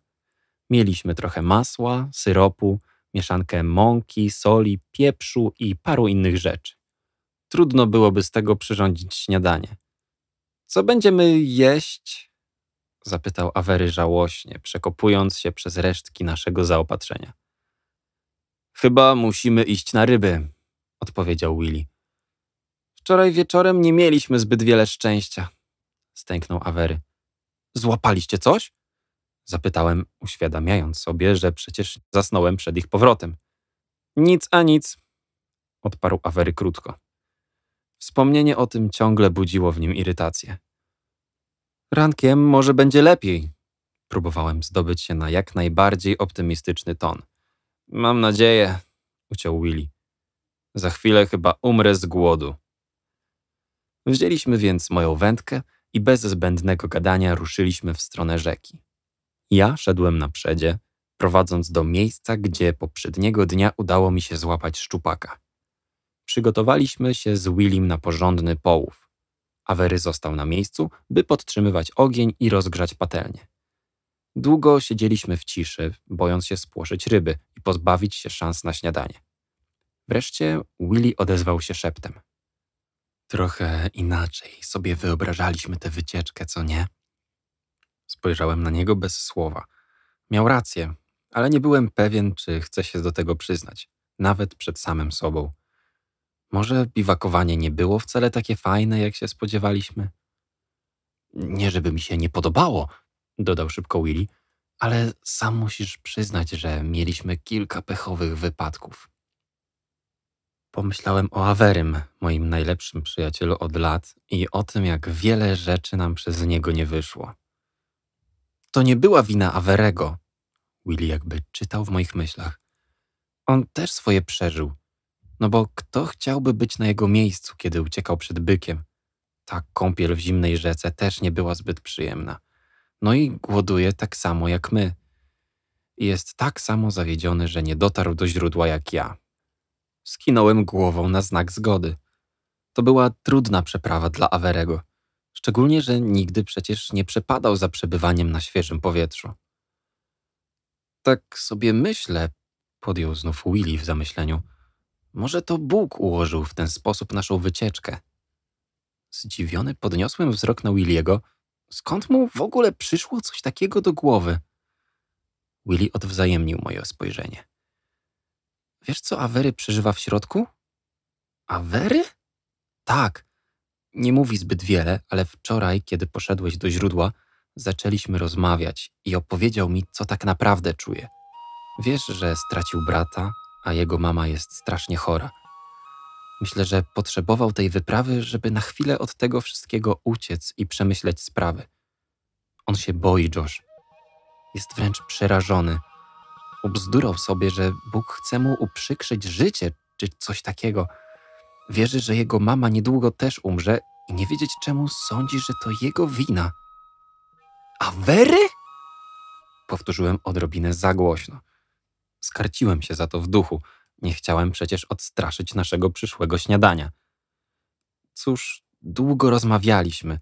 Mieliśmy trochę masła, syropu, mieszankę mąki, soli, pieprzu i paru innych rzeczy. Trudno byłoby z tego przyrządzić śniadanie. Co będziemy jeść? zapytał Awery żałośnie, przekopując się przez resztki naszego zaopatrzenia. Chyba musimy iść na ryby, odpowiedział Willy. Wczoraj wieczorem nie mieliśmy zbyt wiele szczęścia, stęknął Awery. Złapaliście coś? Zapytałem, uświadamiając sobie, że przecież zasnąłem przed ich powrotem. Nic a nic, odparł Awery krótko. Wspomnienie o tym ciągle budziło w nim irytację. Rankiem może będzie lepiej. Próbowałem zdobyć się na jak najbardziej optymistyczny ton. Mam nadzieję, uciął Willy. Za chwilę chyba umrę z głodu. Wzięliśmy więc moją wędkę i bez zbędnego gadania ruszyliśmy w stronę rzeki. Ja szedłem na przedzie, prowadząc do miejsca, gdzie poprzedniego dnia udało mi się złapać szczupaka. Przygotowaliśmy się z Willim na porządny połów. Awery został na miejscu, by podtrzymywać ogień i rozgrzać patelnię. Długo siedzieliśmy w ciszy, bojąc się spłoszyć ryby i pozbawić się szans na śniadanie. Wreszcie Willy odezwał się szeptem. Trochę inaczej sobie wyobrażaliśmy tę wycieczkę, co nie? Spojrzałem na niego bez słowa. Miał rację, ale nie byłem pewien, czy chce się do tego przyznać, nawet przed samym sobą. Może biwakowanie nie było wcale takie fajne, jak się spodziewaliśmy? Nie, żeby mi się nie podobało, dodał szybko Willy, ale sam musisz przyznać, że mieliśmy kilka pechowych wypadków. Pomyślałem o Awerym, moim najlepszym przyjacielu od lat, i o tym, jak wiele rzeczy nam przez niego nie wyszło. To nie była wina Averego. Willy jakby czytał w moich myślach. On też swoje przeżył. No bo kto chciałby być na jego miejscu, kiedy uciekał przed bykiem? Ta kąpiel w zimnej rzece też nie była zbyt przyjemna. No i głoduje tak samo jak my. Jest tak samo zawiedziony, że nie dotarł do źródła jak ja. Skinąłem głową na znak zgody. To była trudna przeprawa dla Averego. Szczególnie, że nigdy przecież nie przepadał za przebywaniem na świeżym powietrzu. Tak sobie myślę, podjął znów Willy w zamyśleniu. Może to Bóg ułożył w ten sposób naszą wycieczkę. Zdziwiony podniosłem wzrok na Williego. Skąd mu w ogóle przyszło coś takiego do głowy? Willy odwzajemnił moje spojrzenie. Wiesz, co Awery przeżywa w środku? Awery? Tak, nie mówi zbyt wiele, ale wczoraj, kiedy poszedłeś do źródła, zaczęliśmy rozmawiać i opowiedział mi, co tak naprawdę czuje. Wiesz, że stracił brata, a jego mama jest strasznie chora. Myślę, że potrzebował tej wyprawy, żeby na chwilę od tego wszystkiego uciec i przemyśleć sprawy. On się boi, Josh. Jest wręcz przerażony. Ubzdurał sobie, że Bóg chce mu uprzykrzyć życie czy coś takiego – Wierzy, że jego mama niedługo też umrze i nie wiedzieć czemu sądzi, że to jego wina. A Wery? Powtórzyłem odrobinę za głośno. Skarciłem się za to w duchu. Nie chciałem przecież odstraszyć naszego przyszłego śniadania. Cóż, długo rozmawialiśmy,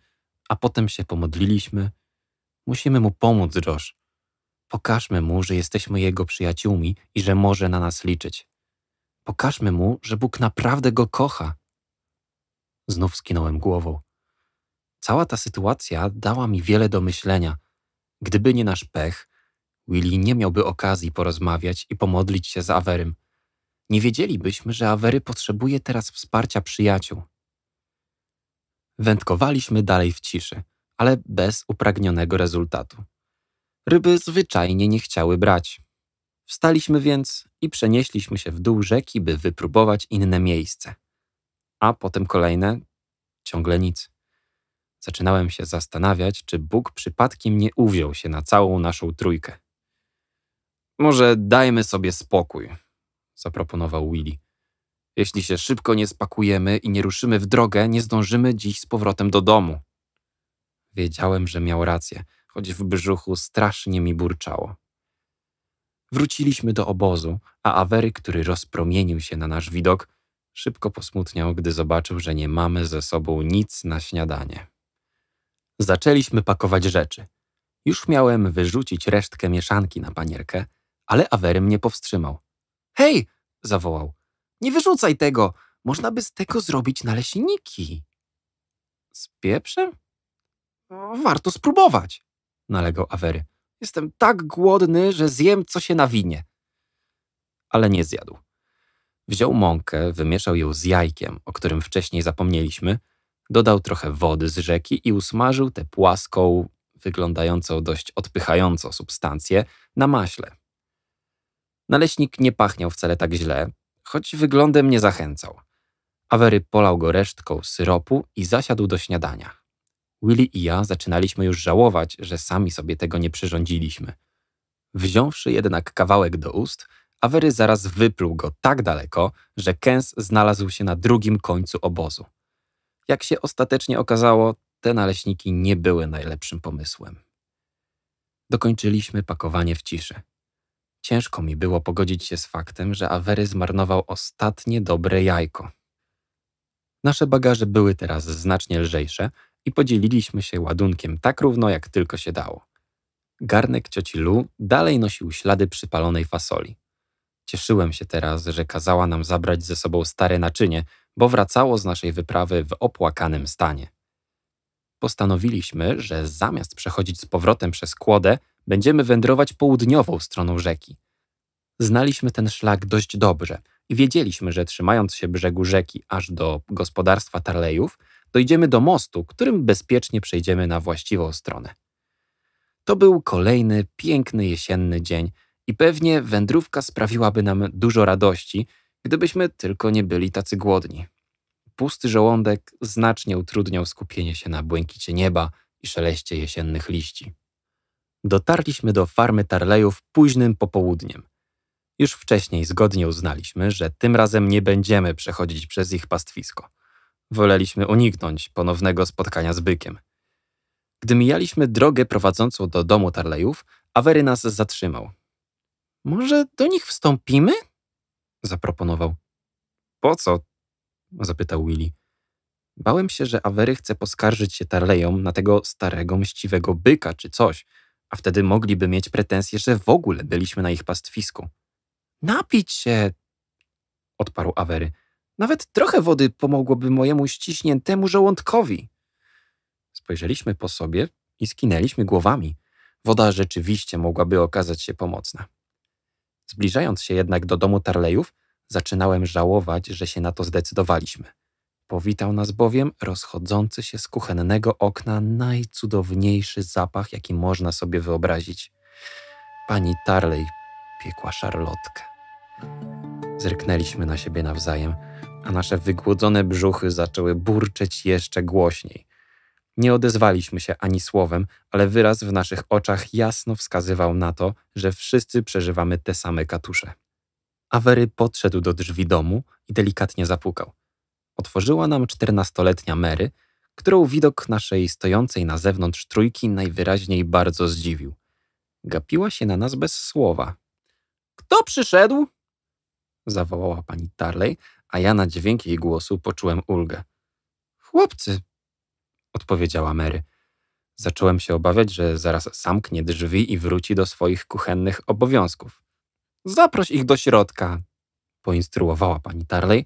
a potem się pomodliliśmy. Musimy mu pomóc, Josh. Pokażmy mu, że jesteśmy jego przyjaciółmi i że może na nas liczyć. Pokażmy mu, że Bóg naprawdę go kocha. Znów skinąłem głową. Cała ta sytuacja dała mi wiele do myślenia. Gdyby nie nasz pech, Willy nie miałby okazji porozmawiać i pomodlić się z Awerym. Nie wiedzielibyśmy, że Awery potrzebuje teraz wsparcia przyjaciół. Wędkowaliśmy dalej w ciszy, ale bez upragnionego rezultatu. Ryby zwyczajnie nie chciały brać. Wstaliśmy więc i przenieśliśmy się w dół rzeki, by wypróbować inne miejsce. A potem kolejne, ciągle nic. Zaczynałem się zastanawiać, czy Bóg przypadkiem nie uwziął się na całą naszą trójkę. Może dajmy sobie spokój, zaproponował Willy. Jeśli się szybko nie spakujemy i nie ruszymy w drogę, nie zdążymy dziś z powrotem do domu. Wiedziałem, że miał rację, choć w brzuchu strasznie mi burczało. Wróciliśmy do obozu, a Awery, który rozpromienił się na nasz widok, szybko posmutniał, gdy zobaczył, że nie mamy ze sobą nic na śniadanie. Zaczęliśmy pakować rzeczy. Już miałem wyrzucić resztkę mieszanki na panierkę, ale Awery mnie powstrzymał. Hej! zawołał. Nie wyrzucaj tego! Można by z tego zrobić naleśniki. Z pieprzem? Warto spróbować, nalegał Awery. Jestem tak głodny, że zjem, co się nawinie. Ale nie zjadł. Wziął mąkę, wymieszał ją z jajkiem, o którym wcześniej zapomnieliśmy, dodał trochę wody z rzeki i usmażył tę płaską, wyglądającą dość odpychająco substancję na maśle. Naleśnik nie pachniał wcale tak źle, choć wyglądem nie zachęcał. Awery polał go resztką syropu i zasiadł do śniadania. Willy i ja zaczynaliśmy już żałować, że sami sobie tego nie przyrządziliśmy. Wziąwszy jednak kawałek do ust, Avery zaraz wypluł go tak daleko, że Kens znalazł się na drugim końcu obozu. Jak się ostatecznie okazało, te naleśniki nie były najlepszym pomysłem. Dokończyliśmy pakowanie w ciszy. Ciężko mi było pogodzić się z faktem, że Avery zmarnował ostatnie dobre jajko. Nasze bagaże były teraz znacznie lżejsze, i podzieliliśmy się ładunkiem tak równo, jak tylko się dało. Garnek cioci Lu dalej nosił ślady przypalonej fasoli. Cieszyłem się teraz, że kazała nam zabrać ze sobą stare naczynie, bo wracało z naszej wyprawy w opłakanym stanie. Postanowiliśmy, że zamiast przechodzić z powrotem przez kłodę, będziemy wędrować południową stroną rzeki. Znaliśmy ten szlak dość dobrze i wiedzieliśmy, że trzymając się brzegu rzeki aż do gospodarstwa Tarlejów, dojdziemy do mostu, którym bezpiecznie przejdziemy na właściwą stronę. To był kolejny piękny jesienny dzień i pewnie wędrówka sprawiłaby nam dużo radości, gdybyśmy tylko nie byli tacy głodni. Pusty żołądek znacznie utrudniał skupienie się na błękicie nieba i szeleście jesiennych liści. Dotarliśmy do farmy Tarlejów późnym popołudniem. Już wcześniej zgodnie uznaliśmy, że tym razem nie będziemy przechodzić przez ich pastwisko. Woleliśmy uniknąć ponownego spotkania z bykiem. Gdy mijaliśmy drogę prowadzącą do domu Tarlejów, Awery nas zatrzymał. Może do nich wstąpimy? zaproponował. Po co? zapytał Willy. Bałem się, że Awery chce poskarżyć się Tarlejom na tego starego, mściwego byka czy coś, a wtedy mogliby mieć pretensje, że w ogóle byliśmy na ich pastwisku. Napić się! odparł Awery. Nawet trochę wody pomogłoby mojemu ściśniętemu żołądkowi. Spojrzeliśmy po sobie i skinęliśmy głowami. Woda rzeczywiście mogłaby okazać się pomocna. Zbliżając się jednak do domu Tarlejów, zaczynałem żałować, że się na to zdecydowaliśmy. Powitał nas bowiem rozchodzący się z kuchennego okna najcudowniejszy zapach, jaki można sobie wyobrazić. Pani Tarlej piekła szarlotkę. Zryknęliśmy na siebie nawzajem a nasze wygłodzone brzuchy zaczęły burczeć jeszcze głośniej. Nie odezwaliśmy się ani słowem, ale wyraz w naszych oczach jasno wskazywał na to, że wszyscy przeżywamy te same katusze. Awery podszedł do drzwi domu i delikatnie zapukał. Otworzyła nam czternastoletnia Mary, którą widok naszej stojącej na zewnątrz trójki najwyraźniej bardzo zdziwił. Gapiła się na nas bez słowa. Kto przyszedł? zawołała pani Tarley, a ja na dźwięk jej głosu poczułem ulgę. Chłopcy, odpowiedziała Mary. Zacząłem się obawiać, że zaraz zamknie drzwi i wróci do swoich kuchennych obowiązków. Zaproś ich do środka, poinstruowała pani Tarley,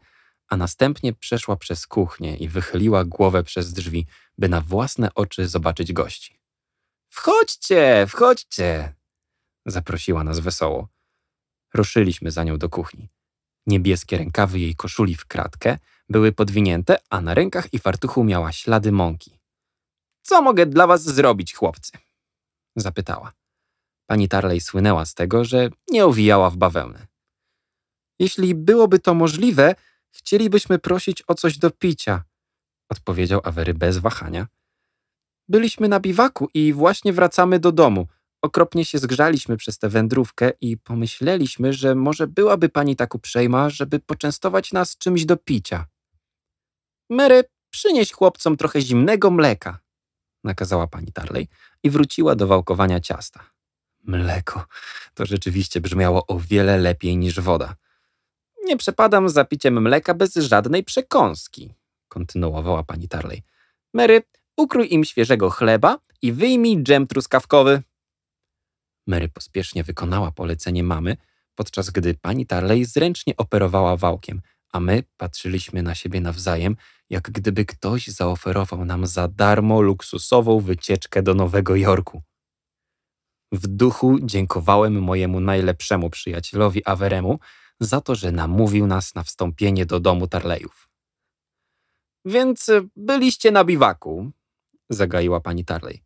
a następnie przeszła przez kuchnię i wychyliła głowę przez drzwi, by na własne oczy zobaczyć gości. Wchodźcie, wchodźcie! zaprosiła nas wesoło. Ruszyliśmy za nią do kuchni. Niebieskie rękawy jej koszuli w kratkę były podwinięte, a na rękach i fartuchu miała ślady mąki. Co mogę dla was zrobić, chłopcy? zapytała. Pani Tarlej słynęła z tego, że nie owijała w bawełnę. Jeśli byłoby to możliwe, chcielibyśmy prosić o coś do picia, odpowiedział Awery bez wahania. Byliśmy na biwaku i właśnie wracamy do domu – Okropnie się zgrzaliśmy przez tę wędrówkę i pomyśleliśmy, że może byłaby pani tak uprzejma, żeby poczęstować nas czymś do picia. Mary, przynieś chłopcom trochę zimnego mleka, nakazała pani Tarlej i wróciła do wałkowania ciasta. Mleko. To rzeczywiście brzmiało o wiele lepiej niż woda. Nie przepadam za piciem mleka bez żadnej przekąski, kontynuowała pani Tarlej. Mary, ukrój im świeżego chleba i wyjmij dżem truskawkowy. Mary pospiesznie wykonała polecenie mamy, podczas gdy pani Tarley zręcznie operowała wałkiem, a my patrzyliśmy na siebie nawzajem, jak gdyby ktoś zaoferował nam za darmo luksusową wycieczkę do Nowego Jorku. W duchu dziękowałem mojemu najlepszemu przyjacielowi Averemu za to, że namówił nas na wstąpienie do domu Tarlejów. Więc e, byliście na biwaku, zagaiła pani Tarlej.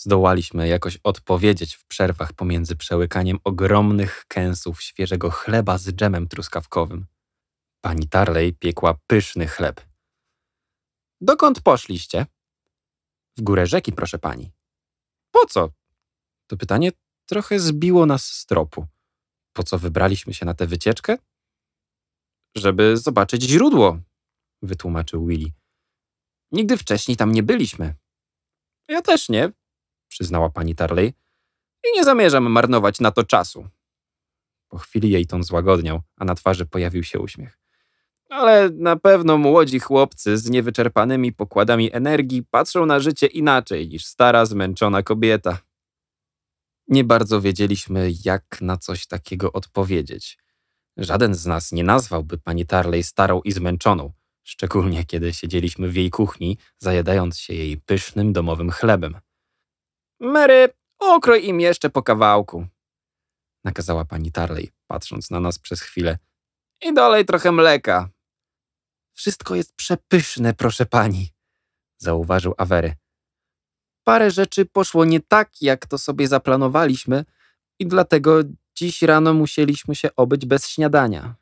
Zdołaliśmy jakoś odpowiedzieć w przerwach pomiędzy przełykaniem ogromnych kęsów świeżego chleba z dżemem truskawkowym. Pani Tarley piekła pyszny chleb. Dokąd poszliście? W górę rzeki, proszę pani. Po co? To pytanie trochę zbiło nas z tropu. Po co wybraliśmy się na tę wycieczkę? Żeby zobaczyć źródło, wytłumaczył Willy. Nigdy wcześniej tam nie byliśmy. Ja też nie, przyznała pani Tarley. I nie zamierzam marnować na to czasu. Po chwili jej ton złagodniał, a na twarzy pojawił się uśmiech. Ale na pewno młodzi chłopcy z niewyczerpanymi pokładami energii patrzą na życie inaczej niż stara, zmęczona kobieta. Nie bardzo wiedzieliśmy, jak na coś takiego odpowiedzieć. Żaden z nas nie nazwałby pani Tarley starą i zmęczoną, szczególnie kiedy siedzieliśmy w jej kuchni, zajadając się jej pysznym domowym chlebem. Mary, okroj im jeszcze po kawałku. Nakazała pani Tarley, patrząc na nas przez chwilę. I dalej trochę mleka. Wszystko jest przepyszne, proszę pani, zauważył Awery. Parę rzeczy poszło nie tak, jak to sobie zaplanowaliśmy i dlatego dziś rano musieliśmy się obyć bez śniadania.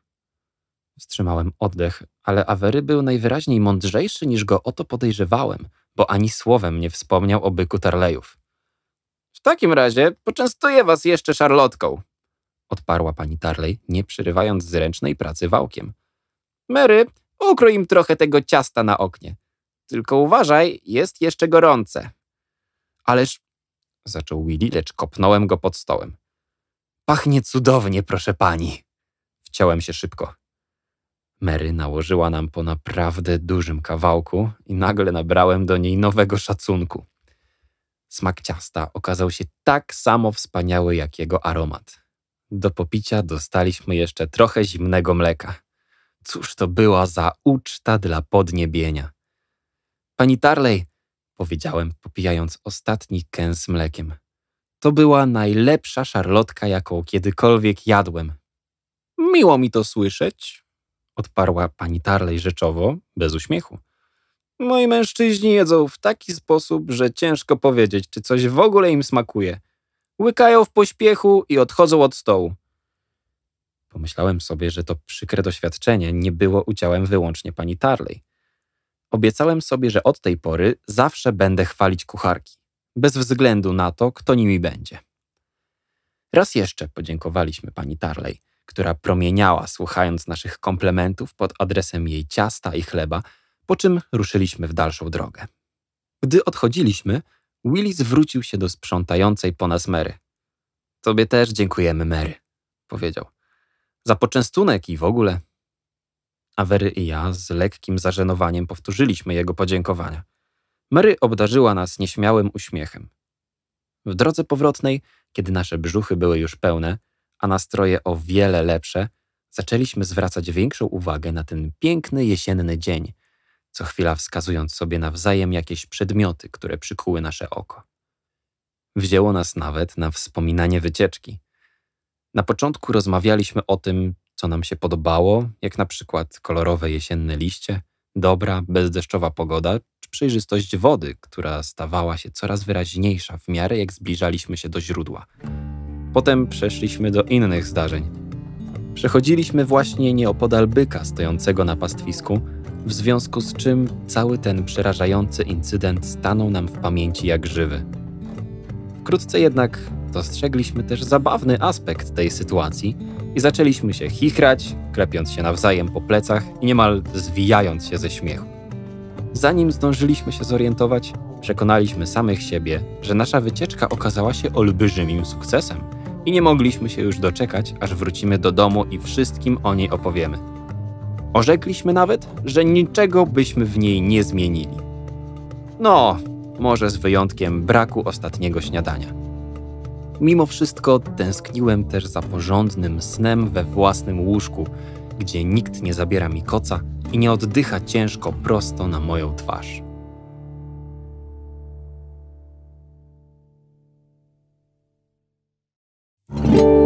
Wstrzymałem oddech, ale Awery był najwyraźniej mądrzejszy niż go o to podejrzewałem, bo ani słowem nie wspomniał o byku Tarlejów takim razie poczęstuję was jeszcze szarlotką. Odparła pani Tarley, nie przerywając zręcznej pracy wałkiem. Mary, ukrój im trochę tego ciasta na oknie. Tylko uważaj, jest jeszcze gorące. Ależ, zaczął Willy, lecz kopnąłem go pod stołem. Pachnie cudownie, proszę pani. Wciąłem się szybko. Mary nałożyła nam po naprawdę dużym kawałku i nagle nabrałem do niej nowego szacunku. Smak ciasta okazał się tak samo wspaniały jak jego aromat. Do popicia dostaliśmy jeszcze trochę zimnego mleka. Cóż to była za uczta dla podniebienia. Pani Tarley, powiedziałem, popijając ostatni kęs mlekiem. To była najlepsza szarlotka, jaką kiedykolwiek jadłem. Miło mi to słyszeć, odparła pani Tarley rzeczowo, bez uśmiechu. Moi mężczyźni jedzą w taki sposób, że ciężko powiedzieć, czy coś w ogóle im smakuje. Łykają w pośpiechu i odchodzą od stołu. Pomyślałem sobie, że to przykre doświadczenie nie było udziałem wyłącznie pani Tarley. Obiecałem sobie, że od tej pory zawsze będę chwalić kucharki, bez względu na to, kto nimi będzie. Raz jeszcze podziękowaliśmy pani Tarley, która promieniała, słuchając naszych komplementów pod adresem jej ciasta i chleba, po czym ruszyliśmy w dalszą drogę. Gdy odchodziliśmy, Willis wrócił się do sprzątającej po nas Mary. Tobie też dziękujemy, Mary, powiedział. Za poczęstunek i w ogóle. Awery i ja z lekkim zażenowaniem powtórzyliśmy jego podziękowania. Mary obdarzyła nas nieśmiałym uśmiechem. W drodze powrotnej, kiedy nasze brzuchy były już pełne, a nastroje o wiele lepsze, zaczęliśmy zwracać większą uwagę na ten piękny jesienny dzień – co chwila wskazując sobie nawzajem jakieś przedmioty, które przykuły nasze oko. Wzięło nas nawet na wspominanie wycieczki. Na początku rozmawialiśmy o tym, co nam się podobało, jak na przykład kolorowe jesienne liście, dobra, bezdeszczowa pogoda, czy przejrzystość wody, która stawała się coraz wyraźniejsza w miarę jak zbliżaliśmy się do źródła. Potem przeszliśmy do innych zdarzeń. Przechodziliśmy właśnie nieopodal byka stojącego na pastwisku, w związku z czym cały ten przerażający incydent stanął nam w pamięci jak żywy. Wkrótce jednak dostrzegliśmy też zabawny aspekt tej sytuacji i zaczęliśmy się chichrać, klepiąc się nawzajem po plecach i niemal zwijając się ze śmiechu. Zanim zdążyliśmy się zorientować, przekonaliśmy samych siebie, że nasza wycieczka okazała się olbrzymim sukcesem i nie mogliśmy się już doczekać, aż wrócimy do domu i wszystkim o niej opowiemy. Orzekliśmy nawet, że niczego byśmy w niej nie zmienili. No, może z wyjątkiem braku ostatniego śniadania. Mimo wszystko tęskniłem też za porządnym snem we własnym łóżku, gdzie nikt nie zabiera mi koca i nie oddycha ciężko prosto na moją twarz. thank you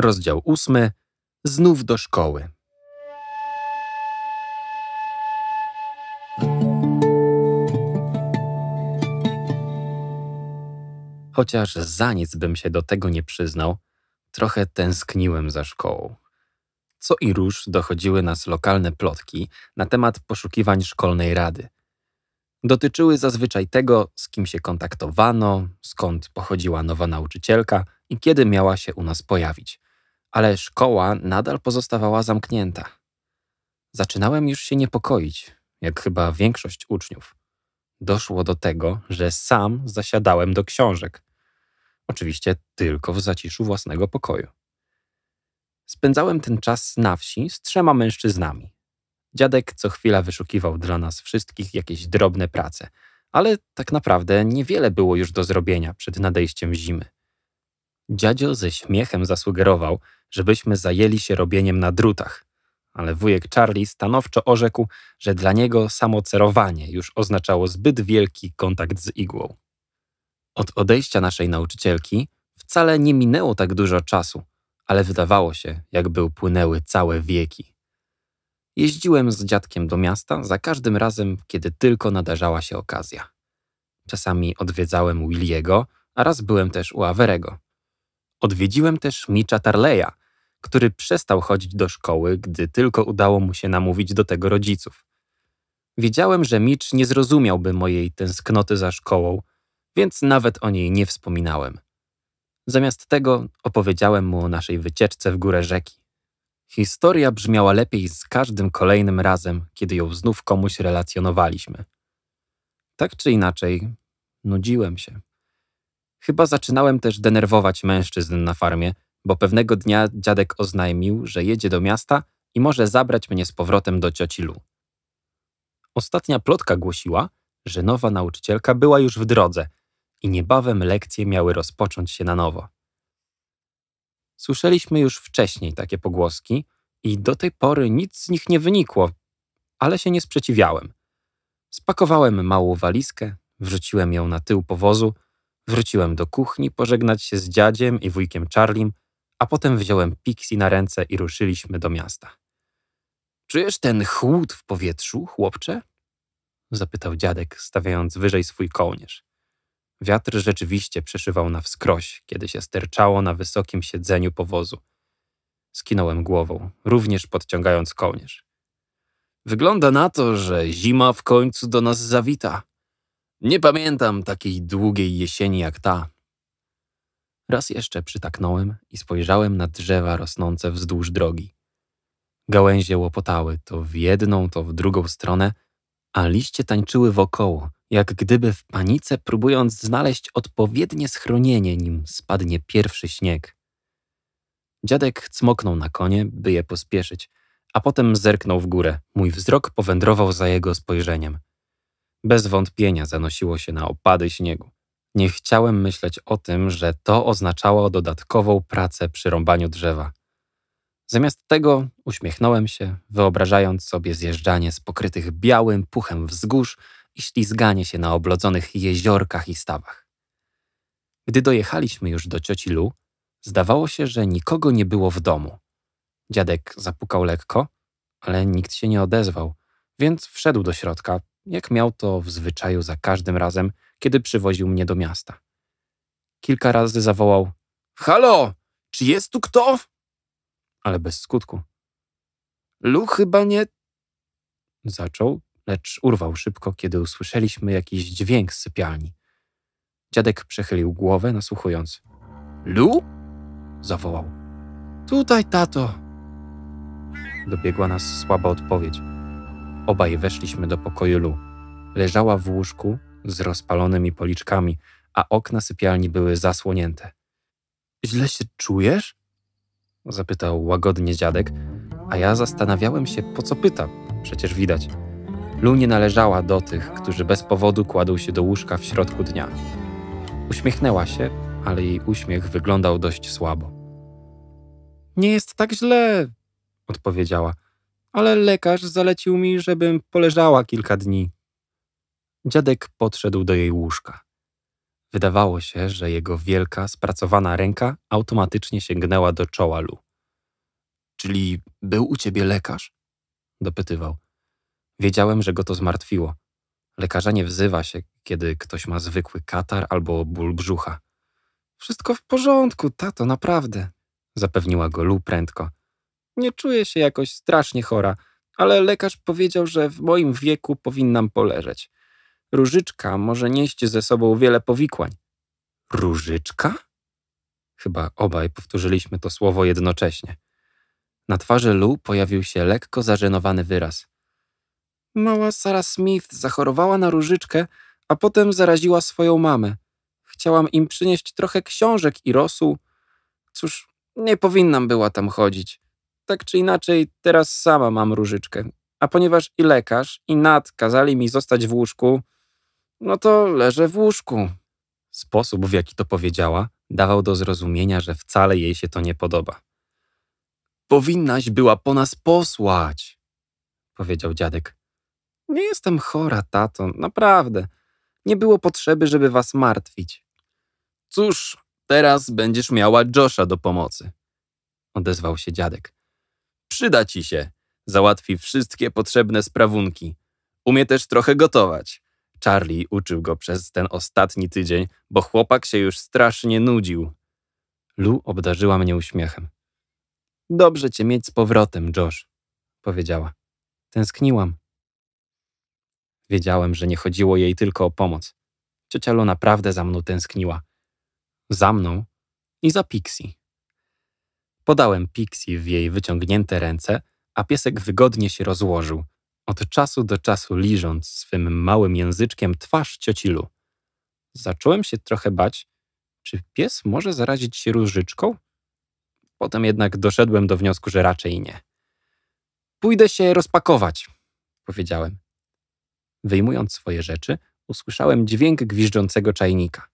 Rozdział ósmy. Znów do szkoły. Chociaż za nic bym się do tego nie przyznał, trochę tęskniłem za szkołą. Co i róż dochodziły nas lokalne plotki na temat poszukiwań szkolnej rady. Dotyczyły zazwyczaj tego, z kim się kontaktowano, skąd pochodziła nowa nauczycielka i kiedy miała się u nas pojawić – ale szkoła nadal pozostawała zamknięta. Zaczynałem już się niepokoić, jak chyba większość uczniów. Doszło do tego, że sam zasiadałem do książek. Oczywiście tylko w zaciszu własnego pokoju. Spędzałem ten czas na wsi z trzema mężczyznami. Dziadek co chwila wyszukiwał dla nas wszystkich jakieś drobne prace, ale tak naprawdę niewiele było już do zrobienia przed nadejściem zimy. Dziadzio ze śmiechem zasugerował, żebyśmy zajęli się robieniem na drutach. Ale wujek Charlie stanowczo orzekł, że dla niego samo cerowanie już oznaczało zbyt wielki kontakt z igłą. Od odejścia naszej nauczycielki wcale nie minęło tak dużo czasu, ale wydawało się, jakby upłynęły całe wieki. Jeździłem z dziadkiem do miasta za każdym razem, kiedy tylko nadarzała się okazja. Czasami odwiedzałem Williego, a raz byłem też u Awerego. Odwiedziłem też Micha Tarleya, który przestał chodzić do szkoły, gdy tylko udało mu się namówić do tego rodziców. Wiedziałem, że Mitch nie zrozumiałby mojej tęsknoty za szkołą, więc nawet o niej nie wspominałem. Zamiast tego opowiedziałem mu o naszej wycieczce w górę rzeki. Historia brzmiała lepiej z każdym kolejnym razem, kiedy ją znów komuś relacjonowaliśmy. Tak czy inaczej, nudziłem się. Chyba zaczynałem też denerwować mężczyzn na farmie, bo pewnego dnia dziadek oznajmił, że jedzie do miasta i może zabrać mnie z powrotem do cioci Lu. Ostatnia plotka głosiła, że nowa nauczycielka była już w drodze i niebawem lekcje miały rozpocząć się na nowo. Słyszeliśmy już wcześniej takie pogłoski i do tej pory nic z nich nie wynikło, ale się nie sprzeciwiałem. Spakowałem małą walizkę, wrzuciłem ją na tył powozu – Wróciłem do kuchni pożegnać się z dziadziem i wujkiem Charlim, a potem wziąłem Pixie na ręce i ruszyliśmy do miasta. Czujesz ten chłód w powietrzu, chłopcze? zapytał dziadek, stawiając wyżej swój kołnierz. Wiatr rzeczywiście przeszywał na wskroś, kiedy się sterczało na wysokim siedzeniu powozu. Skinąłem głową, również podciągając kołnierz. Wygląda na to, że zima w końcu do nas zawita, nie pamiętam takiej długiej jesieni jak ta. Raz jeszcze przytaknąłem i spojrzałem na drzewa rosnące wzdłuż drogi. Gałęzie łopotały to w jedną, to w drugą stronę, a liście tańczyły wokoło, jak gdyby w panice próbując znaleźć odpowiednie schronienie, nim spadnie pierwszy śnieg. Dziadek cmoknął na konie, by je pospieszyć, a potem zerknął w górę. Mój wzrok powędrował za jego spojrzeniem. Bez wątpienia zanosiło się na opady śniegu. Nie chciałem myśleć o tym, że to oznaczało dodatkową pracę przy rąbaniu drzewa. Zamiast tego uśmiechnąłem się, wyobrażając sobie zjeżdżanie z pokrytych białym puchem wzgórz i ślizganie się na oblodzonych jeziorkach i stawach. Gdy dojechaliśmy już do cioci Lu, zdawało się, że nikogo nie było w domu. Dziadek zapukał lekko, ale nikt się nie odezwał, więc wszedł do środka, jak miał to w zwyczaju za każdym razem, kiedy przywoził mnie do miasta. Kilka razy zawołał: Halo, czy jest tu kto? Ale bez skutku. Lu chyba nie. Zaczął, lecz urwał szybko, kiedy usłyszeliśmy jakiś dźwięk z sypialni. Dziadek przechylił głowę, nasłuchując. Lu? zawołał. Tutaj, tato! Dobiegła nas słaba odpowiedź. Obaj weszliśmy do pokoju Lu. Leżała w łóżku z rozpalonymi policzkami, a okna sypialni były zasłonięte. Źle się czujesz? zapytał łagodnie dziadek, a ja zastanawiałem się, po co pyta, przecież widać. Lu nie należała do tych, którzy bez powodu kładą się do łóżka w środku dnia. Uśmiechnęła się, ale jej uśmiech wyglądał dość słabo. Nie jest tak źle, odpowiedziała ale lekarz zalecił mi, żebym poleżała kilka dni. Dziadek podszedł do jej łóżka. Wydawało się, że jego wielka, spracowana ręka automatycznie sięgnęła do czoła Lu. Czyli był u ciebie lekarz? dopytywał. Wiedziałem, że go to zmartwiło. Lekarza nie wzywa się, kiedy ktoś ma zwykły katar albo ból brzucha. Wszystko w porządku, tato, naprawdę, zapewniła go Lu prędko. Nie czuję się jakoś strasznie chora, ale lekarz powiedział, że w moim wieku powinnam poleżeć. Różyczka może nieść ze sobą wiele powikłań. Różyczka? Chyba obaj powtórzyliśmy to słowo jednocześnie. Na twarzy Lu pojawił się lekko zażenowany wyraz. Mała Sara Smith zachorowała na różyczkę, a potem zaraziła swoją mamę. Chciałam im przynieść trochę książek i rosół. Cóż, nie powinnam była tam chodzić tak czy inaczej teraz sama mam różyczkę. A ponieważ i lekarz, i nad kazali mi zostać w łóżku, no to leżę w łóżku. Sposób, w jaki to powiedziała, dawał do zrozumienia, że wcale jej się to nie podoba. Powinnaś była po nas posłać, powiedział dziadek. Nie jestem chora, tato, naprawdę. Nie było potrzeby, żeby was martwić. Cóż, teraz będziesz miała Josha do pomocy, odezwał się dziadek. Przyda ci się. Załatwi wszystkie potrzebne sprawunki. Umie też trochę gotować. Charlie uczył go przez ten ostatni tydzień, bo chłopak się już strasznie nudził. Lu obdarzyła mnie uśmiechem. Dobrze cię mieć z powrotem, Josh, powiedziała. Tęskniłam. Wiedziałem, że nie chodziło jej tylko o pomoc. Ciocia Lu naprawdę za mną tęskniła. Za mną i za Pixie. Podałem Pixie w jej wyciągnięte ręce, a piesek wygodnie się rozłożył, od czasu do czasu liżąc swym małym języczkiem twarz ciocilu. Zacząłem się trochę bać, czy pies może zarazić się różyczką? Potem jednak doszedłem do wniosku, że raczej nie. Pójdę się rozpakować, powiedziałem. Wyjmując swoje rzeczy, usłyszałem dźwięk gwiżdżącego czajnika.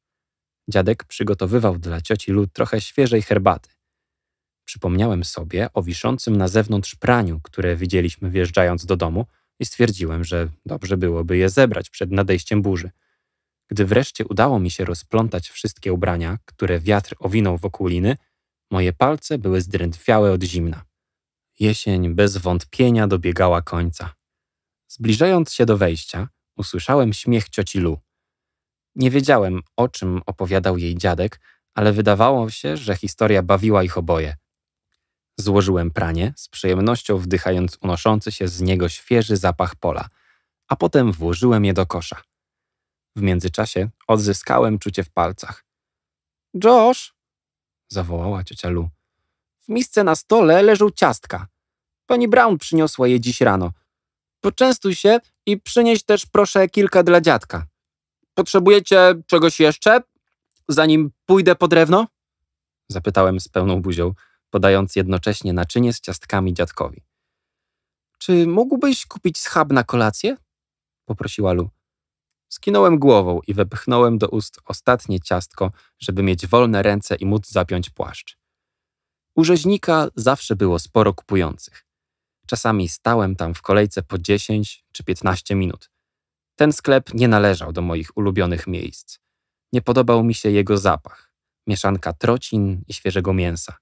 Dziadek przygotowywał dla cioci Lu trochę świeżej herbaty. Przypomniałem sobie o wiszącym na zewnątrz praniu, które widzieliśmy wjeżdżając do domu i stwierdziłem, że dobrze byłoby je zebrać przed nadejściem burzy. Gdy wreszcie udało mi się rozplątać wszystkie ubrania, które wiatr owinął wokół liny, moje palce były zdrętwiałe od zimna. Jesień bez wątpienia dobiegała końca. Zbliżając się do wejścia, usłyszałem śmiech cioci Lu. Nie wiedziałem, o czym opowiadał jej dziadek, ale wydawało się, że historia bawiła ich oboje – Złożyłem pranie, z przyjemnością wdychając unoszący się z niego świeży zapach pola, a potem włożyłem je do kosza. W międzyczasie odzyskałem czucie w palcach. Josh! zawołała ciocia Lu. W misce na stole leżą ciastka. Pani Brown przyniosła je dziś rano. Poczęstuj się i przynieś też proszę kilka dla dziadka. Potrzebujecie czegoś jeszcze, zanim pójdę po drewno? Zapytałem z pełną buzią podając jednocześnie naczynie z ciastkami dziadkowi. Czy mógłbyś kupić schab na kolację? poprosiła Lu. Skinąłem głową i wepchnąłem do ust ostatnie ciastko, żeby mieć wolne ręce i móc zapiąć płaszcz. U rzeźnika zawsze było sporo kupujących. Czasami stałem tam w kolejce po 10 czy 15 minut. Ten sklep nie należał do moich ulubionych miejsc. Nie podobał mi się jego zapach mieszanka trocin i świeżego mięsa.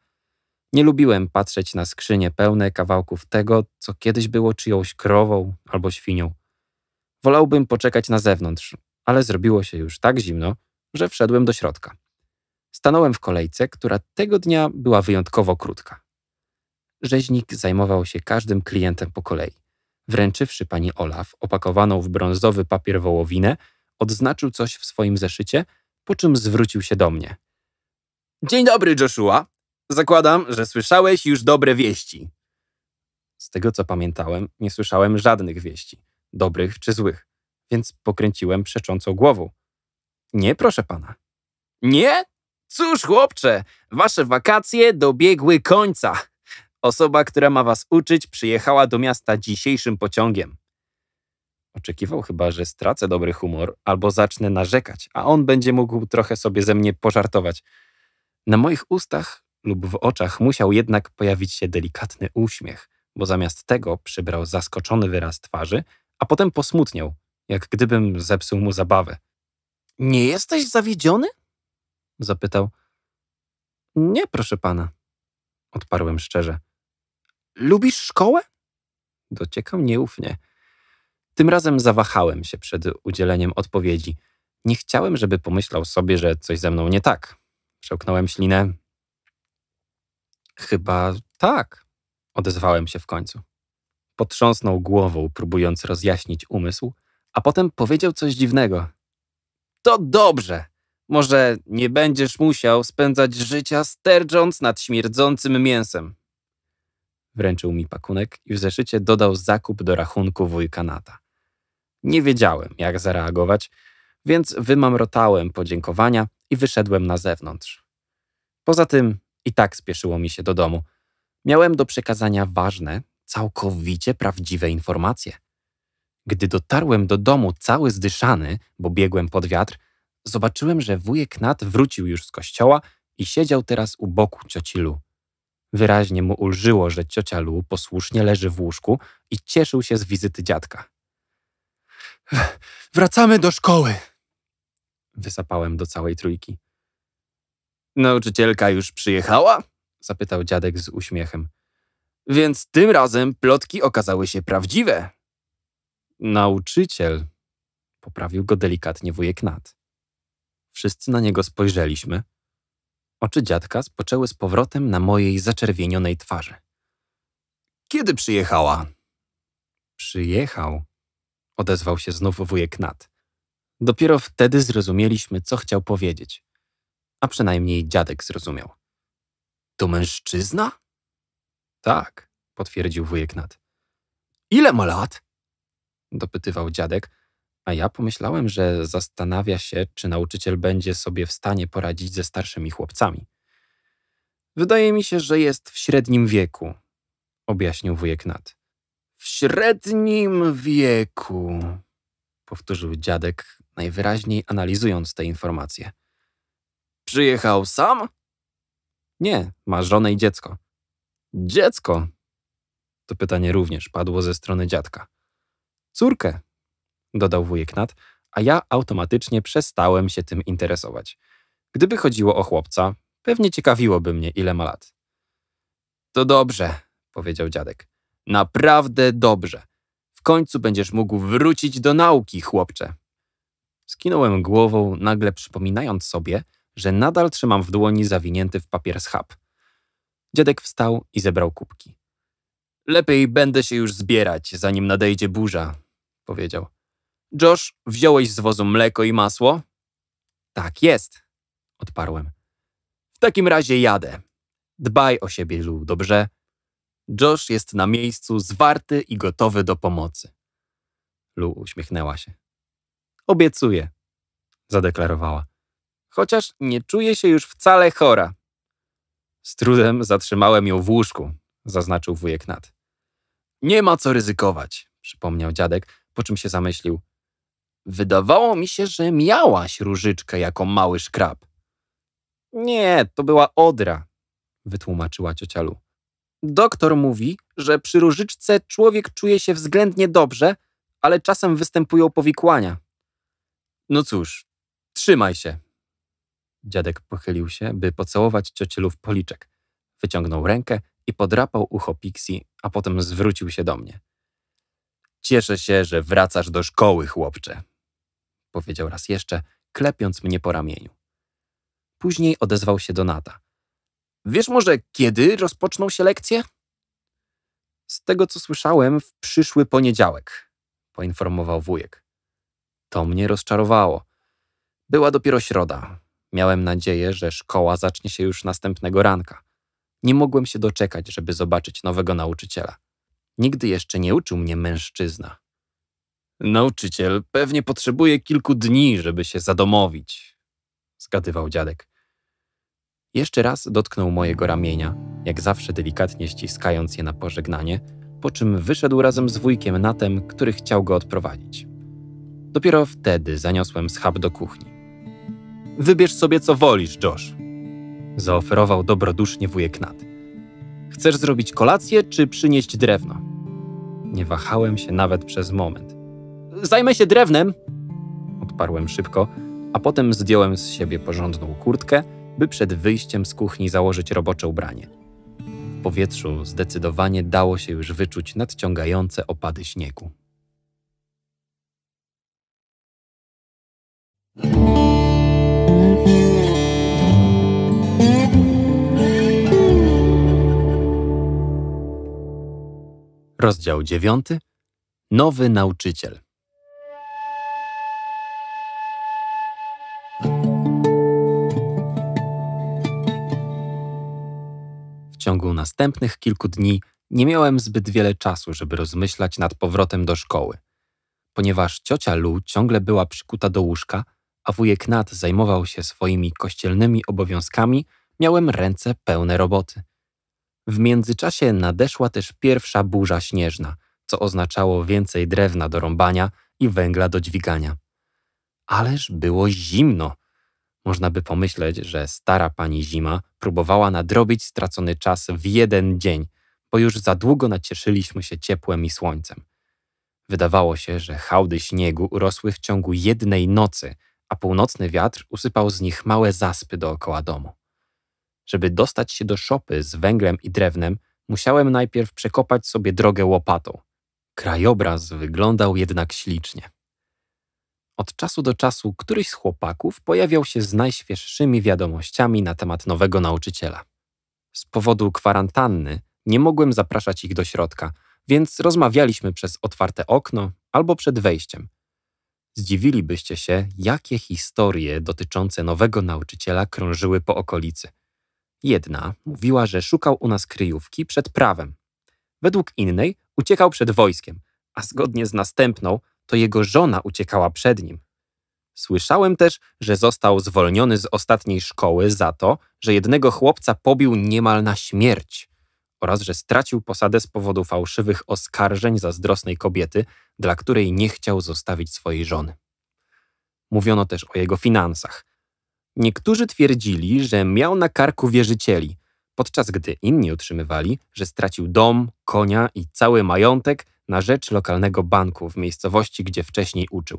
Nie lubiłem patrzeć na skrzynie pełne kawałków tego, co kiedyś było czyjąś krową albo świnią. Wolałbym poczekać na zewnątrz, ale zrobiło się już tak zimno, że wszedłem do środka. Stanąłem w kolejce, która tego dnia była wyjątkowo krótka. Rzeźnik zajmował się każdym klientem po kolei. Wręczywszy pani Olaf opakowaną w brązowy papier wołowinę, odznaczył coś w swoim zeszycie, po czym zwrócił się do mnie. Dzień dobry, Joshua! Zakładam, że słyszałeś już dobre wieści. Z tego co pamiętałem, nie słyszałem żadnych wieści, dobrych czy złych, więc pokręciłem przecząco głową. Nie, proszę pana. Nie? Cóż, chłopcze, wasze wakacje dobiegły końca. Osoba, która ma was uczyć, przyjechała do miasta dzisiejszym pociągiem. Oczekiwał chyba, że stracę dobry humor albo zacznę narzekać, a on będzie mógł trochę sobie ze mnie pożartować. Na moich ustach lub w oczach musiał jednak pojawić się delikatny uśmiech, bo zamiast tego przybrał zaskoczony wyraz twarzy, a potem posmutniał, jak gdybym zepsuł mu zabawę. Nie jesteś zawiedziony? zapytał. Nie, proszę pana, odparłem szczerze. Lubisz szkołę? Dociekał nieufnie. Tym razem zawahałem się przed udzieleniem odpowiedzi. Nie chciałem, żeby pomyślał sobie, że coś ze mną nie tak. Przełknąłem ślinę, Chyba tak, odezwałem się w końcu. Potrząsnął głową, próbując rozjaśnić umysł, a potem powiedział coś dziwnego. To dobrze! Może nie będziesz musiał spędzać życia stercząc nad śmierdzącym mięsem. Wręczył mi pakunek i w zeszycie dodał zakup do rachunku wujka Nata. Nie wiedziałem, jak zareagować, więc wymamrotałem podziękowania i wyszedłem na zewnątrz. Poza tym i tak spieszyło mi się do domu. Miałem do przekazania ważne, całkowicie prawdziwe informacje. Gdy dotarłem do domu cały zdyszany, bo biegłem pod wiatr, zobaczyłem, że wujek Nat wrócił już z kościoła i siedział teraz u boku cioci Lu. Wyraźnie mu ulżyło, że ciocia Lu posłusznie leży w łóżku i cieszył się z wizyty dziadka. Wracamy do szkoły! Wysapałem do całej trójki. Nauczycielka już przyjechała? zapytał dziadek z uśmiechem. Więc tym razem plotki okazały się prawdziwe. Nauczyciel, poprawił go delikatnie wujek Nat. Wszyscy na niego spojrzeliśmy. Oczy dziadka spoczęły z powrotem na mojej zaczerwienionej twarzy. Kiedy przyjechała? Przyjechał, odezwał się znów wujek Nat. Dopiero wtedy zrozumieliśmy, co chciał powiedzieć a przynajmniej dziadek zrozumiał. To mężczyzna? Tak, potwierdził wujek Nat. Ile ma lat? Dopytywał dziadek, a ja pomyślałem, że zastanawia się, czy nauczyciel będzie sobie w stanie poradzić ze starszymi chłopcami. Wydaje mi się, że jest w średnim wieku, objaśnił wujek Nat. W średnim wieku, powtórzył dziadek, najwyraźniej analizując te informacje. Przyjechał sam? Nie, ma żonę i dziecko. Dziecko? To pytanie również padło ze strony dziadka. Córkę, dodał wujek Nat, a ja automatycznie przestałem się tym interesować. Gdyby chodziło o chłopca, pewnie ciekawiłoby mnie, ile ma lat. To dobrze, powiedział dziadek. Naprawdę dobrze. W końcu będziesz mógł wrócić do nauki, chłopcze. Skinąłem głową, nagle przypominając sobie, że nadal trzymam w dłoni zawinięty w papier schab. Dziadek wstał i zebrał kubki. Lepiej będę się już zbierać, zanim nadejdzie burza, powiedział. Josh, wziąłeś z wozu mleko i masło? Tak jest, odparłem. W takim razie jadę. Dbaj o siebie, Lu, dobrze? Josh jest na miejscu, zwarty i gotowy do pomocy. Lu uśmiechnęła się. Obiecuję, zadeklarowała chociaż nie czuje się już wcale chora. Z trudem zatrzymałem ją w łóżku, zaznaczył wujek Nat. Nie ma co ryzykować, przypomniał dziadek, po czym się zamyślił. Wydawało mi się, że miałaś różyczkę jako mały szkrab. Nie, to była odra, wytłumaczyła ciocialu. Doktor mówi, że przy różyczce człowiek czuje się względnie dobrze, ale czasem występują powikłania. No cóż, trzymaj się, Dziadek pochylił się, by pocałować ciocielu w policzek. Wyciągnął rękę i podrapał ucho Pixi, a potem zwrócił się do mnie. Cieszę się, że wracasz do szkoły, chłopcze, powiedział raz jeszcze, klepiąc mnie po ramieniu. Później odezwał się do Nata. Wiesz może, kiedy rozpoczną się lekcje? Z tego, co słyszałem, w przyszły poniedziałek, poinformował wujek. To mnie rozczarowało. Była dopiero środa. Miałem nadzieję, że szkoła zacznie się już następnego ranka. Nie mogłem się doczekać, żeby zobaczyć nowego nauczyciela. Nigdy jeszcze nie uczył mnie mężczyzna. Nauczyciel pewnie potrzebuje kilku dni, żeby się zadomowić, zgadywał dziadek. Jeszcze raz dotknął mojego ramienia, jak zawsze delikatnie ściskając je na pożegnanie, po czym wyszedł razem z wujkiem Natem, który chciał go odprowadzić. Dopiero wtedy zaniosłem schab do kuchni. Wybierz sobie, co wolisz, Josh. Zaoferował dobrodusznie wujek Nat. Chcesz zrobić kolację, czy przynieść drewno? Nie wahałem się nawet przez moment. Zajmę się drewnem! Odparłem szybko, a potem zdjąłem z siebie porządną kurtkę, by przed wyjściem z kuchni założyć robocze ubranie. W powietrzu zdecydowanie dało się już wyczuć nadciągające opady śniegu. Rozdział 9. Nowy nauczyciel. W ciągu następnych kilku dni nie miałem zbyt wiele czasu, żeby rozmyślać nad powrotem do szkoły. Ponieważ ciocia Lu ciągle była przykuta do łóżka, a wujek Nat zajmował się swoimi kościelnymi obowiązkami, miałem ręce pełne roboty. W międzyczasie nadeszła też pierwsza burza śnieżna, co oznaczało więcej drewna do rąbania i węgla do dźwigania. Ależ było zimno! Można by pomyśleć, że stara pani zima próbowała nadrobić stracony czas w jeden dzień, bo już za długo nacieszyliśmy się ciepłem i słońcem. Wydawało się, że hałdy śniegu urosły w ciągu jednej nocy, a północny wiatr usypał z nich małe zaspy dookoła domu. Żeby dostać się do szopy z węglem i drewnem, musiałem najpierw przekopać sobie drogę łopatą. Krajobraz wyglądał jednak ślicznie. Od czasu do czasu któryś z chłopaków pojawiał się z najświeższymi wiadomościami na temat nowego nauczyciela. Z powodu kwarantanny nie mogłem zapraszać ich do środka, więc rozmawialiśmy przez otwarte okno albo przed wejściem. Zdziwilibyście się, jakie historie dotyczące nowego nauczyciela krążyły po okolicy – Jedna mówiła, że szukał u nas kryjówki przed prawem. Według innej uciekał przed wojskiem, a zgodnie z następną to jego żona uciekała przed nim. Słyszałem też, że został zwolniony z ostatniej szkoły za to, że jednego chłopca pobił niemal na śmierć oraz że stracił posadę z powodu fałszywych oskarżeń zazdrosnej kobiety, dla której nie chciał zostawić swojej żony. Mówiono też o jego finansach, Niektórzy twierdzili, że miał na karku wierzycieli, podczas gdy inni utrzymywali, że stracił dom, konia i cały majątek na rzecz lokalnego banku w miejscowości, gdzie wcześniej uczył.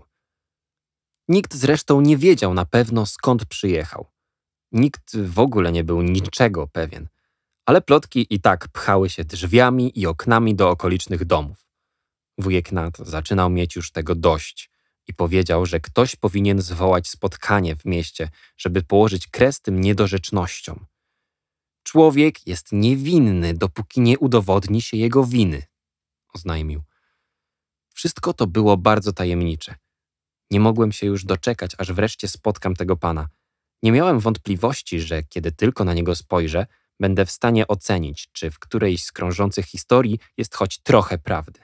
Nikt zresztą nie wiedział na pewno skąd przyjechał. Nikt w ogóle nie był niczego pewien, ale plotki i tak pchały się drzwiami i oknami do okolicznych domów. Wujek Nat zaczynał mieć już tego dość i powiedział, że ktoś powinien zwołać spotkanie w mieście, żeby położyć kres tym niedorzecznościom. Człowiek jest niewinny, dopóki nie udowodni się jego winy, oznajmił. Wszystko to było bardzo tajemnicze. Nie mogłem się już doczekać, aż wreszcie spotkam tego pana. Nie miałem wątpliwości, że kiedy tylko na niego spojrzę, będę w stanie ocenić, czy w którejś z krążących historii jest choć trochę prawdy.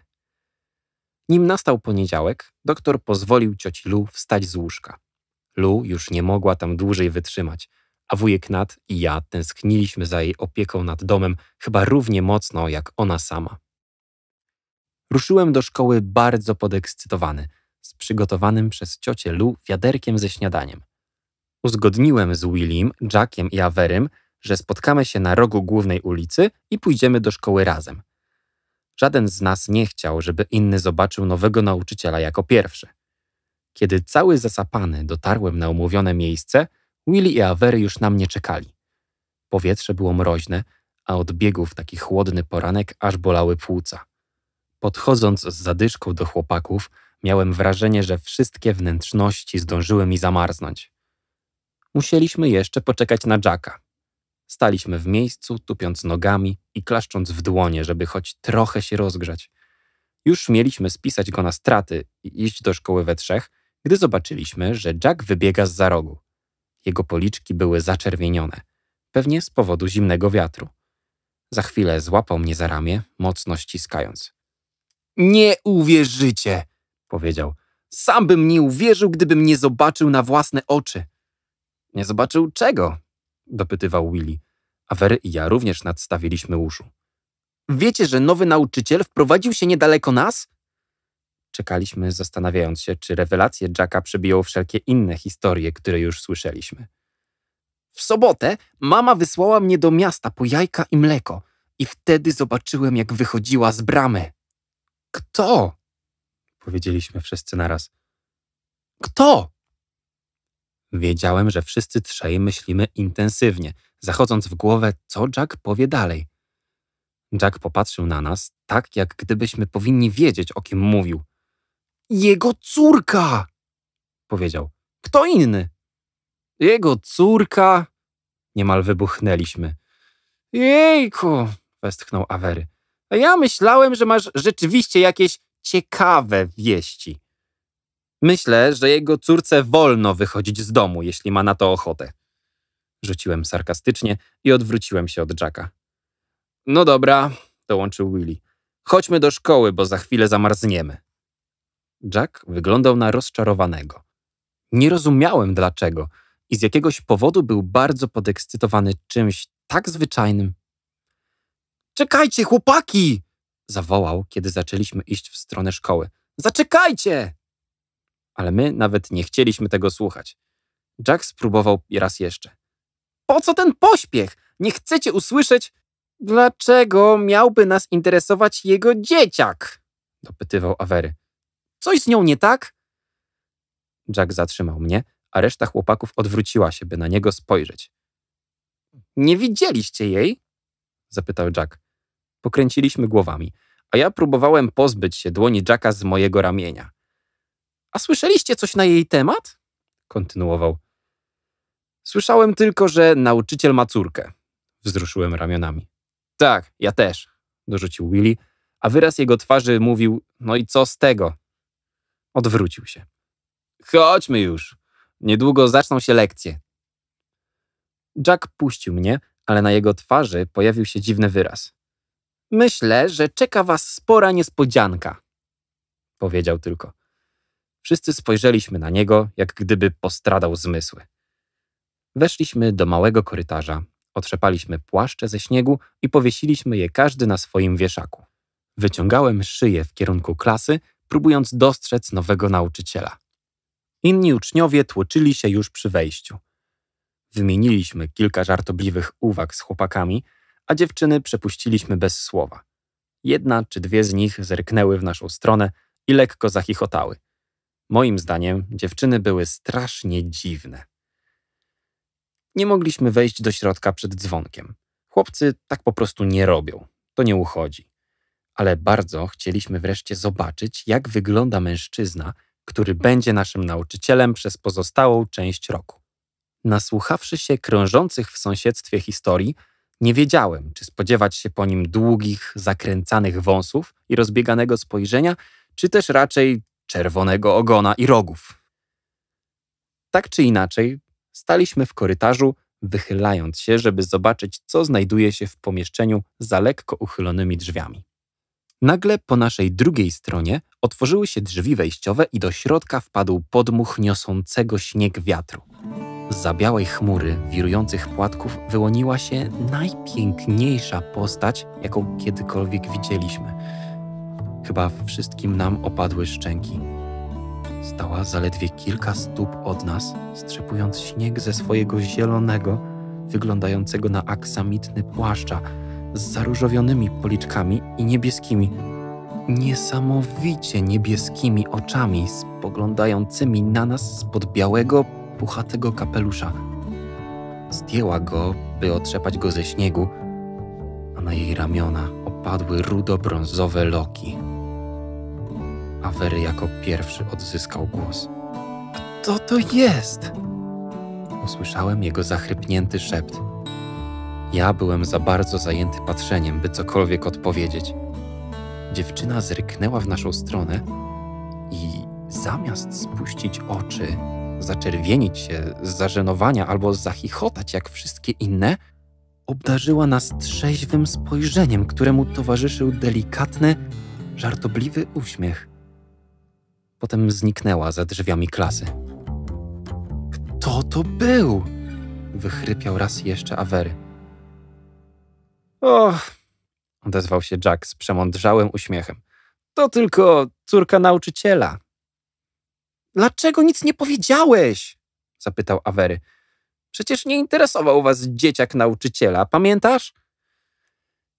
Nim nastał poniedziałek, doktor pozwolił cioci Lu wstać z łóżka. Lu już nie mogła tam dłużej wytrzymać, a wujek Nat i ja tęskniliśmy za jej opieką nad domem chyba równie mocno jak ona sama. Ruszyłem do szkoły bardzo podekscytowany, z przygotowanym przez ciocię Lu wiaderkiem ze śniadaniem. Uzgodniłem z William, Jackiem i Averym, że spotkamy się na rogu głównej ulicy i pójdziemy do szkoły razem. Żaden z nas nie chciał, żeby inny zobaczył nowego nauczyciela jako pierwszy. Kiedy cały zasapany dotarłem na umówione miejsce, Willy i Avery już na mnie czekali. Powietrze było mroźne, a od biegów taki chłodny poranek aż bolały płuca. Podchodząc z zadyszką do chłopaków, miałem wrażenie, że wszystkie wnętrzności zdążyły mi zamarznąć. Musieliśmy jeszcze poczekać na Jacka. Staliśmy w miejscu, tupiąc nogami i klaszcząc w dłonie, żeby choć trochę się rozgrzać. Już mieliśmy spisać go na straty i iść do szkoły we trzech, gdy zobaczyliśmy, że Jack wybiega z za rogu. Jego policzki były zaczerwienione, pewnie z powodu zimnego wiatru. Za chwilę złapał mnie za ramię, mocno ściskając. Nie uwierzycie, powiedział. Sam bym nie uwierzył, gdybym nie zobaczył na własne oczy. Nie zobaczył czego? dopytywał Willy. A Wery i ja również nadstawiliśmy uszu. Wiecie, że nowy nauczyciel wprowadził się niedaleko nas? Czekaliśmy, zastanawiając się, czy rewelacje Jacka przebiją wszelkie inne historie, które już słyszeliśmy. W sobotę mama wysłała mnie do miasta po jajka i mleko i wtedy zobaczyłem, jak wychodziła z bramy. Kto? Powiedzieliśmy wszyscy naraz. Kto? Wiedziałem, że wszyscy trzej myślimy intensywnie, zachodząc w głowę, co Jack powie dalej. Jack popatrzył na nas tak, jak gdybyśmy powinni wiedzieć, o kim mówił. Jego córka! powiedział. Kto inny? Jego córka! Niemal wybuchnęliśmy. Jejku! westchnął Awery. A ja myślałem, że masz rzeczywiście jakieś ciekawe wieści. Myślę, że jego córce wolno wychodzić z domu, jeśli ma na to ochotę. Rzuciłem sarkastycznie i odwróciłem się od Jacka. No dobra, dołączył Willy. Chodźmy do szkoły, bo za chwilę zamarzniemy. Jack wyglądał na rozczarowanego. Nie rozumiałem dlaczego i z jakiegoś powodu był bardzo podekscytowany czymś tak zwyczajnym. Czekajcie, chłopaki! zawołał, kiedy zaczęliśmy iść w stronę szkoły. Zaczekajcie! ale my nawet nie chcieliśmy tego słuchać. Jack spróbował raz jeszcze. Po co ten pośpiech? Nie chcecie usłyszeć, dlaczego miałby nas interesować jego dzieciak? dopytywał Awery. Coś z nią nie tak? Jack zatrzymał mnie, a reszta chłopaków odwróciła się, by na niego spojrzeć. Nie widzieliście jej? zapytał Jack. Pokręciliśmy głowami, a ja próbowałem pozbyć się dłoni Jacka z mojego ramienia. A słyszeliście coś na jej temat? Kontynuował. Słyszałem tylko, że nauczyciel ma córkę. Wzruszyłem ramionami. Tak, ja też, dorzucił Willy, a wyraz jego twarzy mówił: No i co z tego? Odwrócił się. Chodźmy już. Niedługo zaczną się lekcje. Jack puścił mnie, ale na jego twarzy pojawił się dziwny wyraz. Myślę, że czeka was spora niespodzianka, powiedział tylko. Wszyscy spojrzeliśmy na niego, jak gdyby postradał zmysły. Weszliśmy do małego korytarza, otrzepaliśmy płaszcze ze śniegu i powiesiliśmy je każdy na swoim wieszaku. Wyciągałem szyję w kierunku klasy, próbując dostrzec nowego nauczyciela. Inni uczniowie tłoczyli się już przy wejściu. Wymieniliśmy kilka żartobliwych uwag z chłopakami, a dziewczyny przepuściliśmy bez słowa. Jedna czy dwie z nich zerknęły w naszą stronę i lekko zachichotały – Moim zdaniem dziewczyny były strasznie dziwne. Nie mogliśmy wejść do środka przed dzwonkiem. Chłopcy tak po prostu nie robią, to nie uchodzi. Ale bardzo chcieliśmy wreszcie zobaczyć, jak wygląda mężczyzna, który będzie naszym nauczycielem przez pozostałą część roku. Nasłuchawszy się krążących w sąsiedztwie historii, nie wiedziałem, czy spodziewać się po nim długich, zakręcanych wąsów i rozbieganego spojrzenia, czy też raczej czerwonego ogona i rogów. Tak czy inaczej, staliśmy w korytarzu, wychylając się, żeby zobaczyć, co znajduje się w pomieszczeniu za lekko uchylonymi drzwiami. Nagle po naszej drugiej stronie otworzyły się drzwi wejściowe i do środka wpadł podmuch niosącego śnieg wiatru. Za białej chmury wirujących płatków wyłoniła się najpiękniejsza postać, jaką kiedykolwiek widzieliśmy Chyba wszystkim nam opadły szczęki. Stała zaledwie kilka stóp od nas, strzepując śnieg ze swojego zielonego, wyglądającego na aksamitny płaszcza, z zaróżowionymi policzkami i niebieskimi, niesamowicie niebieskimi oczami spoglądającymi na nas spod białego, puchatego kapelusza. Zdjęła go, by otrzepać go ze śniegu, a na jej ramiona opadły rudo-brązowe loki. Awery jako pierwszy odzyskał głos. Kto to jest? Usłyszałem jego zachrypnięty szept. Ja byłem za bardzo zajęty patrzeniem, by cokolwiek odpowiedzieć. Dziewczyna zryknęła w naszą stronę i zamiast spuścić oczy, zaczerwienić się z zażenowania albo zachichotać jak wszystkie inne, obdarzyła nas trzeźwym spojrzeniem, któremu towarzyszył delikatny, żartobliwy uśmiech. Potem zniknęła za drzwiami klasy. Kto to był? Wychrypiał raz jeszcze Awery. Och, odezwał się Jack z przemądrzałym uśmiechem. To tylko córka nauczyciela. Dlaczego nic nie powiedziałeś? zapytał Awery. Przecież nie interesował was dzieciak nauczyciela, pamiętasz?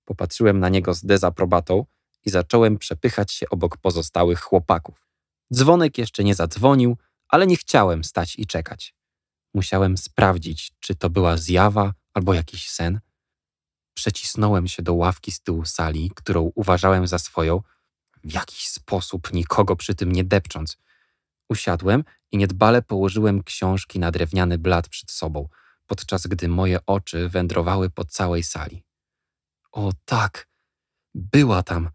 Popatrzyłem na niego z dezaprobatą i zacząłem przepychać się obok pozostałych chłopaków. Dzwonek jeszcze nie zadzwonił, ale nie chciałem stać i czekać. Musiałem sprawdzić, czy to była zjawa albo jakiś sen. Przecisnąłem się do ławki z tyłu sali, którą uważałem za swoją, w jakiś sposób nikogo przy tym nie depcząc. Usiadłem i niedbale położyłem książki na drewniany blat przed sobą, podczas gdy moje oczy wędrowały po całej sali. O tak, była tam.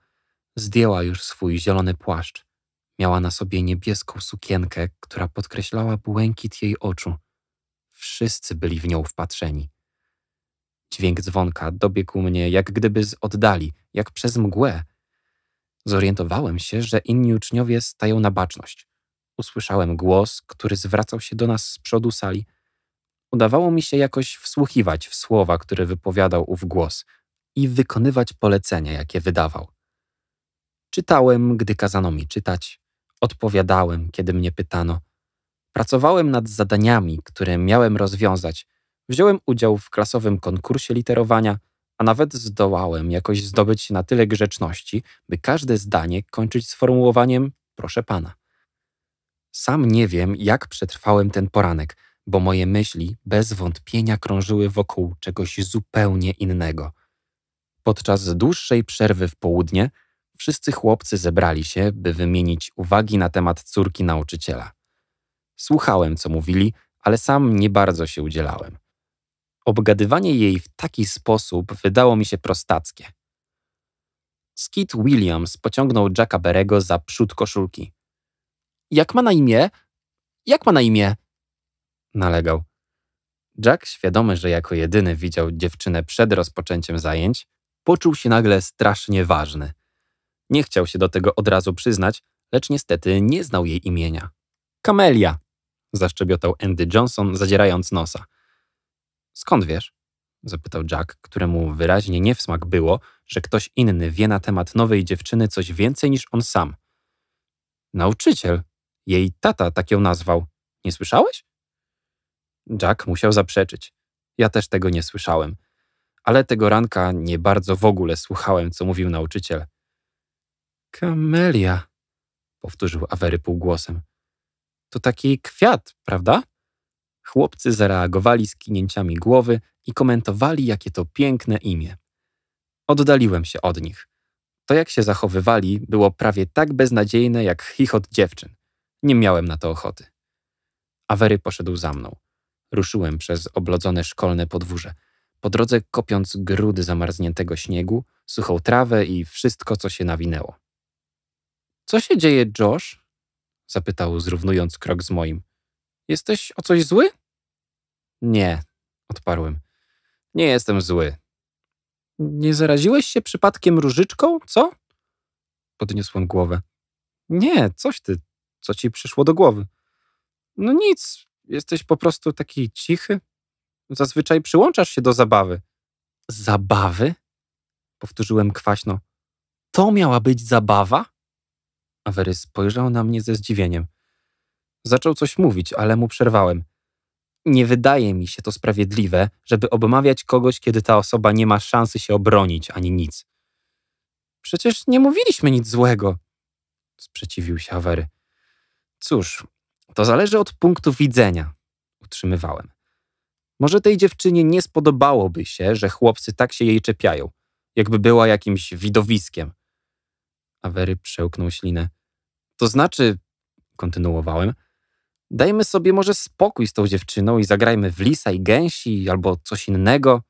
Zdjęła już swój zielony płaszcz. Miała na sobie niebieską sukienkę, która podkreślała błękit jej oczu. Wszyscy byli w nią wpatrzeni. Dźwięk dzwonka dobiegł mnie jak gdyby z oddali, jak przez mgłę. Zorientowałem się, że inni uczniowie stają na baczność. Usłyszałem głos, który zwracał się do nas z przodu sali. Udawało mi się jakoś wsłuchiwać w słowa, które wypowiadał ów głos i wykonywać polecenia, jakie wydawał. Czytałem, gdy kazano mi czytać. Odpowiadałem, kiedy mnie pytano. Pracowałem nad zadaniami, które miałem rozwiązać. Wziąłem udział w klasowym konkursie literowania, a nawet zdołałem jakoś zdobyć na tyle grzeczności, by każde zdanie kończyć sformułowaniem proszę pana. Sam nie wiem, jak przetrwałem ten poranek, bo moje myśli bez wątpienia krążyły wokół czegoś zupełnie innego. Podczas dłuższej przerwy w południe wszyscy chłopcy zebrali się, by wymienić uwagi na temat córki nauczyciela. Słuchałem, co mówili, ale sam nie bardzo się udzielałem. Obgadywanie jej w taki sposób wydało mi się prostackie. Skit Williams pociągnął Jacka Berego za przód koszulki. Jak ma na imię? Jak ma na imię? Nalegał. Jack, świadomy, że jako jedyny widział dziewczynę przed rozpoczęciem zajęć, poczuł się nagle strasznie ważny – nie chciał się do tego od razu przyznać, lecz niestety nie znał jej imienia. Kamelia! zaszczebiotał Andy Johnson, zadzierając nosa. Skąd wiesz? zapytał Jack, któremu wyraźnie nie w smak było, że ktoś inny wie na temat nowej dziewczyny coś więcej niż on sam. Nauczyciel. Jej tata tak ją nazwał. Nie słyszałeś? Jack musiał zaprzeczyć. Ja też tego nie słyszałem. Ale tego ranka nie bardzo w ogóle słuchałem, co mówił nauczyciel. Kamelia, powtórzył Awery półgłosem. To taki kwiat, prawda? Chłopcy zareagowali skinięciami głowy i komentowali, jakie to piękne imię. Oddaliłem się od nich. To, jak się zachowywali, było prawie tak beznadziejne jak chichot dziewczyn. Nie miałem na to ochoty. Awery poszedł za mną. Ruszyłem przez oblodzone szkolne podwórze, po drodze kopiąc grudy zamarzniętego śniegu, suchą trawę i wszystko, co się nawinęło. Co się dzieje, Josh? zapytał, zrównując krok z moim. Jesteś o coś zły? Nie, odparłem. Nie jestem zły. Nie zaraziłeś się przypadkiem różyczką, co? Podniosłem głowę. Nie, coś ty, co ci przyszło do głowy? No nic, jesteś po prostu taki cichy. Zazwyczaj przyłączasz się do zabawy. Zabawy? Powtórzyłem kwaśno. To miała być zabawa? Awery spojrzał na mnie ze zdziwieniem. Zaczął coś mówić, ale mu przerwałem. Nie wydaje mi się to sprawiedliwe, żeby obmawiać kogoś, kiedy ta osoba nie ma szansy się obronić ani nic. Przecież nie mówiliśmy nic złego, sprzeciwił się Awery. Cóż, to zależy od punktu widzenia, utrzymywałem. Może tej dziewczynie nie spodobałoby się, że chłopcy tak się jej czepiają, jakby była jakimś widowiskiem. Awery przełknął ślinę. To znaczy, kontynuowałem, dajmy sobie może spokój z tą dziewczyną i zagrajmy w lisa i gęsi albo coś innego.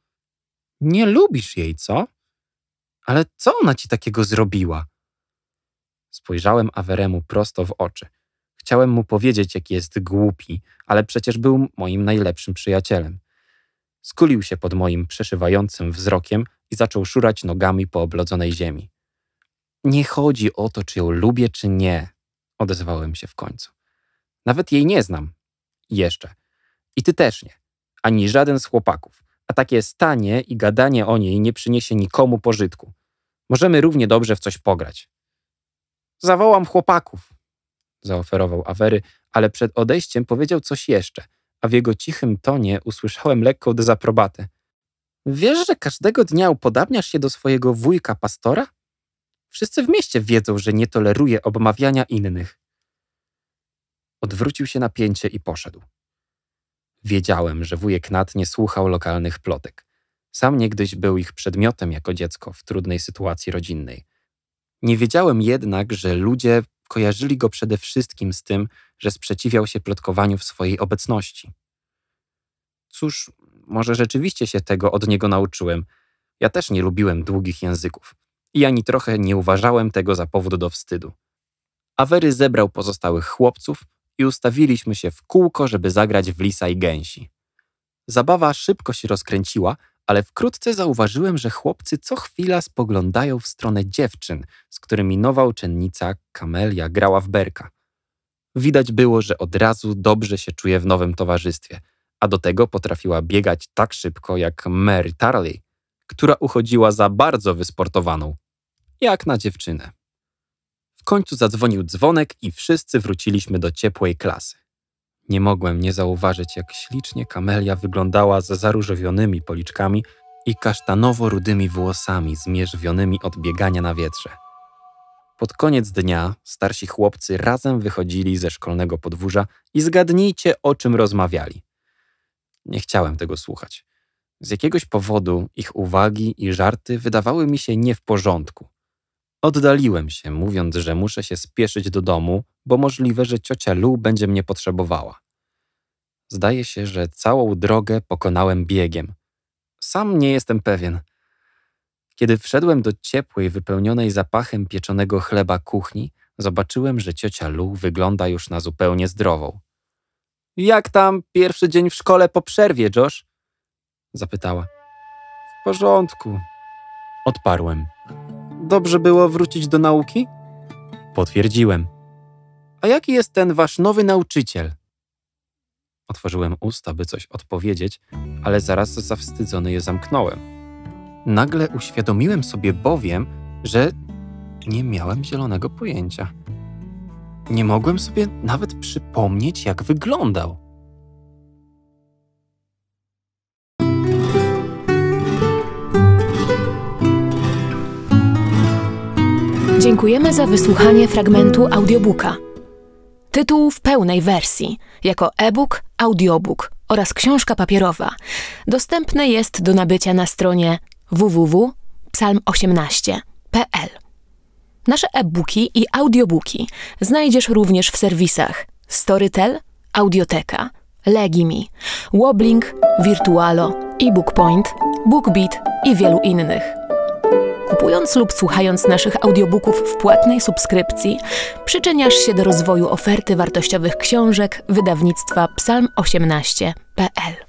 Nie lubisz jej, co? Ale co ona ci takiego zrobiła? Spojrzałem Aweremu prosto w oczy. Chciałem mu powiedzieć, jaki jest głupi, ale przecież był moim najlepszym przyjacielem. Skulił się pod moim przeszywającym wzrokiem i zaczął szurać nogami po oblodzonej ziemi. Nie chodzi o to, czy ją lubię, czy nie, odezwałem się w końcu. Nawet jej nie znam. Jeszcze. I ty też nie. Ani żaden z chłopaków. A takie stanie i gadanie o niej nie przyniesie nikomu pożytku. Możemy równie dobrze w coś pograć. Zawołam chłopaków, zaoferował Awery, ale przed odejściem powiedział coś jeszcze, a w jego cichym tonie usłyszałem lekką dezaprobatę. Wiesz, że każdego dnia upodabniasz się do swojego wujka pastora? Wszyscy w mieście wiedzą, że nie toleruje obmawiania innych. Odwrócił się na pięcie i poszedł. Wiedziałem, że wujek Nat nie słuchał lokalnych plotek. Sam niegdyś był ich przedmiotem jako dziecko w trudnej sytuacji rodzinnej. Nie wiedziałem jednak, że ludzie kojarzyli go przede wszystkim z tym, że sprzeciwiał się plotkowaniu w swojej obecności. Cóż, może rzeczywiście się tego od niego nauczyłem. Ja też nie lubiłem długich języków i ani trochę nie uważałem tego za powód do wstydu. Awery zebrał pozostałych chłopców i ustawiliśmy się w kółko, żeby zagrać w lisa i gęsi. Zabawa szybko się rozkręciła, ale wkrótce zauważyłem, że chłopcy co chwila spoglądają w stronę dziewczyn, z którymi nowa uczennica Kamelia grała w berka. Widać było, że od razu dobrze się czuje w nowym towarzystwie, a do tego potrafiła biegać tak szybko jak Mary Tarley, która uchodziła za bardzo wysportowaną jak na dziewczynę. W końcu zadzwonił dzwonek i wszyscy wróciliśmy do ciepłej klasy. Nie mogłem nie zauważyć, jak ślicznie kamelia wyglądała z zaróżowionymi policzkami i kasztanowo-rudymi włosami zmierzwionymi od biegania na wietrze. Pod koniec dnia starsi chłopcy razem wychodzili ze szkolnego podwórza i zgadnijcie, o czym rozmawiali. Nie chciałem tego słuchać. Z jakiegoś powodu ich uwagi i żarty wydawały mi się nie w porządku. Oddaliłem się, mówiąc, że muszę się spieszyć do domu, bo możliwe, że ciocia Lu będzie mnie potrzebowała. Zdaje się, że całą drogę pokonałem biegiem. Sam nie jestem pewien. Kiedy wszedłem do ciepłej, wypełnionej zapachem pieczonego chleba kuchni, zobaczyłem, że ciocia Lu wygląda już na zupełnie zdrową. Jak tam pierwszy dzień w szkole po przerwie, Josh? Zapytała. W porządku. Odparłem dobrze było wrócić do nauki? Potwierdziłem. A jaki jest ten wasz nowy nauczyciel? Otworzyłem usta, by coś odpowiedzieć, ale zaraz zawstydzony je zamknąłem. Nagle uświadomiłem sobie bowiem, że nie miałem zielonego pojęcia. Nie mogłem sobie nawet przypomnieć, jak wyglądał. Dziękujemy za wysłuchanie fragmentu audiobooka. Tytuł w pełnej wersji, jako e-book, audiobook oraz książka papierowa, dostępny jest do nabycia na stronie www.psalm18.pl. Nasze e-booki i audiobooki znajdziesz również w serwisach Storytel, Audioteka, Legimi, Wobbling, Virtualo, eBookPoint, BookBeat i wielu innych. Kupując lub słuchając naszych audiobooków w płatnej subskrypcji, przyczyniasz się do rozwoju oferty wartościowych książek wydawnictwa psalm18.pl.